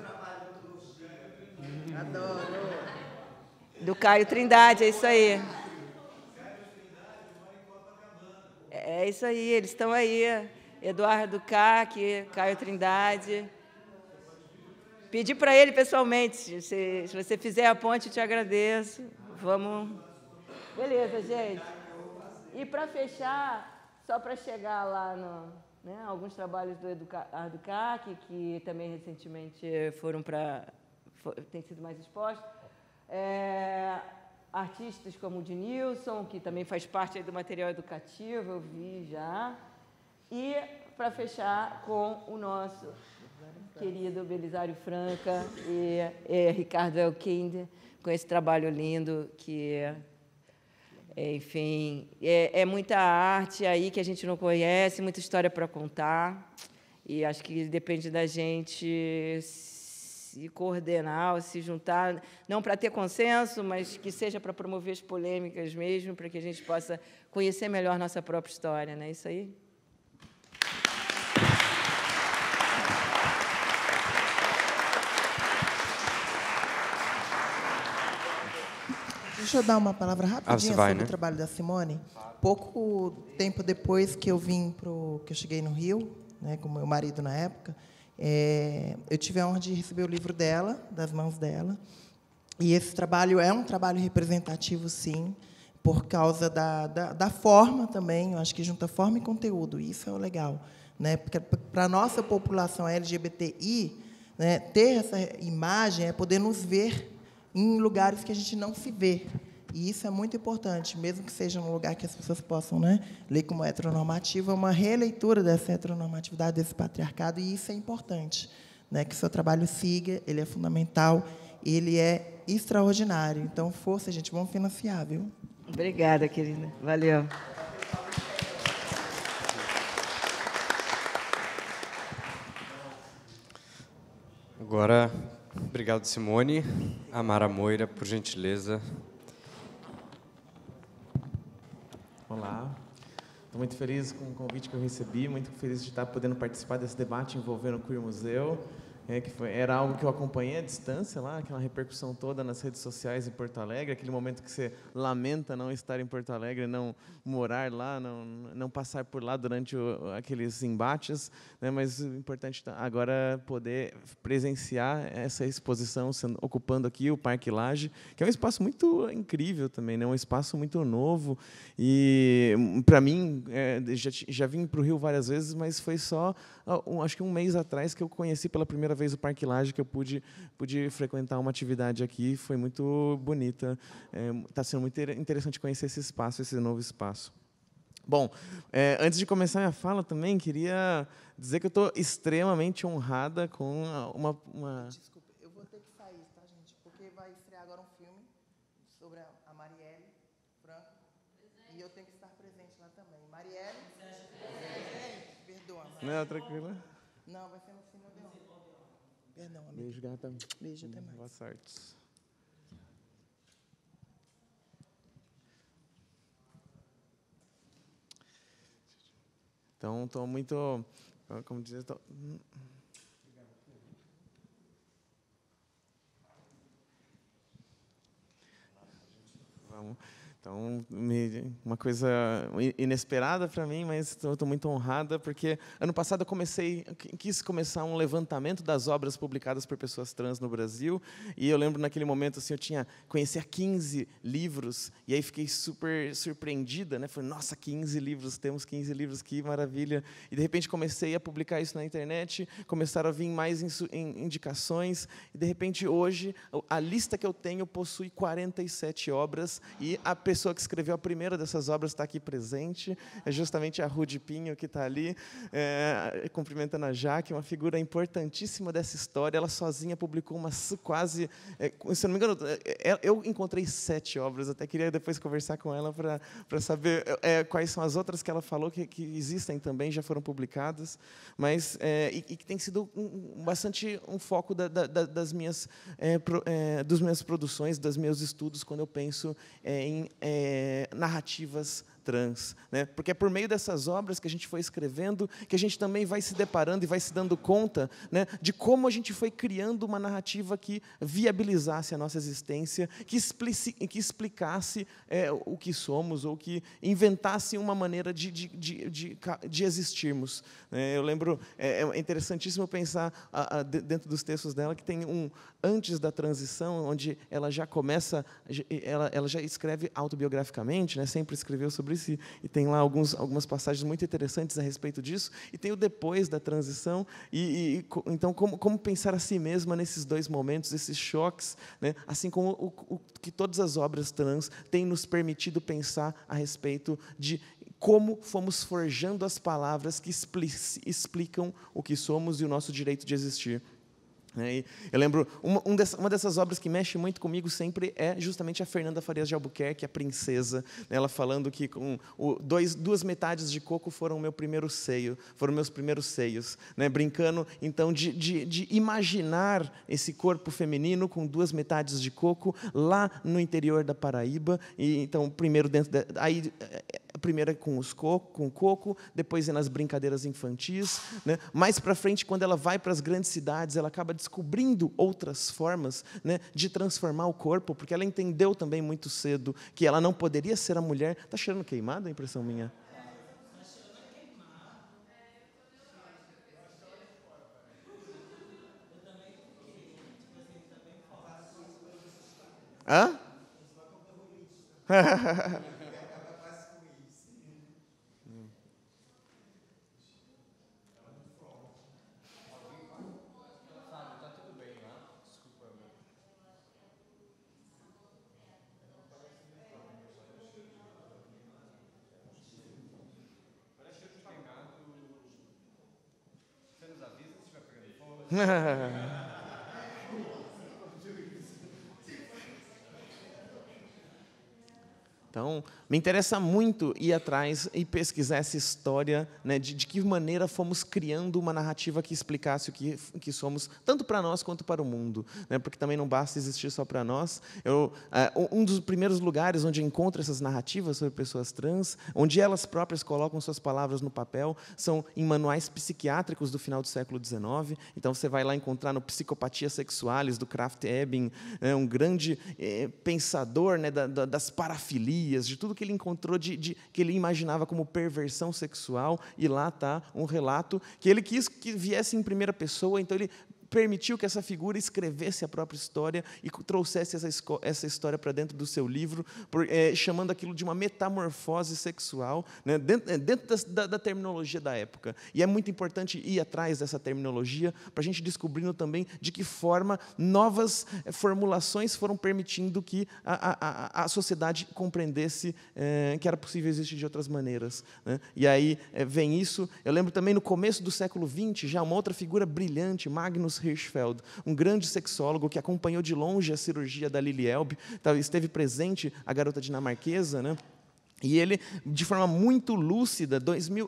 Speaker 4: Adoro.
Speaker 5: Do Caio Trindade, é isso aí. É, é isso aí, eles estão aí. Eduardo Cac, Caio Trindade. Pedi para ele pessoalmente. Se, se você fizer a ponte, eu te agradeço. Vamos. Beleza, gente. E para fechar, só para chegar lá no, né, alguns trabalhos do educar que também recentemente foram para. têm sido mais expostos. É, artistas como o de Nilson, que também faz parte do material educativo, eu vi já. E para fechar com o nosso querido Belisário Franca e, e Ricardo Elkind, com esse trabalho lindo que enfim, é, é, muita arte aí que a gente não conhece, muita história para contar. E acho que depende da gente se coordenar, se juntar, não para ter consenso, mas que seja para promover as polêmicas mesmo, para que a gente possa conhecer melhor nossa própria história, não é isso aí?
Speaker 4: Deixa eu dar uma palavra ah, rapidinha vai, sobre né? o trabalho da Simone. Pouco tempo depois que eu vim pro, que eu cheguei no Rio, né, com meu marido na época, é, eu tive a honra de receber o livro dela, das mãos dela. E esse trabalho é um trabalho representativo, sim, por causa da, da, da forma também. Eu acho que junta forma e conteúdo. E isso é o legal, né? Porque para a nossa população LGBTI, né, ter essa imagem é poder nos ver em lugares que a gente não se vê. E isso é muito importante, mesmo que seja num lugar que as pessoas possam né, ler como heteronormativo, é uma releitura dessa heteronormatividade, desse patriarcado, e isso é importante, né, que o seu trabalho siga, ele é fundamental, ele é extraordinário. Então, força, gente, vamos financiar, viu?
Speaker 5: Obrigada, querida. Valeu.
Speaker 1: Agora Obrigado, Simone. Amara Moira, por gentileza.
Speaker 7: Olá. Estou muito feliz com o convite que eu recebi, muito feliz de estar podendo participar desse debate envolvendo o Queer Museu. É, que foi, era algo que eu acompanhei à distância lá, aquela repercussão toda nas redes sociais em Porto Alegre, aquele momento que você lamenta não estar em Porto Alegre, não morar lá, não, não passar por lá durante o, aqueles embates, né, mas o importante tá, agora poder presenciar essa exposição, sendo, ocupando aqui o Parque Laje, que é um espaço muito incrível também, né, um espaço muito novo, e hum, para mim, é, já, já vim para o Rio várias vezes, mas foi só ah, um, acho que um mês atrás que eu conheci pela primeira vez o Parque Laje, que eu pude, pude frequentar uma atividade aqui, foi muito bonita. Está é, tá sendo muito interessante conhecer esse espaço, esse novo espaço. Bom, é, antes de começar minha fala também, queria dizer que eu estou extremamente honrada com uma, uma
Speaker 4: Não, tranquila. Não, vai ser no final não. Perdão, amiga. Beijo, gata. Beijo, até mais. Boa sorte.
Speaker 7: Então, estou muito, como dizer, tô... Hum. Vamos. Então, uma coisa inesperada para mim, mas estou muito honrada, porque ano passado eu comecei, quis começar um levantamento das obras publicadas por pessoas trans no Brasil, e eu lembro naquele momento, assim, eu tinha, conhecia 15 livros, e aí fiquei super surpreendida, né? Falei, nossa, 15 livros, temos 15 livros, que maravilha. E de repente comecei a publicar isso na internet, começaram a vir mais indicações, e de repente hoje, a lista que eu tenho possui 47 obras, e a pessoa que escreveu a primeira dessas obras está aqui presente, é justamente a Rude Pinho, que está ali, é, cumprimentando a Jaque, uma figura importantíssima dessa história. Ela sozinha publicou umas quase, é, se não me engano, é, é, eu encontrei sete obras, até queria depois conversar com ela para saber é, é, quais são as outras que ela falou que, que existem também, já foram publicadas, mas e, e, que tem sido um, bastante um foco da, da, das minhas, pro, dos minhas produções, dos meus estudos, quando eu penso em é, narrativas trans. Né? Porque é por meio dessas obras que a gente foi escrevendo que a gente também vai se deparando e vai se dando conta né, de como a gente foi criando uma narrativa que viabilizasse a nossa existência, que, que explicasse é, o que somos ou que inventasse uma maneira de, de, de, de, de existirmos. Né? eu lembro, é, é interessantíssimo pensar dentro dos textos dela que tem um, antes da transição, onde ela já começa, ela, ela já escreve autobiograficamente, né? sempre escreveu sobre si, e tem lá alguns, algumas passagens muito interessantes a respeito disso, e tem o depois da transição, e, e então como, como, pensar a si mesma nesses dois momentos, esses choques, né? assim como o, o que todas as obras trans têm nos permitido pensar a respeito de como fomos forjando as palavras que explicam o que somos e o nosso direito de existir né? Eu lembro, uma, uma dessas obras que mexe muito comigo sempre é justamente a Fernanda Farias de Albuquerque, a princesa, né? ela falando que com dois, duas metades de coco foram meu primeiro seio, foram meus primeiros seios, né? brincando então de, de, de imaginar esse corpo feminino com duas metades de coco lá no interior da Paraíba, e então primeiro dentro, de, aí primeiro com, os coco, com coco, depois é nas brincadeiras infantis. Né? Mais para frente, quando ela vai para as grandes cidades, ela acaba descobrindo outras formas né, de transformar o corpo, porque ela entendeu também muito cedo que ela não poderia ser a mulher. Está cheirando queimado, a impressão minha? Hã? então, me interessa muito ir atrás e pesquisar essa história, né, de, de, que maneira fomos criando uma narrativa que explicasse o que, que somos, tanto para nós quanto para o mundo, né, porque também não basta existir só para nós. Eu, é, um dos primeiros lugares onde encontro essas narrativas sobre pessoas trans, onde elas próprias colocam suas palavras no papel, são em manuais psiquiátricos do final do século XIX. Então você vai lá encontrar no Psicopatia Sexuales, do Kraft Ebing, né, um grande é, pensador né, da, da, das parafilias, de tudo que que ele encontrou de, de que ele imaginava como perversão sexual, e lá está um relato que ele quis que viesse em primeira pessoa, então ele permitiu que essa figura escrevesse a própria história e trouxesse essa, essa história para dentro do seu livro, por, é, chamando aquilo de uma metamorfose sexual, né, dentro, eh, dentro das, da, da, terminologia da época. E é muito importante ir atrás dessa terminologia para a gente descobrindo também de que forma novas eh, formulações foram permitindo que a, a, a sociedade compreendesse é, que era possível existir de outras maneiras. Né? E aí é, vem isso. Eu lembro também no começo do século XX, já uma outra figura brilhante, Magnus Hirschfeld, um grande sexólogo que acompanhou de longe a cirurgia da Lili Elbe, tá, esteve presente, a garota dinamarquesa, né? E ele, de forma muito lúcida,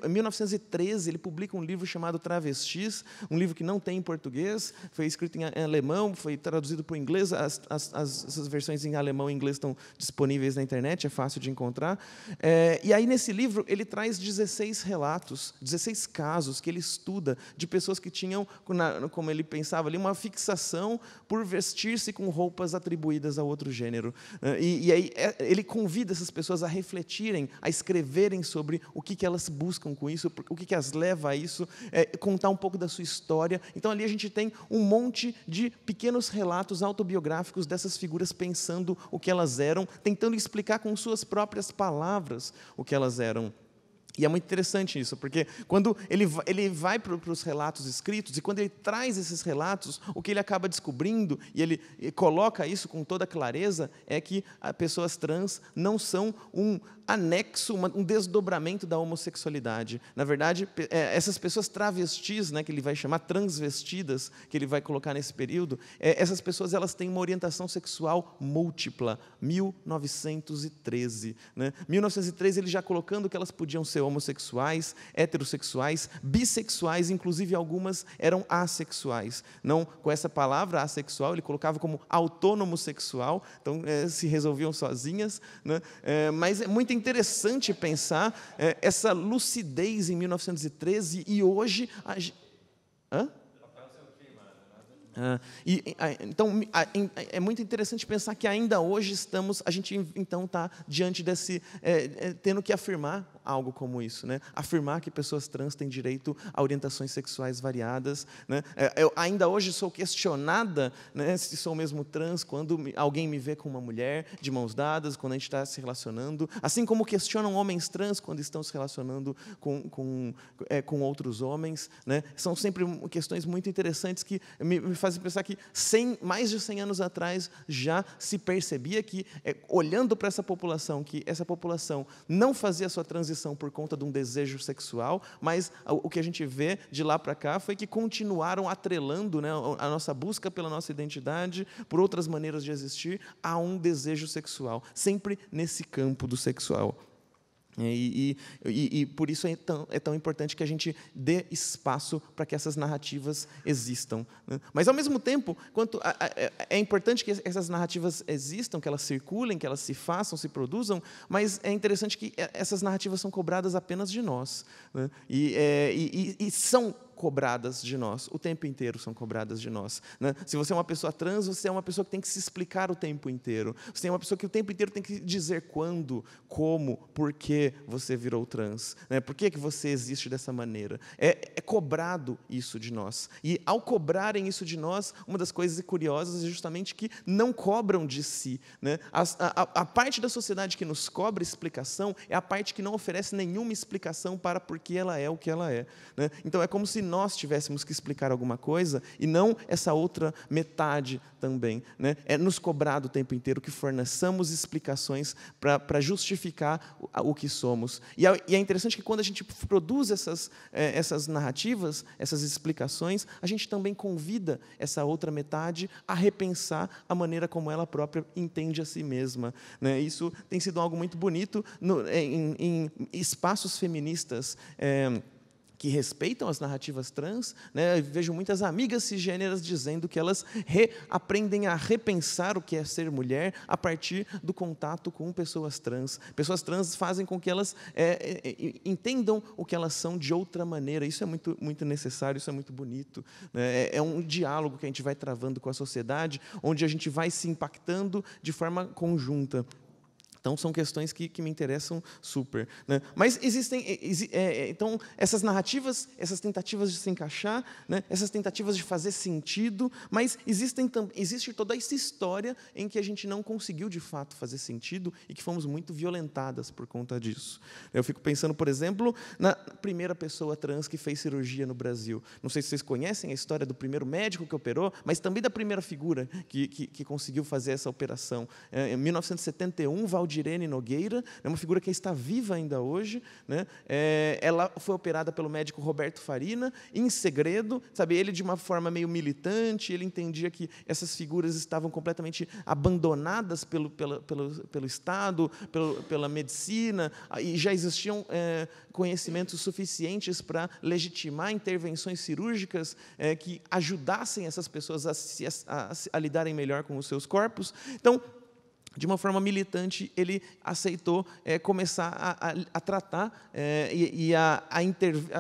Speaker 7: em 1913, ele publica um livro chamado Travestis, um livro que não tem em português, foi escrito em alemão, foi traduzido para o inglês, as, as, as versões em alemão e inglês estão disponíveis na internet, é fácil de encontrar. É, e aí, nesse livro, ele traz 16 relatos, 16 casos que ele estuda de pessoas que tinham, como ele pensava ali, uma fixação por vestir-se com roupas atribuídas a outro gênero. É, e, e aí, é, ele convida essas pessoas a refletir refletirem, a escreverem sobre o que, que elas buscam com isso, o que, que as leva a isso, é, contar um pouco da sua história. Então, ali a gente tem um monte de pequenos relatos autobiográficos dessas figuras pensando o que elas eram, tentando explicar com suas próprias palavras o que elas eram. E é muito interessante isso, porque quando ele, ele vai para os relatos escritos, e quando ele traz esses relatos, o que ele acaba descobrindo, e ele coloca isso com toda clareza, é que ah, pessoas trans não são um anexo, uma, um desdobramento da homossexualidade. Na verdade, é, essas pessoas travestis, né, que ele vai chamar transvestidas, que ele vai colocar nesse período, é, essas pessoas elas têm uma orientação sexual múltipla. 1913. Né? 1913, ele já colocando que elas podiam ser homossexuais, heterossexuais, bissexuais, inclusive algumas eram assexuais. Não com essa palavra assexual, ele colocava como autônomo sexual, então é, se resolviam sozinhas. Né? É, mas é muito interessante pensar é, essa lucidez em 1913 e hoje. A... Hã? Ah, e, então é muito interessante pensar que ainda hoje estamos, a gente então está diante desse, é, é, tendo que afirmar algo como isso. Né? Afirmar que pessoas trans têm direito a orientações sexuais variadas. Né? É, eu ainda hoje sou questionada né, se sou mesmo trans quando alguém me vê com uma mulher, de mãos dadas, quando a gente está se relacionando. Assim como questionam homens trans quando estão se relacionando com, com, é, com outros homens. Né? São sempre questões muito interessantes que me, me fazem pensar que 100, mais de 100 anos atrás já se percebia que, é, olhando para essa população, que essa população não fazia sua transição transição por conta de um desejo sexual, mas o que a gente vê de lá para cá foi que continuaram atrelando né, a nossa busca pela nossa identidade, por outras maneiras de existir, a um desejo sexual, sempre nesse campo do sexual. Né? E, e, e, por isso é tão, é tão importante que a gente dê espaço para que essas narrativas existam. Né? Mas, ao mesmo tempo, quanto a, a, é, é importante que essas narrativas existam, que elas circulem, que elas se façam, se produzam, mas é interessante que é, essas narrativas são cobradas apenas de nós. Né? E, é, e são cobradas de nós, o tempo inteiro são cobradas de nós. Né? Se você é uma pessoa trans, você é uma pessoa que tem que se explicar o tempo inteiro. Você é uma pessoa que o tempo inteiro tem que dizer quando, como, por que você virou trans, né? por que, que você existe dessa maneira. É, é cobrado isso de nós. E ao cobrarem isso de nós, uma das coisas curiosas é justamente que não cobram de si. Né? A, a, a parte da sociedade que nos cobra explicação é a parte que não oferece nenhuma explicação para por que ela é o que ela é. Né? Então é como se nós tivéssemos que explicar alguma coisa e não essa outra metade também. Né? É nos cobrado o tempo inteiro que forneçamos explicações para justificar o, o, que somos. E é, e é, interessante que quando a gente produz essas, é, essas narrativas, essas explicações, a gente também convida essa outra metade a repensar a maneira como ela própria entende a si mesma. Né? Isso tem sido algo muito bonito no, em, em espaços feministas. É, que respeitam as narrativas trans, né? vejo muitas amigas cisgêneras dizendo que elas aprendem a repensar o que é ser mulher a partir do contato com pessoas trans. Pessoas trans fazem com que elas é, é, é entendam o que elas são de outra maneira. Isso é muito, muito necessário, isso é muito bonito. Né? É, é um diálogo que a gente vai travando com a sociedade, onde a gente vai se impactando de forma conjunta. Então, são questões que, que me interessam super. Né? Mas existem. É, é, então, essas narrativas, essas tentativas de se encaixar, né? essas tentativas de fazer sentido, mas existem, existe toda essa história em que a gente não conseguiu, de fato, fazer sentido e que fomos muito violentadas por conta disso. Eu fico pensando, por exemplo, na primeira pessoa trans que fez cirurgia no Brasil. Não sei se vocês conhecem a história do primeiro médico que operou, mas também da primeira figura que, que, que conseguiu fazer essa operação. É, em 1971, Valdir de Irene Nogueira, é uma figura que está viva ainda hoje. Né? É, ela foi operada pelo médico Roberto Farina, em segredo, sabe? Ele de uma forma meio militante, ele entendia que essas figuras estavam completamente abandonadas pelo, pelo, pelo, pelo Estado, pelo, pela medicina, ah, e já existiam é, conhecimentos suficientes para legitimar intervenções cirúrgicas é, que ajudassem essas pessoas a, a, a, a lidarem melhor com os seus corpos. Então, de uma forma militante, ele aceitou é, começar a, a, a tratar é, e, e a,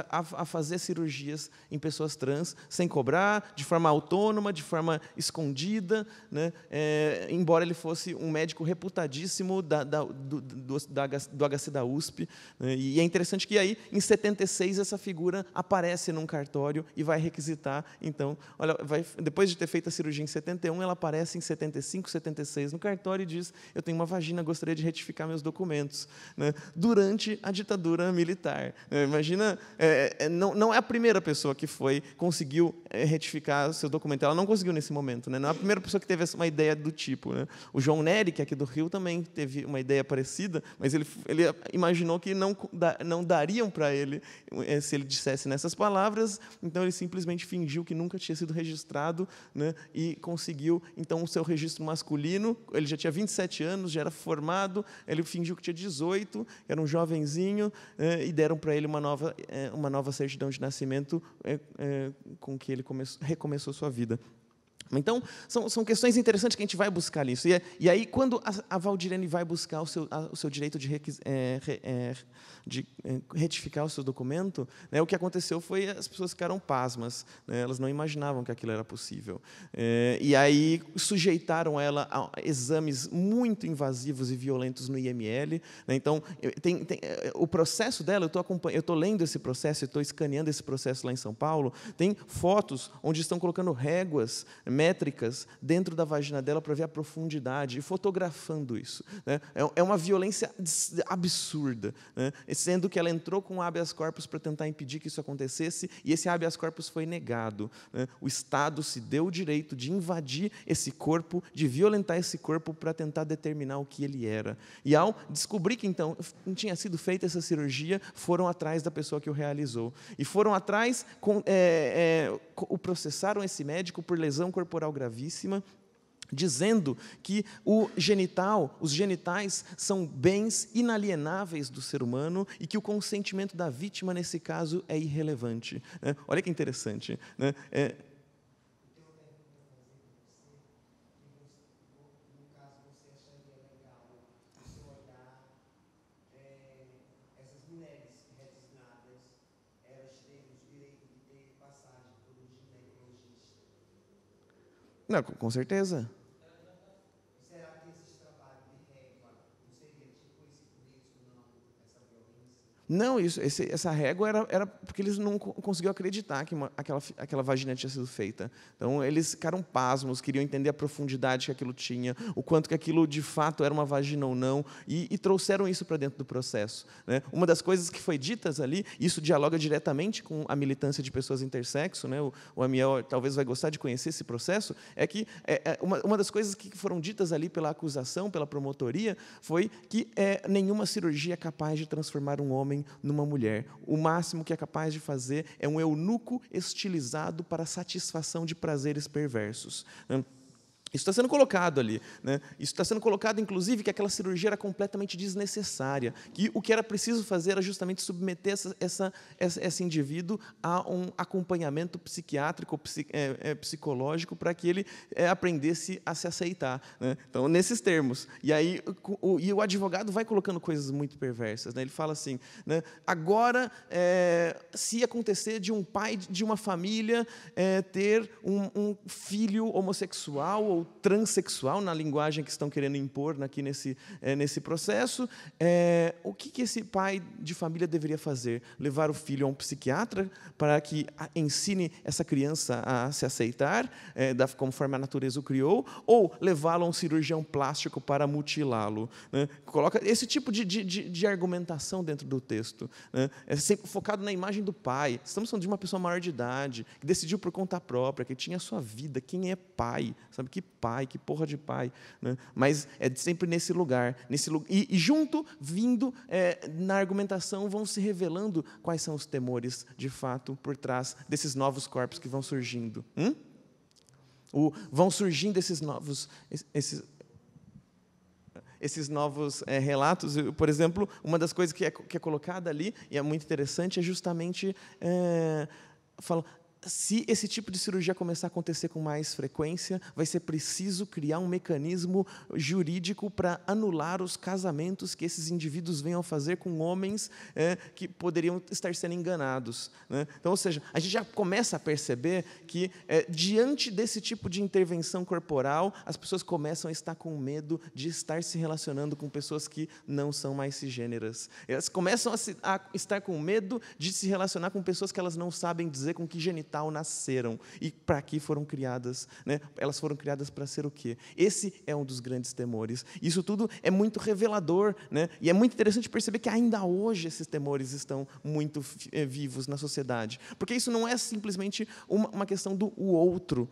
Speaker 7: a, fazer cirurgias em pessoas trans, sem cobrar, de forma autônoma, de forma escondida, né? é, embora ele fosse um médico reputadíssimo da, da, do, do, do, HC da USP. Né? E é interessante que aí, em 76, essa figura aparece num cartório e vai requisitar. Então, olha, vai, depois de ter feito a cirurgia em 71, ela aparece em 75, 76 no cartório e diz diz: Eu tenho uma vagina, gostaria de retificar meus documentos. Né? Durante a ditadura militar. Né? Imagina, é, é não, não é a primeira pessoa que foi, conseguiu é, retificar seu documento. Ela não conseguiu nesse momento. Né? Não é a primeira pessoa que teve uma ideia do tipo. Né? O João Nery, que é aqui do Rio, também teve uma ideia parecida, mas ele, ele imaginou que não, não dariam para ele é, se ele dissesse nessas palavras, então ele simplesmente fingiu que nunca tinha sido registrado né? e conseguiu, então, o seu registro masculino. Ele já tinha 25 27 anos, já era formado, ele fingiu que tinha 18, era um jovenzinho, eh, e deram para ele uma nova, eh, uma nova certidão de nascimento eh, com que ele recomeçou sua vida. Então, são, são questões interessantes que a gente vai buscar nisso. E, é, e aí, quando a, a Valdirene vai buscar o seu, a, o seu direito de, requis, é, re, é, de é, retificar o seu documento, né, o que aconteceu foi as pessoas ficaram pasmas. Né, elas não imaginavam que aquilo era possível. É, e aí, sujeitaram ela a exames muito invasivos e violentos no IML. Né, então, tem, tem, é, o processo dela, eu estou lendo esse processo, estou escaneando esse processo lá em São Paulo, tem fotos onde estão colocando réguas, métricas dentro da vagina dela para ver a profundidade e fotografando isso. Né? É, é uma violência absurda, né? sendo que ela entrou com um habeas corpus para tentar impedir que isso acontecesse e esse habeas corpus foi negado. Né? O Estado se deu o direito de invadir esse corpo, de violentar esse corpo para tentar determinar o que ele era. E ao descobrir que então tinha sido feita essa cirurgia, foram atrás da pessoa que o realizou e foram atrás, com, é, é, o processaram esse médico por lesão corporal corporal gravíssima, dizendo que o genital, os genitais são bens inalienáveis do ser humano e que o consentimento da vítima nesse caso é irrelevante. Né? Olha que interessante. Né? É, Não, com certeza. Não, isso, esse, essa régua era, era, porque eles não conseguiam acreditar que uma, aquela, aquela vagina tinha sido feita. Então, eles ficaram pasmos, queriam entender a profundidade que aquilo tinha, o quanto que aquilo de fato era uma vagina ou não, e, e trouxeram isso para dentro do processo. Né? Uma das coisas que foi ditas ali, isso dialoga diretamente com a militância de pessoas intersexo, né? o, o Amiel talvez vai gostar de conhecer esse processo, é que é, é uma, uma das coisas que foram ditas ali pela acusação, pela promotoria, foi que é, nenhuma cirurgia é capaz de transformar um homem numa mulher. O máximo que é capaz de fazer é um eunuco estilizado para satisfação de prazeres perversos. Hum, isso está sendo colocado ali. Né? Isso está sendo colocado, inclusive, que aquela cirurgia era completamente desnecessária, que o que era preciso fazer era justamente submeter essa, essa, essa esse indivíduo a um acompanhamento psiquiátrico, psic, é, é, psicológico, para que ele é, aprendesse a se aceitar. Né? Então, nesses termos. E aí o, e o advogado vai colocando coisas muito perversas. Né? Ele fala assim: né? agora, é, se acontecer de um pai de uma família é, ter um, um filho homossexual ou transsexual transexual, na linguagem que estão querendo impor aqui nesse, é, nesse processo, é, o que, que esse pai de família deveria fazer? Levar o filho a um psiquiatra para que ensine essa criança a se aceitar, é, da, conforme a natureza o criou, ou levá-lo a um cirurgião plástico para mutilá-lo? Né? Coloca esse tipo de, de, de, argumentação dentro do texto. Né? É sempre focado na imagem do pai. Estamos falando de uma pessoa maior de idade, que decidiu por conta própria, que tinha sua vida. Quem é pai? Sabe que pai, que porra de pai. Né? Mas é sempre nesse lugar. nesse lugar. E, e junto, vindo é, na argumentação, vão se revelando quais são os temores, de fato, por trás desses novos corpos que vão surgindo. Hum? O, vão surgindo esses novos. Esses, esses novos é, relatos. Por exemplo, uma das coisas que é, que é colocada ali, e é muito interessante, é justamente. É, fala, se esse tipo de cirurgia começar a acontecer com mais frequência, vai ser preciso criar um mecanismo jurídico para anular os casamentos que esses indivíduos venham a fazer com homens é, que poderiam estar sendo enganados. Né? Então, ou seja, a gente já começa a perceber que, é, diante desse tipo de intervenção corporal, as pessoas começam a estar com medo de estar se relacionando com pessoas que não são mais cisgêneras. Elas começam a, se, a estar com medo de se relacionar com pessoas que elas não sabem dizer com que genital tal nasceram e para que foram criadas. Né? Elas foram criadas para ser o quê? Esse é um dos grandes temores. Isso tudo é muito revelador né? e é muito interessante perceber que ainda hoje esses temores estão muito eh, vivos na sociedade. Porque isso não é simplesmente uma, questão do outro,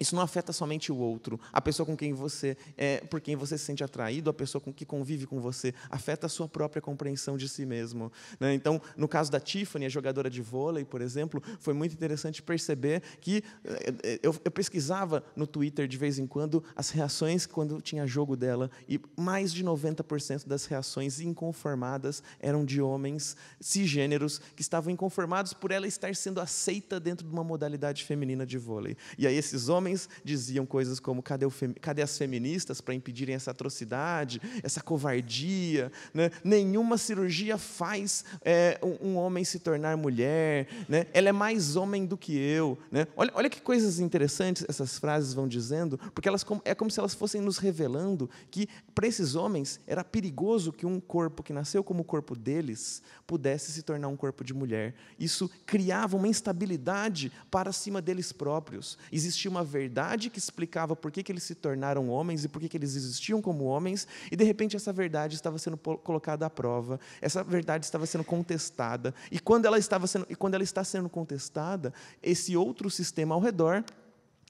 Speaker 7: isso não afeta somente o outro, a pessoa com quem você é, por quem você se sente atraído, a pessoa com que convive com você, afeta a sua própria compreensão de si mesmo. Né? Então, no caso da Tiffany, a jogadora de vôlei, por exemplo, foi muito interessante perceber que eh, eh, eu, eu pesquisava no Twitter de vez em quando as reações quando tinha jogo dela e mais de 90% das reações inconformadas eram de homens cisgêneros que estavam inconformados por ela estar sendo aceita dentro de uma modalidade feminina de vôlei. E aí esses homens homens diziam coisas como: cadê, cadê as feministas para impedirem essa atrocidade, essa covardia? Né? Nenhuma cirurgia faz é, um, um, homem se tornar mulher. Né? Ela é mais homem do que eu. Né? Olha, olha que coisas interessantes essas frases vão dizendo, porque elas, é como se elas fossem nos revelando que para esses homens era perigoso que um corpo que nasceu como o corpo deles pudesse se tornar um corpo de mulher. Isso criava uma instabilidade para cima deles próprios. Existia uma verdade que explicava por que, que eles se tornaram homens e por que, que eles existiam como homens, e de repente essa verdade estava sendo colocada à prova, essa verdade estava sendo contestada, e quando ela, estava sendo, e quando ela está sendo contestada, esse outro sistema ao redor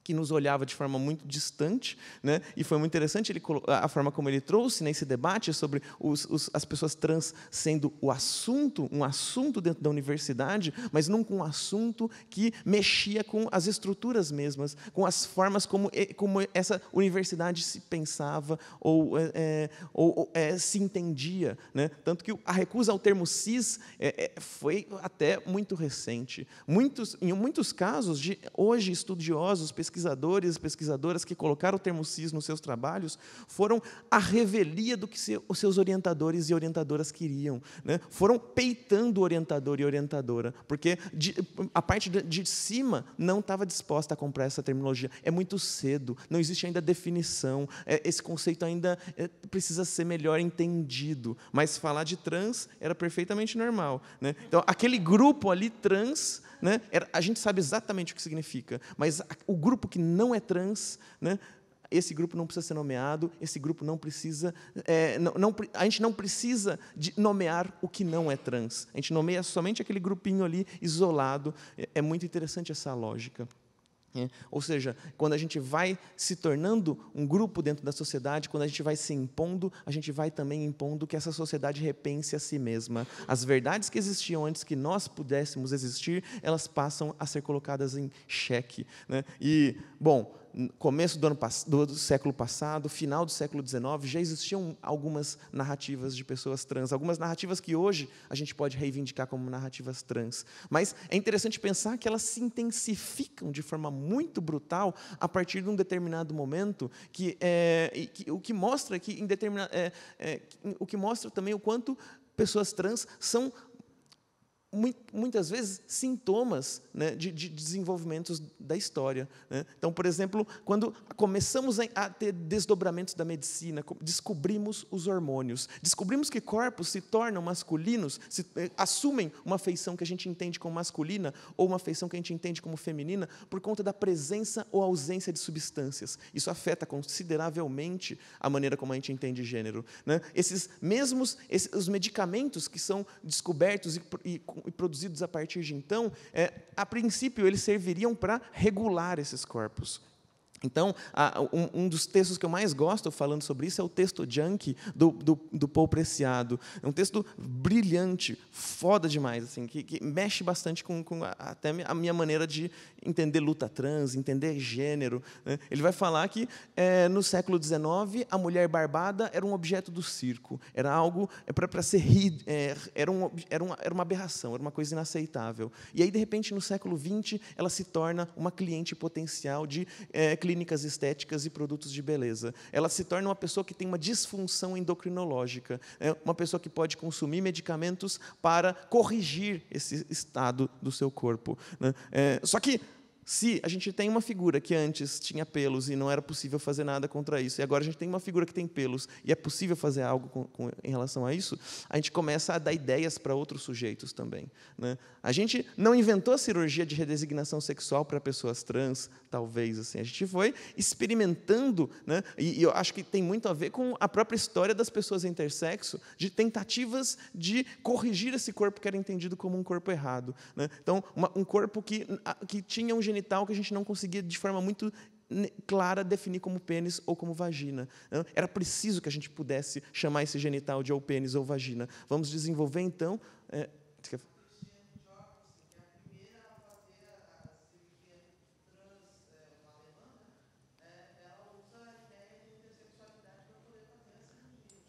Speaker 7: que nos olhava de forma muito distante, né? e foi muito interessante ele, a forma como ele trouxe nesse né, debate sobre os, os, as pessoas trans sendo o assunto, um assunto dentro da universidade, mas não com um assunto que mexia com as estruturas mesmas, com as formas como, como essa universidade se pensava ou, é, é ou é, se entendia. Né? Tanto que a recusa ao termo cis é, é, foi até muito recente. Muitos, em muitos casos, de hoje estudiosos, pesquisadores, pesquisadores e pesquisadoras que colocaram o termo cis nos seus trabalhos foram a revelia do que os seus orientadores e orientadoras queriam. Né? Foram peitando o orientador e orientadora, porque de, a parte de cima não estava disposta a comprar essa terminologia. É muito cedo, não existe ainda definição, é, esse conceito ainda é, precisa ser melhor entendido. Mas falar de trans era perfeitamente normal. Né? Então, aquele grupo ali trans né, a gente sabe exatamente o que significa, mas o grupo que não é trans, né, esse grupo não precisa ser nomeado, esse grupo não precisa, é, não, não, a gente não precisa nomear o que não é trans. A gente nomeia somente aquele grupinho ali isolado. é, é muito interessante essa lógica. Né? ou seja, quando a gente vai se tornando um grupo dentro da sociedade, quando a gente vai se impondo, a gente vai também impondo que essa sociedade repense a si mesma. As verdades que existiam antes que nós pudéssemos existir, elas passam a ser colocadas em xeque. Né? E, bom, começo do, ano, do século passado, final do século XIX, já existiam algumas narrativas de pessoas trans, algumas narrativas que hoje a gente pode reivindicar como narrativas trans. Mas é interessante pensar que elas se intensificam de forma muito brutal a partir de um determinado momento, que, é, que o que mostra que em determinado, é, é, o que mostra também o quanto pessoas trans são muitas vezes sintomas né, de, de, desenvolvimentos da história. Né? Então, por exemplo, quando começamos a ter desdobramentos da medicina, descobrimos os hormônios, descobrimos que corpos se tornam masculinos, se, eh, assumem uma feição que a gente entende como masculina ou uma feição que a gente entende como feminina por conta da presença ou ausência de substâncias. Isso afeta consideravelmente a maneira como a gente entende gênero. Né? Esses mesmos, esses, os medicamentos que são descobertos e, e e produzidos a partir de então, é, a princípio eles serviriam para regular esses corpos, então, um dos textos que eu mais gosto falando sobre isso é o texto Junk do, do, do Paul Preciado. É um texto brilhante, foda demais, assim, que, que mexe bastante com, com, até a minha maneira de entender luta trans, entender gênero. Né? Ele vai falar que, é, no século XIX, a mulher barbada era um objeto do circo, era algo é, para ser rido, é, era, um, era, uma, era uma aberração, era uma coisa inaceitável. E aí, de repente, no século XX, ela se torna uma cliente potencial de é, cliente clínicas estéticas e produtos de beleza. Ela se torna uma pessoa que tem uma disfunção endocrinológica, é uma pessoa que pode consumir medicamentos para corrigir esse estado do seu corpo. Né? É, só que se a gente tem uma figura que antes tinha pelos e não era possível fazer nada contra isso, e agora a gente tem uma figura que tem pelos e é possível fazer algo com, com, em relação a isso, a gente começa a dar ideias para outros sujeitos também. Né? A gente não inventou a cirurgia de redesignação sexual para pessoas trans, talvez. assim. A gente foi experimentando, né? e, e eu acho que tem muito a ver com a própria história das pessoas intersexo, de tentativas de corrigir esse corpo que era entendido como um corpo errado. Né? Então, uma, um corpo que, que tinha um genital que a gente não conseguia de forma muito né, clara definir como pênis ou como vagina. Era preciso que a gente pudesse chamar esse genital de ou pênis ou vagina. Vamos desenvolver, então. É...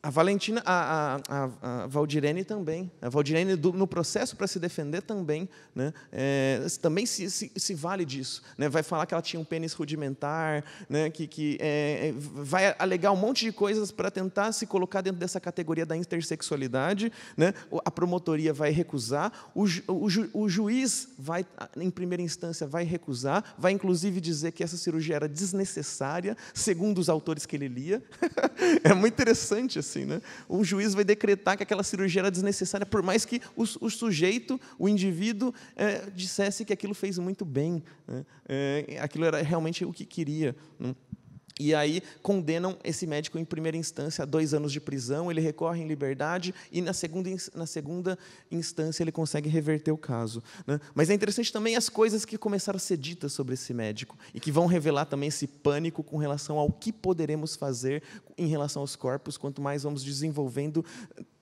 Speaker 7: A Valentina, a, a, a, a Valdirene também. A Valdirene, do, no processo para se defender também, né, é, também se, se, se, vale disso. Né, vai falar que ela tinha um pênis rudimentar, né, que, que é, é vai alegar um monte de coisas para tentar se colocar dentro dessa categoria da intersexualidade. Né, a promotoria vai recusar, o, o, ju, o juiz vai, em primeira instância, vai recusar, vai inclusive dizer que essa cirurgia era desnecessária, segundo os autores que ele lia. é muito interessante assim assim, né? Um juiz vai decretar que aquela cirurgia era desnecessária, por mais que o, o sujeito, o indivíduo, é, dissesse que aquilo fez muito bem, né? é, aquilo era realmente o que queria. Né? E aí condenam esse médico em primeira instância a dois anos de prisão, ele recorre em liberdade e na segunda, na segunda instância ele consegue reverter o caso. Né? Mas é interessante também as coisas que começaram a ser ditas sobre esse médico e que vão revelar também esse pânico com relação ao que poderemos fazer em relação aos corpos, quanto mais vamos desenvolvendo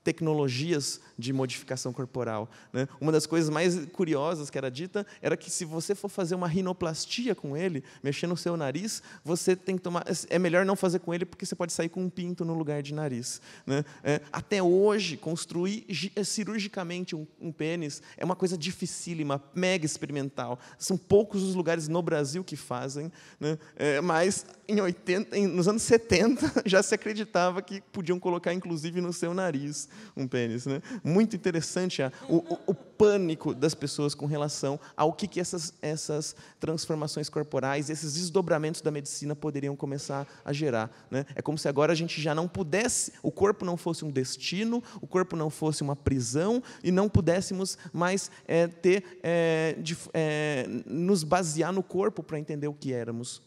Speaker 7: tecnologias de modificação corporal. Né? Uma das coisas mais curiosas que era dita era que se você for fazer uma rinoplastia com ele, mexer no seu nariz, você tem que tomar. É melhor não fazer com ele porque você pode sair com um pinto no lugar de nariz. Né? É, até hoje, construir é, cirurgicamente um, um, pênis é uma coisa dificílima, mega experimental. São poucos os lugares no Brasil que fazem, né? é, mas em 80, nos anos 70 já se acreditava que podiam colocar, inclusive, no seu nariz um pênis. Né? Muito interessante o, o, o, pânico das pessoas com relação ao que, que essas, essas transformações corporais, esses desdobramentos da medicina poderiam começar a gerar. Né? É como se agora a gente já não pudesse, o corpo não fosse um destino, o corpo não fosse uma prisão e não pudéssemos mais é, ter, é, de, é, nos basear no corpo para entender o que éramos.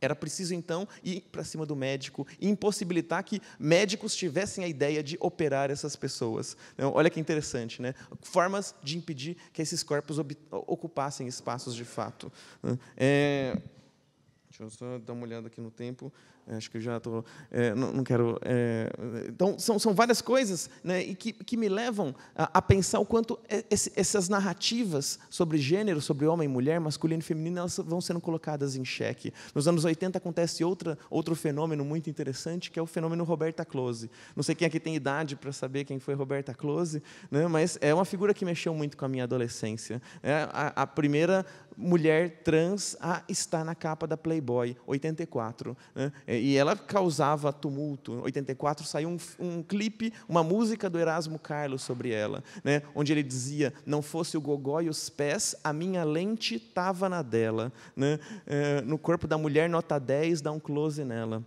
Speaker 7: Era preciso, então, ir para cima do médico e impossibilitar que médicos tivessem a ideia de operar essas pessoas. Então, olha que interessante, né? Formas de impedir que esses corpos ocupassem espaços de fato. Né? É... Deixa eu só dar uma olhada aqui no tempo. É, acho que eu já estou. É, não, não, quero. É, então, são, são várias coisas né, e que, que me levam a, a pensar o quanto é, esse, essas narrativas sobre gênero, sobre homem e mulher, masculino e feminino, elas vão sendo colocadas em xeque. Nos anos 80 acontece outra, outro fenômeno muito interessante, que é o fenômeno Roberta Close. Não sei quem aqui tem idade para saber quem foi Roberta Close, né, mas é uma figura que mexeu muito com a minha adolescência. É a, a primeira mulher trans a estar na capa da Playboy, 84. Né, e ela causava tumulto. Em 84 saiu um, um clipe, uma música do Erasmo Carlos sobre ela, né? onde ele dizia: Não fosse o gogó e os pés, a minha lente estava na dela. Né? É, no corpo da mulher, nota 10, dá um close nela.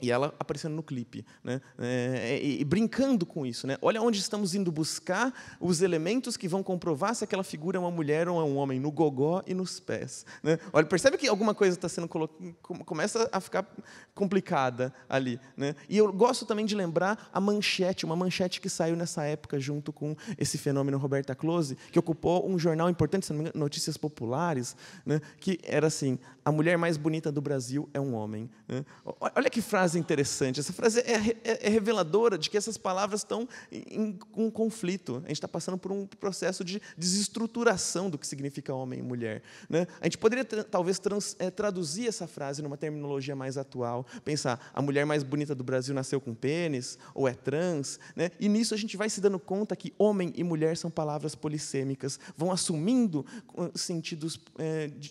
Speaker 7: E ela aparecendo no clipe, né? É, é, e, e, brincando com isso. Né? Olha onde estamos indo buscar os elementos que vão comprovar se aquela figura é uma mulher ou é um homem, no gogó e nos pés. Né? Olha, percebe que alguma coisa está sendo colo... começa a ficar complicada ali. Né? E eu gosto também de lembrar a manchete, uma manchete que saiu nessa época junto com esse fenômeno Roberta Close, que ocupou um jornal importante, se não me engano, Notícias Populares, né? que era assim: a mulher mais bonita do Brasil é um homem. Né? Olha que frase interessante. Essa frase é, é, é, reveladora de que essas palavras estão em um conflito. A gente está passando por um processo de desestruturação do que significa homem e mulher. Né? A gente poderia, talvez, é, traduzir essa frase numa terminologia mais atual. Pensar, a mulher mais bonita do Brasil nasceu com pênis, ou é trans. Né? E nisso a gente vai se dando conta que homem e mulher são palavras polissêmicas, vão assumindo sentidos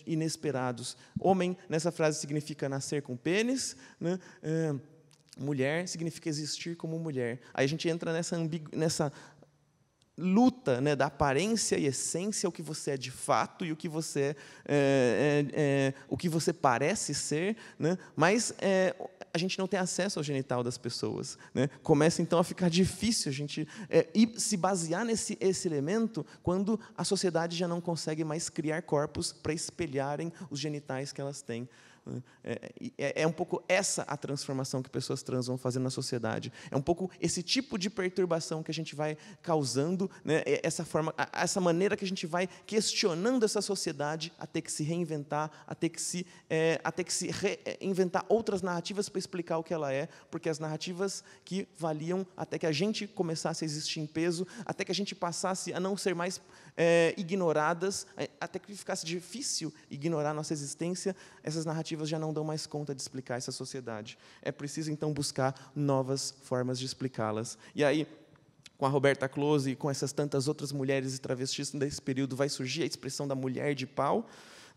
Speaker 7: inesperados Homem, nessa frase, significa nascer com pênis. Né? É, mulher significa existir como mulher. Aí a gente entra nessa, nessa luta né, da aparência e essência, o que você é de fato e o que você é, é, é, é o que você parece ser, né, mas é, a gente não tem acesso ao genital das pessoas. Né? Começa então a ficar difícil a gente é, se basear nesse esse elemento quando a sociedade já não consegue mais criar corpos para espelharem os genitais que elas têm. É é, é, é, um pouco essa a transformação que pessoas trans vão fazer na sociedade. É um pouco esse tipo de perturbação que a gente vai causando, né? essa, forma, essa maneira que a gente vai questionando essa sociedade a ter que se reinventar, a ter que se, é, a ter que se reinventar outras narrativas para explicar o que ela é, porque as narrativas que valiam até que a gente começasse a existir em peso, até que a gente passasse a não ser mais é, ignoradas, é, até que ficasse difícil ignorar nossa existência, essas narrativas já não dão mais conta de explicar essa sociedade. É preciso, então, buscar novas formas de explicá-las. E aí, com a Roberta Close e com essas tantas outras mulheres e travestis desse período, vai surgir a expressão da mulher de pau,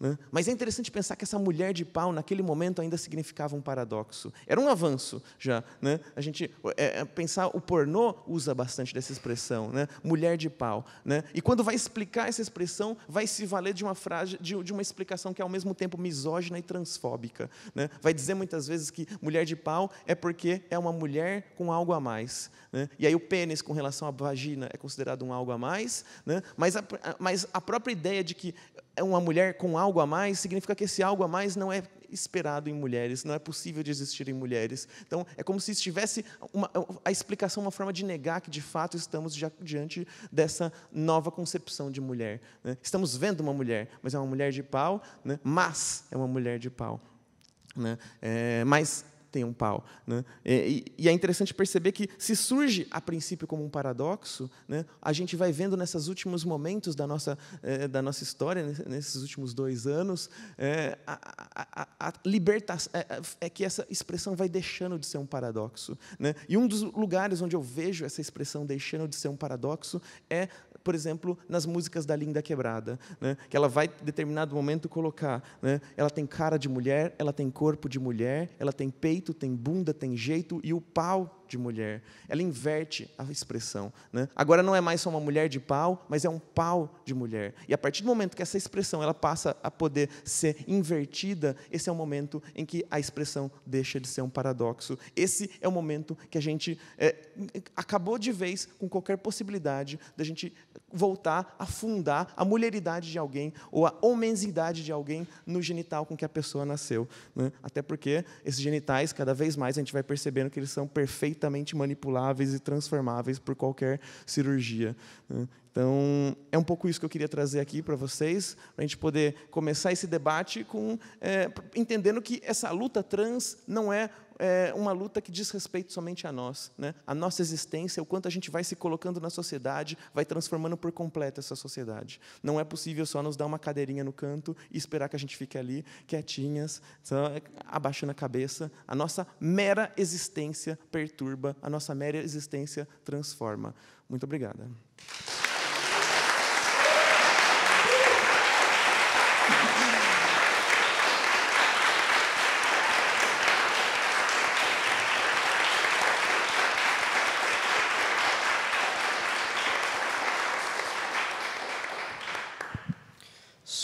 Speaker 7: né? Mas é interessante pensar que essa mulher de pau, naquele momento, ainda significava um paradoxo. Era um avanço já. Né? A gente é, é, pensar, o pornô usa bastante dessa expressão, né? mulher de pau. Né? E quando vai explicar essa expressão, vai se valer de uma frase, de, de uma explicação que é ao mesmo tempo misógina e transfóbica. Né? Vai dizer muitas vezes que mulher de pau é porque é uma mulher com algo a mais. Né? E aí o pênis com relação à vagina é considerado um algo a mais, né? mas, a, mas a própria ideia de que uma mulher com algo a mais, significa que esse algo a mais não é esperado em mulheres, não é possível de existir em mulheres. Então, é como se estivesse uma, a explicação, é uma forma de negar que, de fato, estamos diante dessa nova concepção de mulher. Né? Estamos vendo uma mulher, mas é uma mulher de pau, né? mas é uma mulher de pau. Né? É, mas tem um pau. Né? É, e, e, é interessante perceber que, se surge a princípio como um paradoxo, né, a gente vai vendo nesses últimos momentos da nossa, é, da nossa história, nesses últimos dois anos, é, a, a, a libertação, é, é, que essa expressão vai deixando de ser um paradoxo. Né? E um dos lugares onde eu vejo essa expressão deixando de ser um paradoxo é por exemplo, nas músicas da Linda Quebrada, né? que ela vai, em determinado momento, colocar. Né? Ela tem cara de mulher, ela tem corpo de mulher, ela tem peito, tem bunda, tem jeito, e o pau de mulher. Ela inverte a expressão. Né? Agora não é mais só uma mulher de pau, mas é um pau de mulher. E a partir do momento que essa expressão ela passa a poder ser invertida, esse é o momento em que a expressão deixa de ser um paradoxo. Esse é o momento que a gente é, acabou de vez com qualquer possibilidade da gente voltar a fundar a mulheridade de alguém ou a homensidade de alguém no genital com que a pessoa nasceu. Né? Até porque esses genitais, cada vez mais, a gente vai percebendo que eles são perfeitos perfeitamente manipuláveis e transformáveis por qualquer cirurgia. Né? Então, é um pouco isso que eu queria trazer aqui para vocês, para a gente poder começar esse debate com é, entendendo que essa luta trans não é, é, uma luta que diz respeito somente a nós, né? a nossa existência, o quanto a gente vai se colocando na sociedade, vai transformando por completo essa sociedade. Não é possível só nos dar uma cadeirinha no canto e esperar que a gente fique ali, quietinhas, só abaixando a cabeça. A nossa mera existência perturba, a nossa mera existência transforma. Muito obrigada.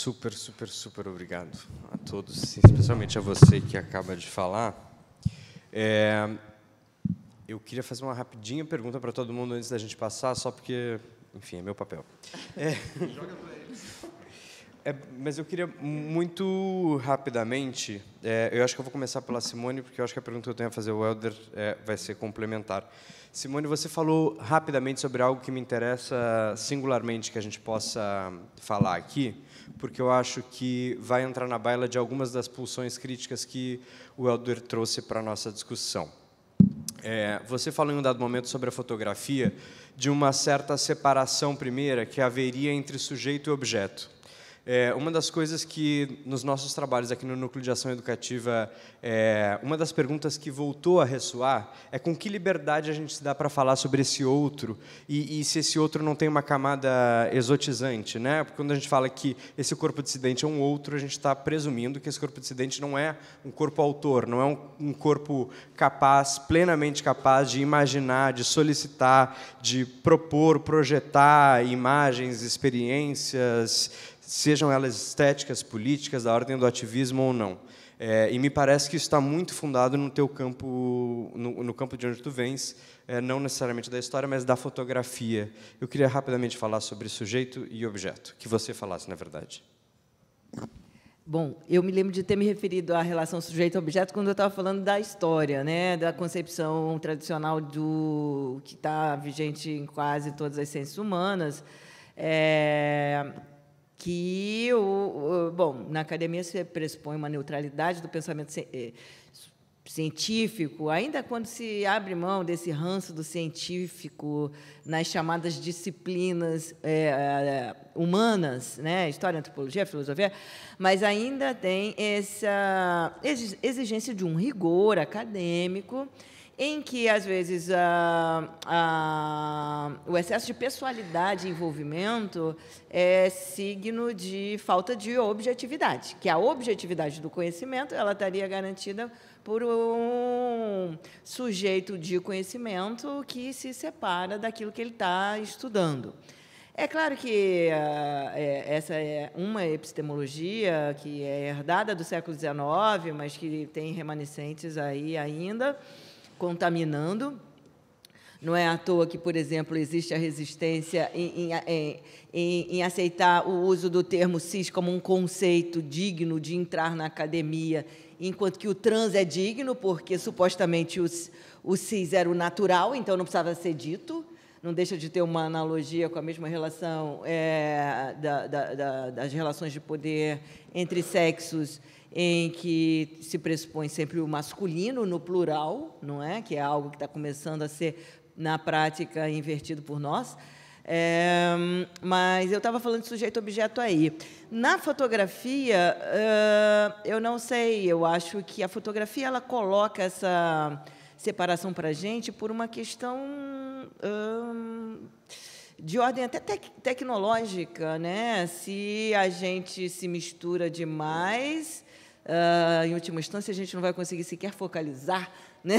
Speaker 1: Super, super, super obrigado a todos, especialmente a você que acaba de falar. É, eu queria fazer uma rapidinha pergunta para todo mundo antes da gente passar, só porque, enfim, é meu papel. É, Joga para eles. É, mas eu queria muito rapidamente, é, eu acho que eu vou começar pela Simone, porque eu acho que a pergunta que eu tenho a fazer ao Helder é, vai ser complementar. Simone, você falou rapidamente sobre algo que me interessa singularmente que a gente possa falar aqui, porque eu acho que vai entrar na baila de algumas das pulsões críticas que o Helder trouxe para a nossa discussão. É, você falou em um dado momento sobre a fotografia de uma certa separação primeira que haveria entre sujeito e objeto. É, uma das coisas que, nos nossos trabalhos aqui no Núcleo de Ação Educativa, é, uma das perguntas que voltou a ressoar é com que liberdade a gente se dá para falar sobre esse outro e, e, se esse outro não tem uma camada exotizante. Né? Porque quando a gente fala que esse corpo dissidente é um outro, a gente está presumindo que esse corpo dissidente não é um corpo autor, não é um, um corpo capaz, plenamente capaz de imaginar, de solicitar, de propor, projetar imagens, experiências, sejam elas estéticas, políticas, da ordem do ativismo ou não. É, e me parece que isso está muito fundado no teu campo, no, no campo de onde tu vens, é, não necessariamente da história, mas da fotografia. Eu queria rapidamente falar sobre sujeito e objeto, que você falasse, na verdade.
Speaker 5: Bom, eu me lembro de ter me referido à relação sujeito-objeto quando eu estava falando da história, né, da concepção tradicional do que está vigente em quase todas as ciências humanas. É, que o, bom na academia se pressupõe uma neutralidade do pensamento eh, científico, ainda quando se abre mão desse ranço do científico nas chamadas disciplinas é, humanas, né, história, antropologia, filosofia, mas ainda tem essa exigência de um rigor acadêmico em que, às vezes, a, ah, a, ah, o excesso de pessoalidade e envolvimento é signo de falta de objetividade, que a objetividade do conhecimento ela estaria garantida por um sujeito de conhecimento que se separa daquilo que ele está estudando. É claro que ah, é, essa é uma epistemologia que é herdada do século XIX, mas que tem remanescentes aí ainda contaminando. Não é à toa que, por exemplo, existe a resistência em, em, em, em, aceitar o uso do termo cis como um conceito digno de entrar na academia, enquanto que o trans é digno, porque supostamente o, o cis era o natural, então não precisava ser dito não deixa de ter uma analogia com a mesma relação é, da, da, da, das relações de poder entre sexos, em que se pressupõe sempre o masculino no plural, não é? Que é algo que está começando a ser na prática invertido por nós. É, mas eu estava falando de sujeito-objeto aí. Na fotografia, eu não sei, eu acho que a fotografia ela coloca essa separação para a gente por uma questão hum, de ordem até tec tecnológica, né? Se a gente se mistura demais, uh, em última instância a gente não vai conseguir sequer focalizar, né?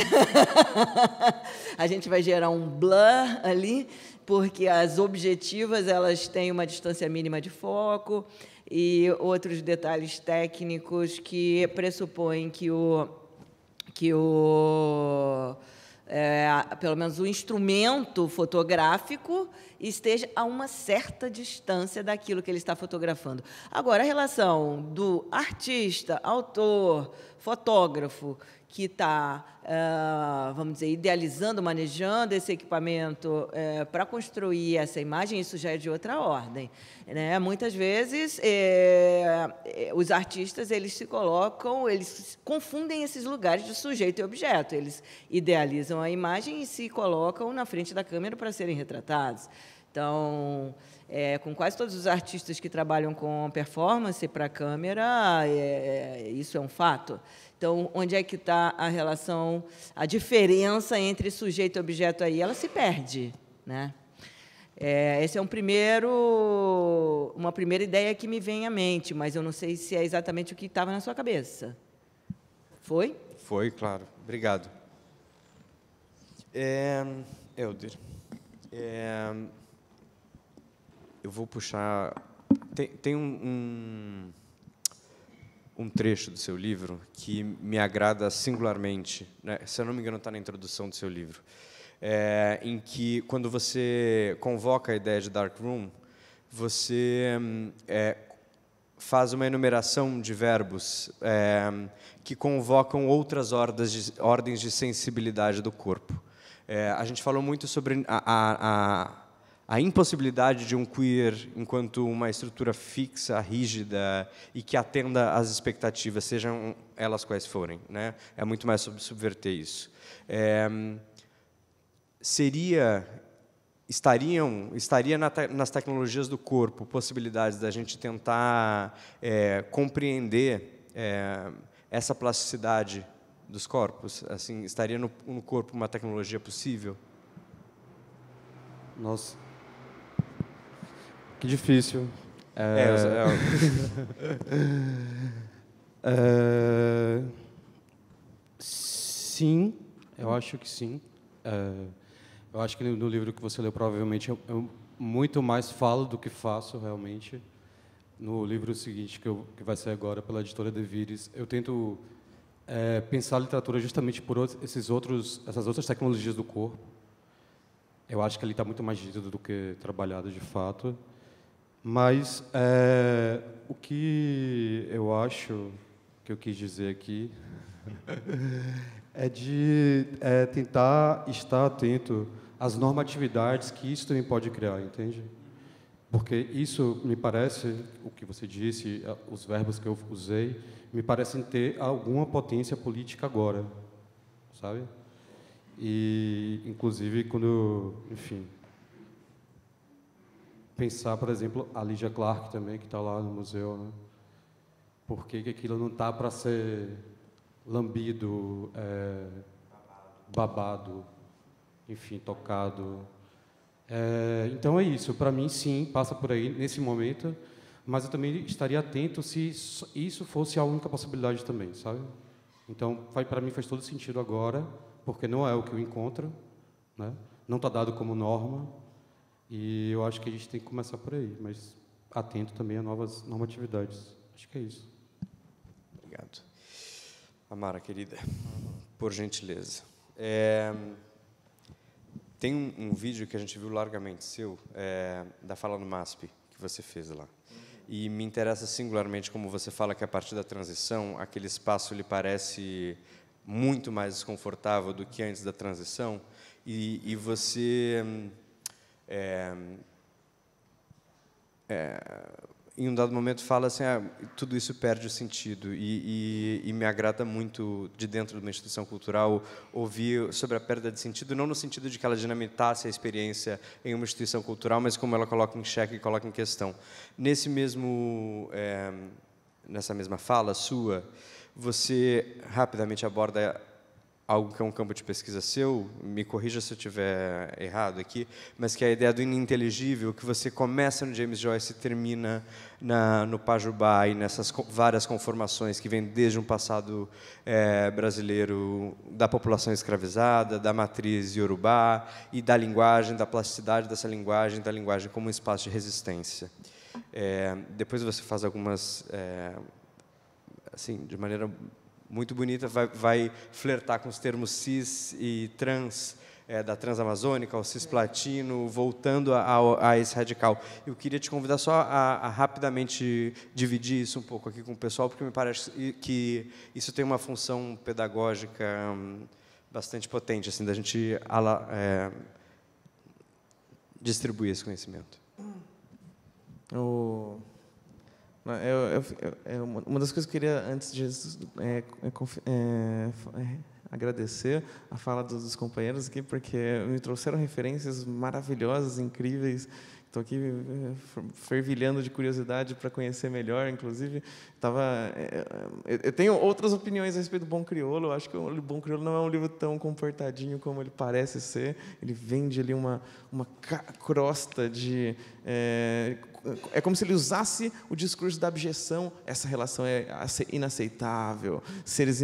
Speaker 5: a gente vai gerar um blur ali, porque as objetivas elas têm uma distância mínima de foco e outros detalhes técnicos que pressupõem que o que o é, pelo menos o instrumento fotográfico esteja a uma certa distância daquilo que ele está fotografando. Agora, a relação do artista, autor, fotógrafo que está Uh, vamos dizer, idealizando, manejando esse equipamento uh, eh, para construir essa imagem, isso já é de outra ordem. Né? Muitas vezes, eh, eh, os artistas eles se colocam, eles confundem esses lugares de sujeito e objeto. Eles idealizam a imagem e se colocam na frente da câmera para serem retratados. Então, é, com quase todos os artistas que trabalham com performance para câmera, é, isso é um fato. Então, onde é que está a relação, a diferença entre sujeito e objeto aí? Ela se perde, né? É, esse é um primeiro, uma primeira ideia que me vem à mente, mas eu não sei se é exatamente o que estava na sua cabeça. Foi?
Speaker 1: Foi, claro. Obrigado. É, Helder, é, eu vou puxar. Tem, tem um, um um trecho do seu livro que me agrada singularmente. Né? Se eu não me engano, está na introdução do seu livro. É, em que, quando você convoca a ideia de Dark Room, você hum, é, faz uma enumeração de verbos é, que convocam outras de, ordens de sensibilidade do corpo. É, a gente falou muito sobre a, a a impossibilidade de um queer enquanto uma estrutura fixa, rígida e que atenda às expectativas, sejam elas quais forem, né? É muito mais sobre subverter isso. É, seria estariam estaria na te, nas tecnologias do corpo possibilidades da gente tentar é, compreender é, essa plasticidade dos corpos assim estaria no, no corpo uma tecnologia possível nós
Speaker 3: que difícil. É... É, é. é... sim, eu acho que sim. É... Eu acho que no livro que você leu, provavelmente, eu, muito mais falo do que faço, realmente. No livro seguinte, que, eu, que vai ser agora, pela editora De Vires, eu tento é, pensar a literatura justamente por esses outros, essas outras tecnologias do corpo. Eu acho que ali está muito mais dito do que trabalhado, de fato. Mas é, o que eu acho que eu quis dizer aqui é de é, tentar estar atento às normatividades que isso também pode criar, entende? Porque isso me parece, o que você disse, os verbos que eu usei, me parecem ter alguma potência política agora, sabe? E, inclusive, quando, enfim, pensar, por exemplo, a Lígia Clark também, que está lá no museu, né? por que, que aquilo não está para ser lambido, é, babado, enfim, tocado. É, então é isso, para mim sim, passa por aí nesse momento, mas eu também estaria atento se isso fosse a única possibilidade também, sabe? Então, para mim faz todo sentido agora, porque não é o que eu encontro, né? não está dado como norma, e eu acho que a gente tem que começar por aí, mas atento também a novas normatividades. Acho que é isso. Obrigado. Amara, querida, por gentileza.
Speaker 1: É, tem um, um, vídeo que a gente viu largamente seu, é, da fala no MASP, que você fez lá. E me interessa singularmente como você fala que, a partir da transição, aquele espaço lhe parece muito mais desconfortável do que antes da transição. E, e você hum, é, é, em um dado momento fala assim, ah, tudo isso perde o sentido e, e, e, me agrada muito de dentro de uma instituição cultural ouvir sobre a perda de sentido, não no sentido de que ela dinamitasse a experiência em uma instituição cultural, mas como ela coloca em xeque e coloca em questão. Nesse mesmo, é, nessa mesma fala sua, você rapidamente aborda algo que é um campo de pesquisa seu, me corrija se eu estiver errado aqui, mas que é a ideia do ininteligível, que você começa no James Joyce e termina na, no Pajubá e nessas várias conformações que vêm desde um passado é, brasileiro da população escravizada, da matriz iorubá e da linguagem, da plasticidade dessa linguagem, da linguagem como um espaço de resistência. É, depois você faz algumas, é, assim, de maneira muito bonita, vai, vai flertar com os termos cis e trans, é, da Transamazônica, ao cisplatino, voltando a, a, a, esse radical. Eu queria te convidar só a, a, rapidamente dividir isso um pouco aqui com o pessoal, porque me parece que isso tem uma função pedagógica hum, bastante potente, assim, da gente ala, é, distribuir esse conhecimento.
Speaker 7: O... Né? Eu, eu, eu, uma das coisas que eu queria, antes de é, é, é, é, agradecer a fala dos companheiros aqui, porque me trouxeram referências maravilhosas, incríveis. Estou aqui eh, fervilhando de curiosidade para conhecer melhor, inclusive. Tava, eh, eh, eu tenho outras opiniões a respeito do Bom Crioulo. acho que o Bom Crioulo não é um livro tão comportadinho como ele parece ser. Ele vende ali uma, uma crosta de é, é como se ele usasse o discurso da abjeção. Essa relação é inaceitável, seres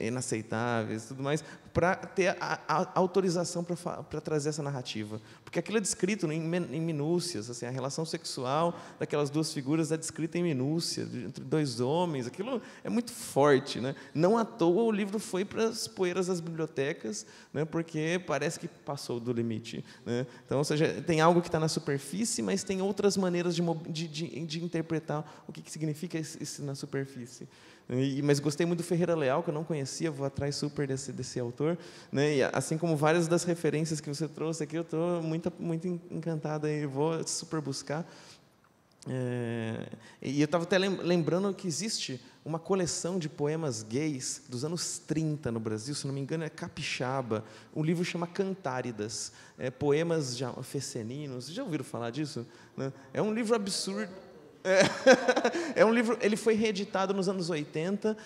Speaker 7: inaceitáveis, tudo mais, para ter a, a autorização para trazer essa narrativa. Porque aquilo é descrito em, em minúcias, assim, a relação sexual daquelas duas figuras é descrita em minúcias, entre dois homens, aquilo é muito forte. Né? Não à toa o livro foi para as poeiras das bibliotecas, né, porque parece que passou do limite. Né? Então, ou seja, tem algo que está na superfície, mas tem outras maneiras de, de, de, de interpretar o que, que significa isso na superfície. E, mas gostei muito do Ferreira Leal, que eu não conhecia, vou atrás super desse, desse autor. Né? E, assim como várias das referências que você trouxe aqui, eu estou muito, muito encantada e vou super buscar. É, e eu estava até lembrando que existe uma coleção de poemas gays dos anos 30 no Brasil, se não me engano é Capixaba. Um livro chama Cantáridas, é, poemas já ah, feceninos. Já ouviram falar disso? Né? É um livro absurdo. É, é, um livro, ele foi reeditado nos anos 80.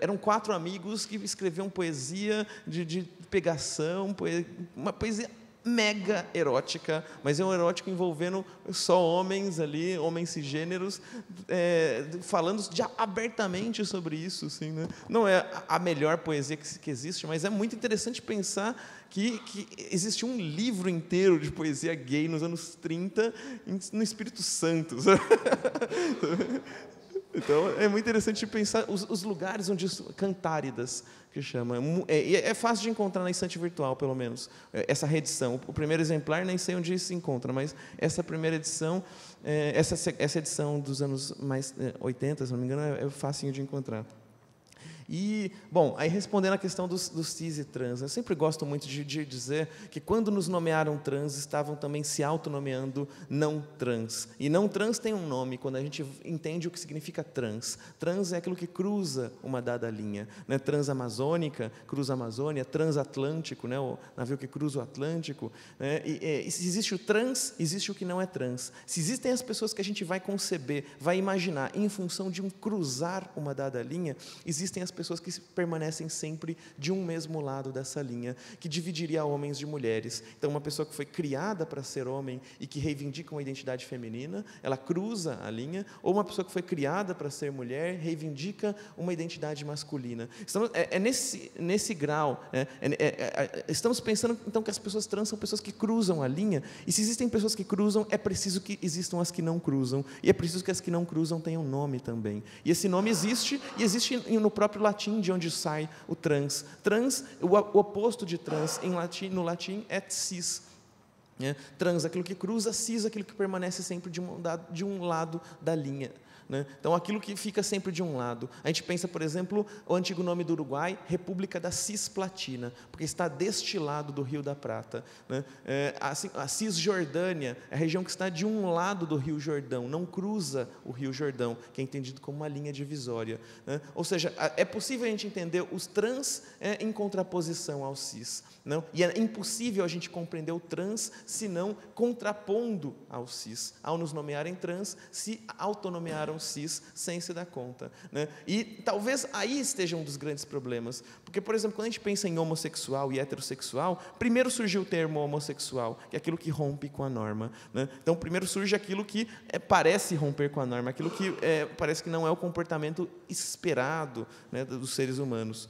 Speaker 7: Eram quatro amigos que escreviam poesia de, de pegação, poesia, uma poesia mega erótica, mas é um erótico envolvendo só homens ali, homens cisgêneros, é, falando de abertamente sobre isso. Assim, né? Não é a melhor poesia que, que existe, mas é muito interessante pensar que, que existe um livro inteiro de poesia gay nos anos 30 no Espírito Santo. então, é muito interessante pensar os, os lugares onde isso, cantáridas que chama. É, é, é, fácil de encontrar na estante virtual, pelo menos, é, essa reedição. O primeiro exemplar, nem sei onde se encontra, mas essa primeira edição, é, essa, essa edição dos anos mais 80, é, se não me engano, é, é facinho de encontrar. E, bom, aí respondendo à questão dos, dos cis e trans, eu sempre gosto muito de, de, dizer que quando nos nomearam trans, estavam também se autonomeando não trans. E não trans tem um nome quando a gente entende o que significa trans. Trans é aquilo que cruza uma dada linha. Né? Transamazônica, cruza a Amazônia, transatlântico, né? o navio que cruza o Atlântico. Né? E, e, é, e se existe o trans, existe o que não é trans. Se existem as pessoas que a gente vai conceber, vai imaginar em função de um cruzar uma dada linha, existem as pessoas que permanecem sempre de um mesmo lado dessa linha, que dividiria homens de mulheres. Então, uma pessoa que foi criada para ser homem e que reivindica uma identidade feminina, ela cruza a linha, ou uma pessoa que foi criada para ser mulher reivindica uma identidade masculina. Estamos, é, é nesse, nesse grau, é, é, estamos pensando então que as pessoas trans são pessoas que cruzam a linha, e se existem pessoas que cruzam, é preciso que existam as que não cruzam, e é preciso que as que não cruzam tenham nome também. E esse nome existe, e existe no próprio latim de onde sai o trans. Trans, o oposto de trans em latim, no latim é cis. Né? Trans, aquilo que cruza, cis, aquilo que permanece sempre de um, de um lado da linha. Né? Então, aquilo que fica sempre de um lado. A gente pensa, por exemplo, o antigo nome do Uruguai, República da Cisplatina, porque está deste lado do Rio da Prata. Né? É, a Cisjordânia é a região que está de um lado do Rio Jordão, não cruza o Rio Jordão, que é entendido como uma linha divisória. Né? Ou seja, é possível a gente entender os trans é, em contraposição ao cis. Não? E é impossível a gente compreender o trans se não contrapondo ao cis. Ao nos nomearem trans, se autonomearam cis sem se dar conta. Né? E talvez aí esteja um dos grandes problemas. Porque, por exemplo, quando a gente pensa em homossexual e heterossexual, primeiro surgiu o termo homossexual, que é aquilo que rompe com a norma. Né? Então, primeiro surge aquilo que é, parece romper com a norma, aquilo que é, parece que não é o comportamento esperado né, dos seres humanos.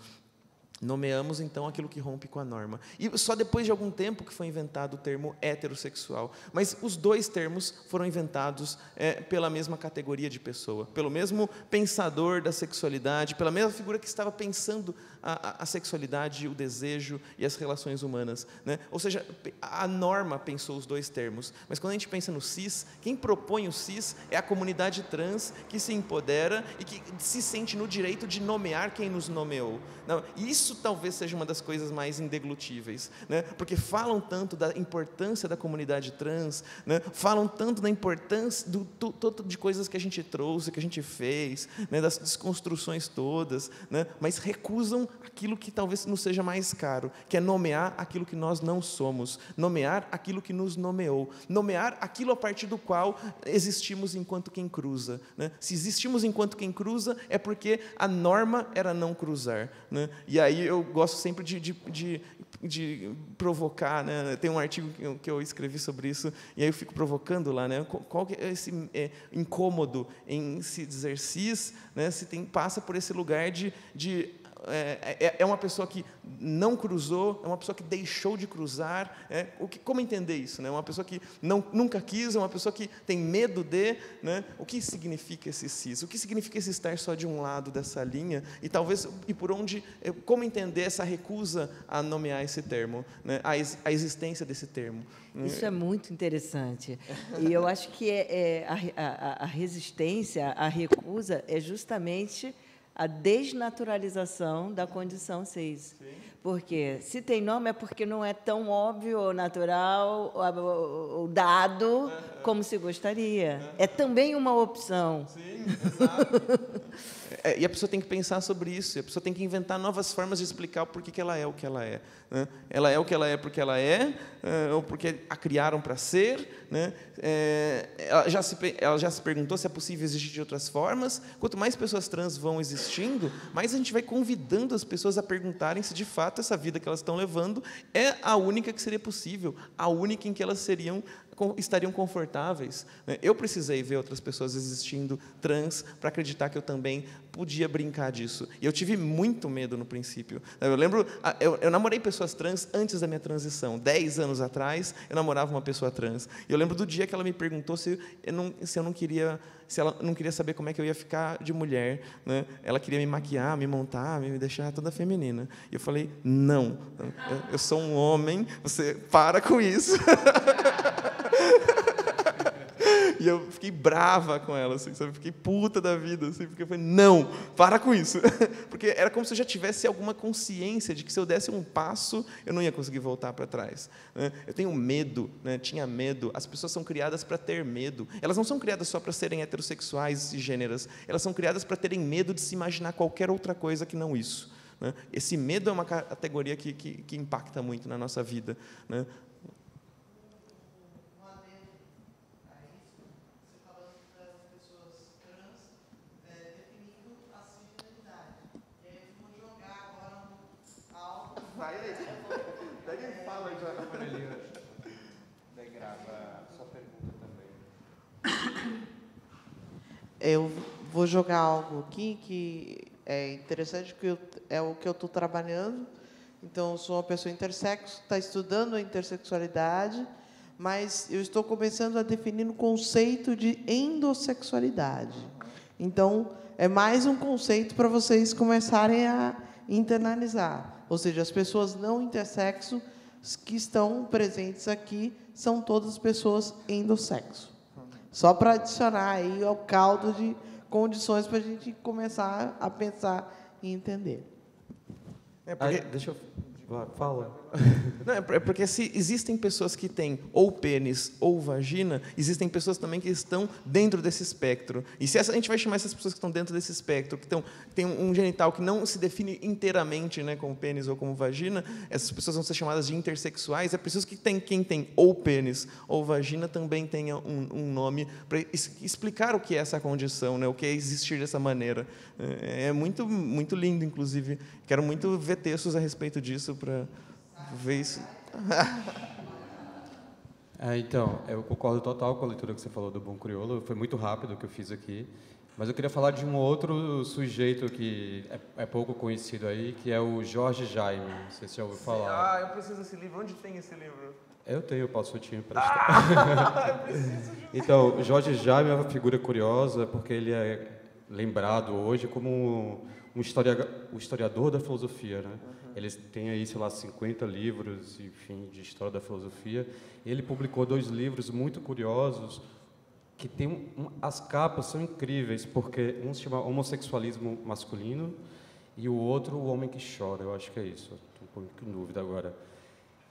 Speaker 7: Nomeamos então aquilo que rompe com a norma. E só depois de algum tempo que foi inventado o termo heterossexual. Mas os dois termos foram inventados é, pela mesma categoria de pessoa, pelo mesmo pensador da sexualidade, pela mesma figura que estava pensando a, a sexualidade, o desejo e as relações humanas. Né? Ou seja, a norma pensou os dois termos, mas quando a gente pensa no cis, quem propõe o cis é a comunidade trans que se empodera e que se sente no direito de nomear quem nos nomeou. Não, isso talvez seja uma das coisas mais indeglutíveis, né? porque falam tanto da importância da comunidade trans, né? falam tanto da importância do, do, do, de coisas que a gente trouxe, que a gente fez, né? das desconstruções todas, né? mas recusam aquilo que talvez nos seja mais caro, que é nomear aquilo que nós não somos, nomear aquilo que nos nomeou, nomear aquilo a partir do qual existimos enquanto quem cruza. Né? Se existimos enquanto quem cruza, é porque a norma era não cruzar. Né? E aí eu gosto sempre de, de, de, de provocar. Né? Tem um artigo que eu, escrevi sobre isso, e aí eu fico provocando lá. Né? Qual é esse é, incômodo em se dizer cis, né? se tem, passa por esse lugar de, de é, é, é uma pessoa que não cruzou, é uma pessoa que deixou de cruzar. É, o que, como entender isso? É né? uma pessoa que não, nunca quis, é uma pessoa que tem medo de. Né? O que significa esse cis? O que significa esse estar só de um lado dessa linha? E talvez, e por onde, é, como entender essa recusa a nomear esse termo, né? a, ex, a, existência desse termo? Isso é
Speaker 5: muito interessante. E eu acho que é, é a, a, a resistência, a recusa, é justamente a desnaturalização da condição 6. Sim. Porque se tem nome é porque não é tão óbvio ou natural ou dado como se gostaria. É também uma opção. Sim, exato.
Speaker 7: É, e a pessoa tem que pensar sobre isso, a pessoa tem que inventar novas formas de explicar por que ela é o que ela é. Né? Ela é o que ela é porque ela é, é ou porque a criaram para ser. Né? É, ela, já se, ela já se perguntou se é possível existir de outras formas. Quanto mais pessoas trans vão existindo, mais a gente vai convidando as pessoas a perguntarem se de fato essa vida que elas estão levando é a única que seria possível, a única em que elas seriam estariam confortáveis. Né? Eu precisei ver outras pessoas existindo trans para acreditar que eu também podia brincar disso. E eu tive muito medo no princípio. Eu lembro, eu, eu namorei pessoas trans antes da minha transição. Dez anos atrás, eu namorava uma pessoa trans. E eu lembro do dia que ela me perguntou se eu não, se eu não queria se ela não queria saber como é que eu ia ficar de mulher, né? Ela queria me maquiar, me montar, me deixar toda feminina. E eu falei: "Não, eu sou um homem, você para com isso". E eu fiquei brava com ela, assim, sabe? Fiquei puta da vida, assim, porque eu falei, não, para com isso. Porque era como se eu já tivesse alguma consciência de que se eu desse um passo, eu não ia conseguir voltar para trás. Né? Eu tenho medo, né? tinha medo. As pessoas são criadas para ter medo. Elas não são criadas só para serem heterossexuais e gêneras. Elas são criadas para terem medo de se imaginar qualquer outra coisa que não isso. Né? Esse medo é uma categoria que, que, que impacta muito na nossa vida. Né?
Speaker 4: eu vou jogar algo aqui que é interessante, que eu, é o que eu estou trabalhando. Então, eu sou uma pessoa intersexo, está estudando a intersexualidade, mas eu estou começando a definir o conceito de endossexualidade. Então, é mais um conceito para vocês começarem a internalizar. Ou seja, as pessoas não intersexo que estão presentes aqui são todas pessoas endossexo. Só para adicionar aí ao caldo de condições para a gente começar a pensar e entender. É porque...
Speaker 7: Aí, deixa eu... Fala. Não, é, é porque se existem pessoas que têm ou pênis ou vagina, existem pessoas também que estão dentro desse espectro. E se essa, a gente vai chamar essas pessoas que estão dentro desse espectro, que têm um genital que não se define inteiramente né, como pênis ou como vagina, essas pessoas vão ser chamadas de intersexuais. É preciso que tem, quem tem ou pênis ou vagina também tenha um, um nome para explicar o que é essa condição, né, o que é existir dessa maneira. É, é muito, muito lindo, inclusive. Quero muito ver textos a respeito disso para ver isso.
Speaker 3: É, então, eu concordo total com a leitura que você falou do Bom Crioulo. Foi muito rápido o que eu fiz aqui. Mas eu queria falar de um outro sujeito que é, é, pouco conhecido aí, que é o Jorge Jaime. Não sei se já ouviu falar.
Speaker 7: Ah, eu preciso desse livro. Onde tem esse livro?
Speaker 3: Eu tenho, eu passo o time para ah, eu preciso Então, Jorge Jaime é uma figura curiosa, porque ele é lembrado hoje como um, historiador, um historiador da filosofia, né? Uhum. Ele tem aí, sei lá, 50 livros, enfim, de história da filosofia. Ele publicou dois livros muito curiosos que tem um, as capas são incríveis, porque um se chama Homossexualismo Masculino e o outro O Homem que Chora, eu acho que é isso. Estou um pouco em dúvida agora.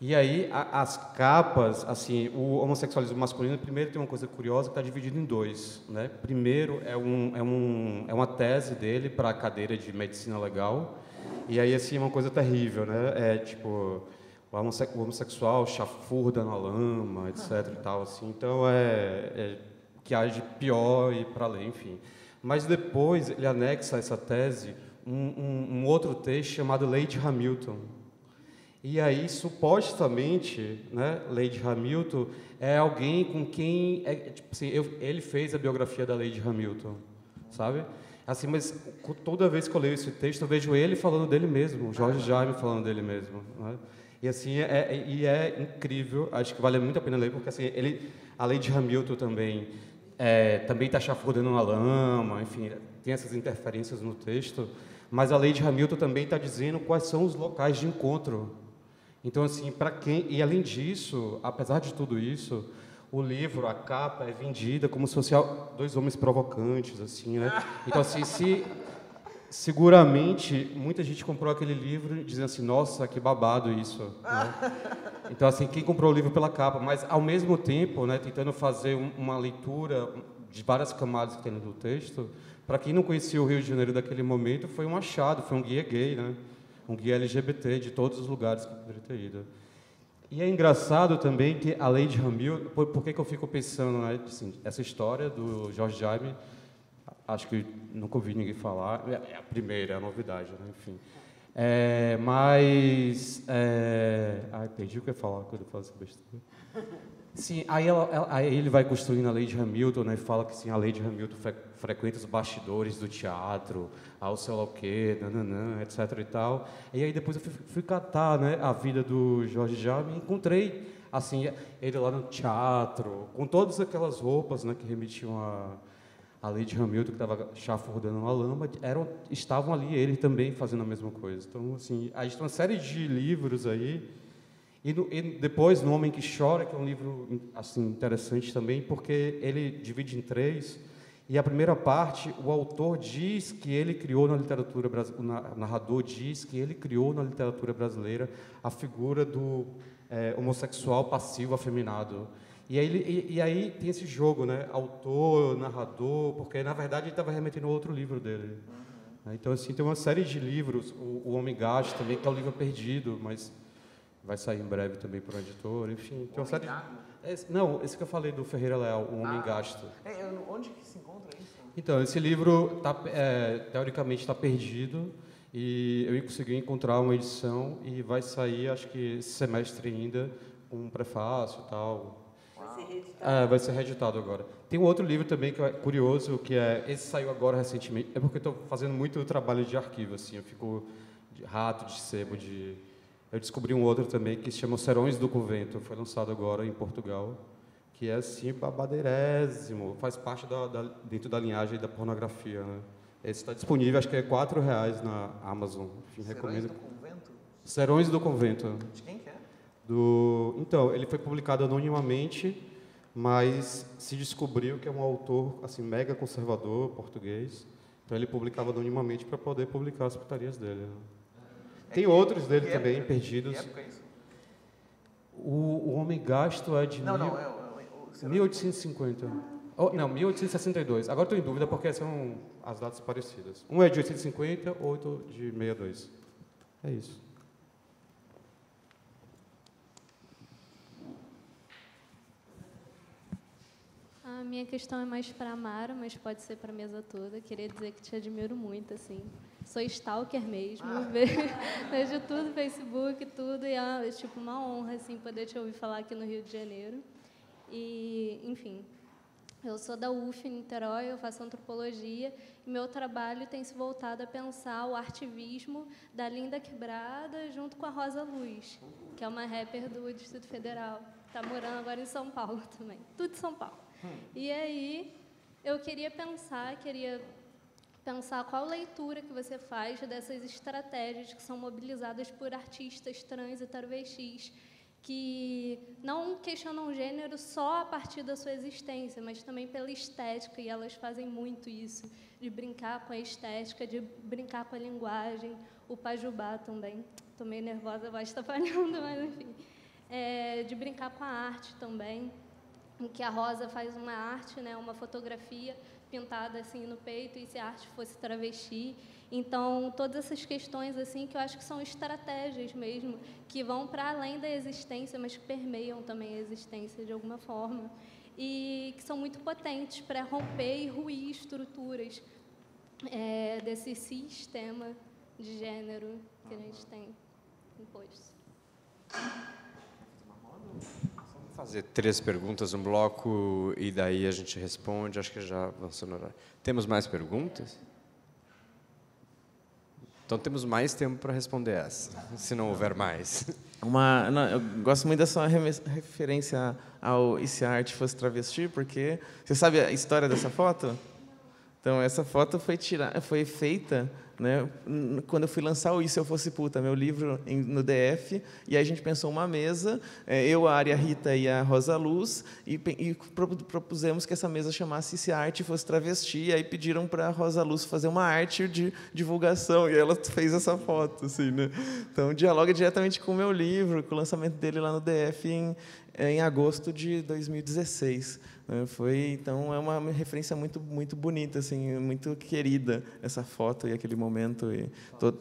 Speaker 3: E aí a, as capas, assim, o homossexualismo masculino primeiro tem uma coisa curiosa que está dividido em dois, né? Primeiro é um é um é uma tese dele para a cadeira de medicina legal e aí assim é uma coisa terrível, né? É tipo o homossexual chafurda na lama, etc e tal assim. Então é, é que age pior e para além, enfim. Mas depois ele anexa essa tese um, um, um outro texto chamado Leite Hamilton e aí, supostamente, né, Lady Hamilton é alguém com quem. É, tipo assim, eu, ele fez a biografia da Lady Hamilton, sabe? Assim, mas toda vez que eu leio esse texto, eu vejo ele falando dele mesmo, Jorge Jaime falando dele mesmo. Né? E assim, é, é e é incrível, acho que vale muito a pena ler, porque assim, ele, a Lady Hamilton também é, também está chafurdando na lama, enfim, tem essas interferências no texto, mas a Lady Hamilton também está dizendo quais são os locais de encontro então, assim, para quem. E além disso, apesar de tudo isso, o livro, a capa, é vendida como social dois homens provocantes, assim, né? Então, assim, se. Seguramente, muita gente comprou aquele livro dizendo assim: nossa, que babado isso. Né? Então, assim, quem comprou o livro pela capa, mas ao mesmo tempo, né, tentando fazer uma leitura de várias camadas que tem no texto, para quem não conhecia o Rio de Janeiro daquele momento, foi um achado, foi um guia gay, né? um guia LGBT de todos os lugares que poderia ter ido. E é engraçado também que a Lady Hamilton, por, por que, que eu fico pensando, né, assim, essa história do George Jaime, acho que nunca ouvi ninguém falar, é, é a primeira, é a novidade, né, enfim. É, mas. É... perdi o que eu ia falar quando eu falo essa besteira. Sim, aí, ela, ela, aí, ele vai construindo a Lady Hamilton, né? E fala que sim, a Lady Hamilton fre frequenta os bastidores do teatro, ao sei lá o quê, nananã, etc e tal. E aí depois eu fui, fui catar né, a vida do Jorge Jami e encontrei, assim, ele lá no teatro, com todas aquelas roupas né, que remetiam a, a Lady Hamilton, que estava chafurdando na lama, eram, estavam ali ele também fazendo a mesma coisa. Então, assim, a gente tem uma série de livros aí, e, no, e depois no Homem que Chora, que é um livro assim interessante também, porque ele divide em três e a primeira parte, o autor diz que ele criou na literatura brasileira, o narrador diz que ele criou na literatura brasileira a figura do é, homossexual passivo afeminado. E aí, e, e aí, tem esse jogo, né? Autor, narrador, porque na verdade ele estava remetendo a outro livro dele. Uhum. Então, assim, tem uma série de livros, o, o Homem Gato também, que é o um livro perdido, mas vai sair em breve também por um editor, enfim. Tem uma série é, Não, esse que eu falei do Ferreira Leal, O Homem ah, Gasto.
Speaker 7: É, onde que se
Speaker 3: então, esse livro, tá, é, teoricamente, está perdido. E eu consegui encontrar uma edição e vai sair, acho que esse semestre ainda, com um prefácio e tal. Vai ser reeditado. É, vai ser reeditado agora. Tem um outro livro também que é curioso, que é. Esse saiu agora recentemente. É porque estou fazendo muito trabalho de arquivo, assim. Eu fico de rato, de sebo, de. Eu descobri um outro também que se chama Serões do Convento. Foi lançado agora em Portugal que é assim babadeirésimo, faz parte da, da, dentro da linhagem da pornografia. Né? Esse está disponível, acho que é quatro reais na Amazon. Enfim, Serões recomendo. do Convento? Serões do Convento. De quem que é? Do... Então, ele foi publicado anonimamente, mas se descobriu que é um autor assim mega conservador português. Então ele publicava anonimamente para poder publicar as putarias dele. Né? É Tem que, outros dele também, época, perdidos. Que época é isso? O, o Homem Gasto é de. Não, mil... não, é, 1850. Oh, não, 1862. Agora estou em dúvida porque são as datas parecidas. Um é de 1850, outro de 62. É isso.
Speaker 6: A minha questão é mais para a Mara, mas pode ser para a mesa toda. Queria dizer que te admiro muito, assim. Sou stalker mesmo, ah. vejo tudo, Facebook, tudo, e é tipo uma honra assim poder te ouvir falar aqui no Rio de Janeiro e, enfim, eu sou da UF, em Niterói, eu faço antropologia e meu trabalho tem se voltado a pensar o artivismo da Linda Quebrada junto com a Rosa Luz, que é uma rapper do Distrito Federal. Está morando agora em São Paulo também, tudo São Paulo. E aí eu queria pensar, queria pensar qual leitura que você faz dessas estratégias que são mobilizadas por artistas trans e travestis que não questionam o gênero só a partir da sua existência, mas também pela estética, e elas fazem muito isso, de brincar com a estética, de brincar com a linguagem, o pajubá também. Estou meio nervosa, a voz está falhando, mas enfim. É, de brincar com a arte também, em que a Rosa faz uma arte, né, uma fotografia, pintada assim no peito e se a arte fosse travesti. Então, todas essas questões assim que eu acho que são estratégias mesmo que vão para além da existência, mas que permeiam também a existência de alguma forma e que são muito potentes para romper e ruir estruturas é, desse sistema de gênero que a gente tem imposto
Speaker 1: fazer três perguntas, um bloco, e daí a gente responde. Acho que já avançou no horário. Temos mais perguntas?
Speaker 7: Então temos mais tempo para responder essa, se não houver mais. Uma, não, eu gosto muito dessa referência ao E se a arte fosse travesti, porque você sabe a história dessa foto? Então essa foto foi tirada, foi feita né? Quando eu fui lançar o Isso Se Eu Fosse Puta, meu livro em, no DF, e aí a gente pensou uma mesa, é, eu, a Ária Rita e a Rosa Luz, e, e propusemos que essa mesa chamasse Se a Arte Fosse Travesti, e aí pediram para a Rosa Luz fazer uma arte de divulgação, e ela fez essa foto. Assim, né? Então, dialoga diretamente com o meu livro, com o lançamento dele lá no DF em, é, em agosto de 2016. Né, foi então é uma referência muito muito bonita, assim, muito querida essa foto e aquele momento e todo,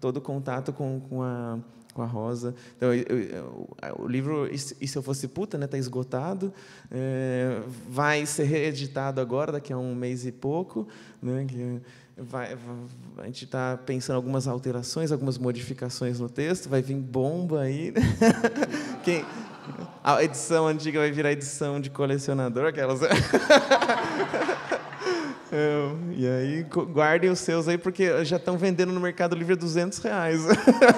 Speaker 7: todo contato com, com a com a Rosa. Então, eu, eu, o livro e se eu fosse puta, né, está esgotado, é, vai ser reeditado agora daqui a um mês e pouco, né? Que, Vai, a gente está pensando algumas alterações, algumas modificações no texto, vai vir bomba aí. Né? quem, a edição antiga vai virar edição de colecionador, aquelas. e aí, guardem os seus aí, porque já estão vendendo no Mercado Livre 200 reais.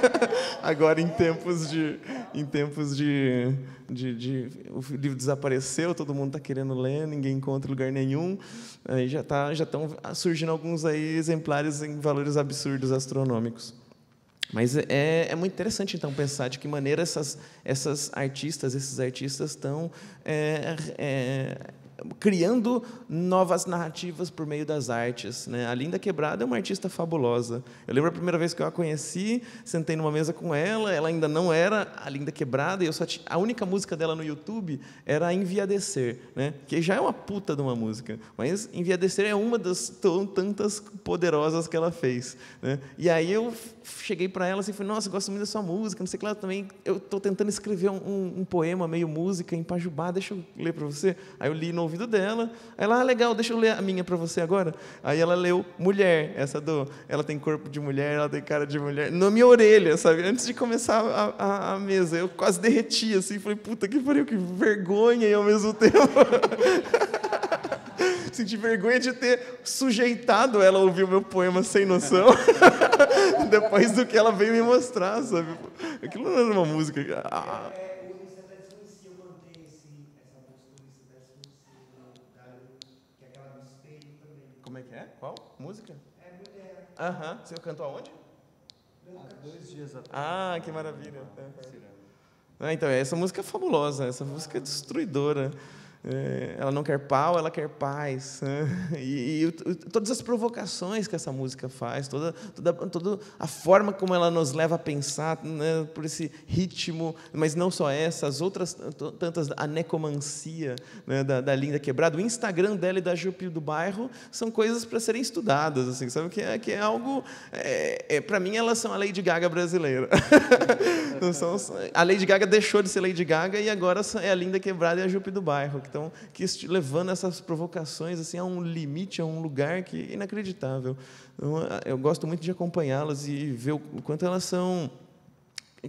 Speaker 7: Agora, em tempos de. Em tempos de, de, de o livro desapareceu, todo mundo está querendo ler, ninguém encontra lugar nenhum. Aí já, tá, já estão surgindo alguns aí exemplares em valores absurdos astronômicos. Mas é, é, é, muito interessante, então, pensar de que maneira essas, essas artistas, esses artistas estão é, é, criando novas narrativas por meio das artes. Né? A Linda Quebrada é uma artista fabulosa. Eu lembro a primeira vez que eu a conheci, sentei numa mesa com ela, ela ainda não era a Linda Quebrada, e eu só tinha a única música dela no YouTube era Enviadecer, né? que já é uma puta de uma música, mas Enviadecer é uma das tantas poderosas que ela fez. Né? E aí eu cheguei para ela e assim, falei, nossa, gosto muito da sua música, não sei o que lá também, eu estou tentando escrever um, um, poema meio música em Pajubá, deixa eu ler para você. Aí eu li no ouvido dela. Aí ela, ah, legal, deixa eu ler a minha para você agora. Aí ela leu mulher, essa do, ela tem corpo de mulher, ela tem cara de mulher, na minha orelha, sabe? Antes de começar a, a, a mesa, eu quase derreti assim, falei, puta que pariu, que vergonha e ao mesmo tempo. senti vergonha de ter sujeitado ela a ouvir o meu poema sem noção, depois do que ela veio me mostrar, sabe? Aquilo não era uma música. Ah. ah. Música? É mulher. Aham. Você cantou aonde? Há dois dias atrás. Ah, que maravilha. Ah, então, essa música é fabulosa, essa música é destruidora. É, ela não quer pau, ela quer paz. Né? E, e, todas as provocações que essa música faz, toda, toda, toda a forma como ela nos leva a pensar né, por esse ritmo, mas não só essa, as outras tantas, a necomancia né, da, da, Linda Quebrada, o Instagram dela e da Jupil do Bairro são coisas para serem estudadas, assim, sabe? Que é, que é algo. É, é, para mim, elas são a Lady Gaga brasileira. são, a Lady Gaga deixou de ser Lady Gaga e agora é a Linda Quebrada e a Jupil do Bairro, que tá então, que levando essas provocações assim a um limite, a um lugar que é inacreditável. Então, eu gosto muito de acompanhá-las e ver o quanto elas são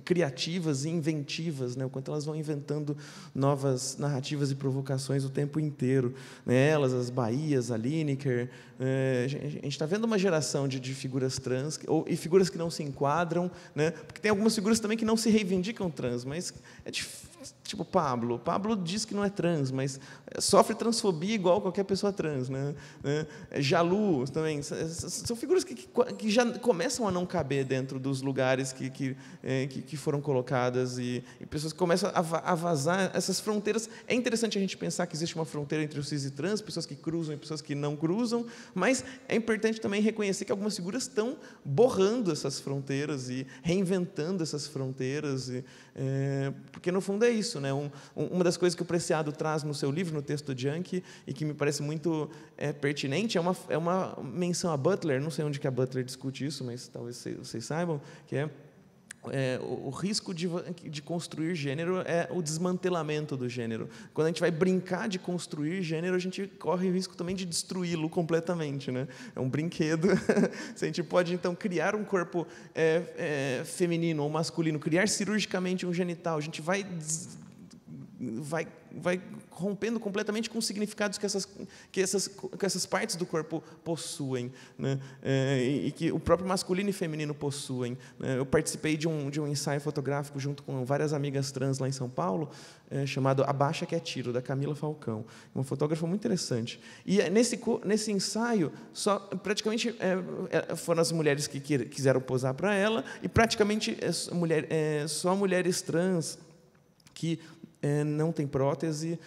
Speaker 7: criativas e inventivas, né? o quanto elas vão inventando novas narrativas e provocações o tempo inteiro. Né? Elas, as Bahias, a Lineker. É, a gente está vendo uma geração de, de figuras trans ou, e figuras que não se enquadram, né? porque tem algumas figuras também que não se reivindicam trans, mas é difícil Tipo Pablo. Pablo diz que não é trans, mas sofre transfobia igual qualquer pessoa trans. Né? né? Jalu também. São figuras que, que já começam a não caber dentro dos lugares que, que, é, que foram colocadas e, e pessoas começam a, a vazar essas fronteiras. É interessante a gente pensar que existe uma fronteira entre os cis e trans, pessoas que cruzam e pessoas que não cruzam, mas é importante também reconhecer que algumas figuras estão borrando essas fronteiras e reinventando essas fronteiras, e, é, porque, no fundo, é isso isso. Né? Um, um, uma das coisas que o Preciado traz no seu livro, no texto do Junk, e que me parece muito é, pertinente, é uma, é uma menção a Butler, não sei onde que a Butler discute isso, mas talvez vocês saibam, que é é, o, o, risco de, de, construir gênero é o desmantelamento do gênero. Quando a gente vai brincar de construir gênero, a gente corre o risco também de destruí-lo completamente. Né? É um brinquedo. Se a gente pode, então, criar um corpo é, é, feminino ou masculino, criar cirurgicamente um genital, a gente vai des vai, vai rompendo completamente com os significados que essas, que essas, que essas partes do corpo possuem, né? É, e que o próprio masculino e feminino possuem. Né? eu participei de um, de um ensaio fotográfico junto com várias amigas trans lá em São Paulo, é, chamado Abaixa que é Tiro, da Camila Falcão, uma fotógrafa muito interessante. E é, nesse, nesse ensaio, só praticamente é, é, foram as mulheres que quiseram posar para ela, e praticamente mulher, só mulheres trans que é, não tem prótese.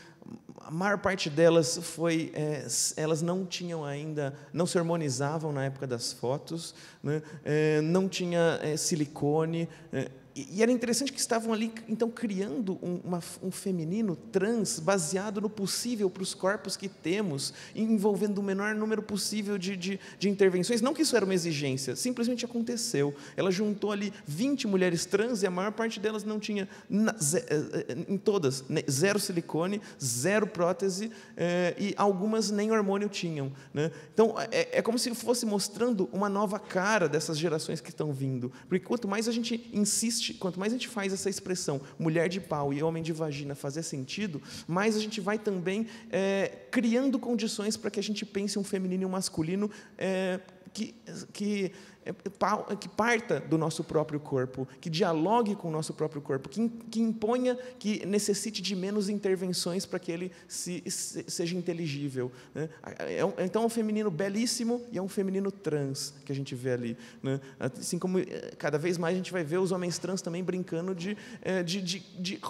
Speaker 7: A maior parte delas foi, é, elas não tinham ainda, não se harmonizavam na época das fotos, né? é, não tinha é, silicone, é, e era interessante que estavam ali, então, criando um, uma, um, feminino trans baseado no possível para os corpos que temos, envolvendo o menor número possível de, de, de, intervenções. Não que isso era uma exigência, simplesmente aconteceu. Ela juntou ali 20 mulheres trans e a maior parte delas não tinha, na, ze, eh, eh, em todas, né, zero silicone, zero prótese eh, e algumas nem hormônio tinham. Né? Então, é, é, é como se fosse mostrando uma nova cara dessas gerações que estão vindo. Porque quanto mais a gente insiste gente, quanto mais a gente faz essa expressão mulher de pau e homem de vagina fazer sentido, mais a gente vai também é, criando condições para que a gente pense um feminino e um masculino é, que, que que parta do nosso próprio corpo, que dialogue com o nosso próprio corpo, que, que imponha, que necessite de menos intervenções para que ele se, se, seja inteligível. Né? É então, é um feminino belíssimo e é um feminino trans que a gente vê ali. Né? Assim como eh, cada vez mais a gente vai ver os homens trans também brincando de, eh, de, de, de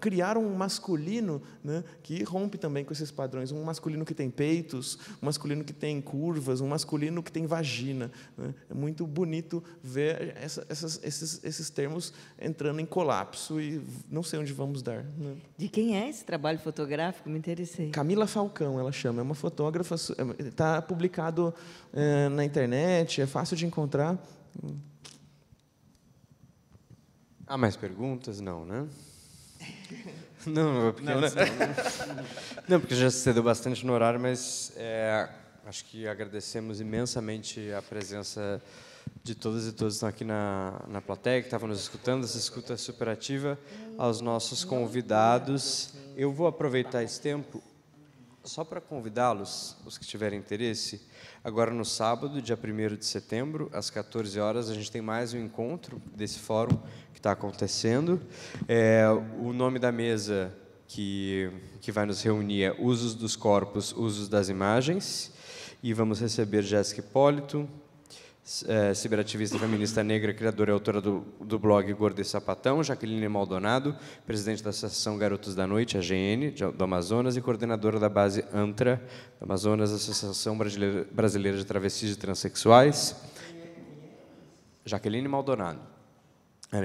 Speaker 7: criar um masculino né? que rompe também com esses padrões. Um masculino que tem peitos, um masculino que tem curvas, um masculino que tem vagina. Né? É muito muito bonito ver essa, essas, esses, esses termos entrando em colapso e não sei onde vamos dar.
Speaker 6: Né?
Speaker 5: De quem é esse trabalho fotográfico? Me interessei. Camila Falcão, ela chama. É uma
Speaker 7: fotógrafa. Está é, publicado é, na internet, é fácil de encontrar.
Speaker 1: Há mais perguntas? Não, né? Não, porque, não, não, não, porque já cedeu bastante no horário, mas é, acho que agradecemos imensamente a presença de todas e todos que estão aqui na, na plateia, que estavam nos escutando, essa escuta é superativa, aos nossos convidados. Eu vou aproveitar esse tempo só para convidá-los, os que tiverem interesse, agora no sábado, dia 1 de setembro, às 14 horas, a gente tem mais um encontro desse fórum que está acontecendo. É, o nome da mesa que, que vai nos reunir é Usos dos Corpos, Usos das Imagens. E vamos receber Jéssica Hipólito, é, ciberativista feminista negra, criadora e autora do, do blog Gordo e Sapatão, Jaqueline Maldonado, presidente da Associação Garotos da Noite, AGN, do Amazonas, e coordenadora da base ANTRA, do Amazonas, Associação Brasileira, Brasileira de Travestis e Transsexuais, Jaqueline Maldonado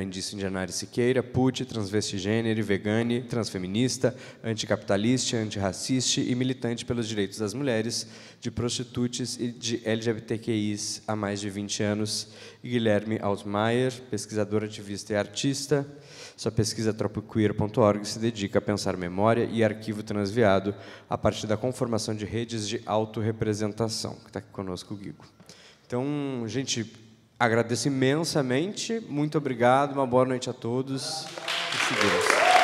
Speaker 1: disso, Indianari Siqueira, transvesti transvestigênero, vegane, transfeminista, anticapitalista, antirracista e militante pelos direitos das mulheres, de prostitutas e de LGBTQIs há mais de 20 anos. E Guilherme Altmaier, pesquisador, ativista e artista. Sua pesquisa tropiqueer.org se dedica a pensar memória e arquivo transviado a partir da conformação de redes de autorrepresentação. Está aqui conosco o Guigo. Então, gente, Agradeço imensamente. Muito obrigado. Uma boa noite a todos.
Speaker 3: E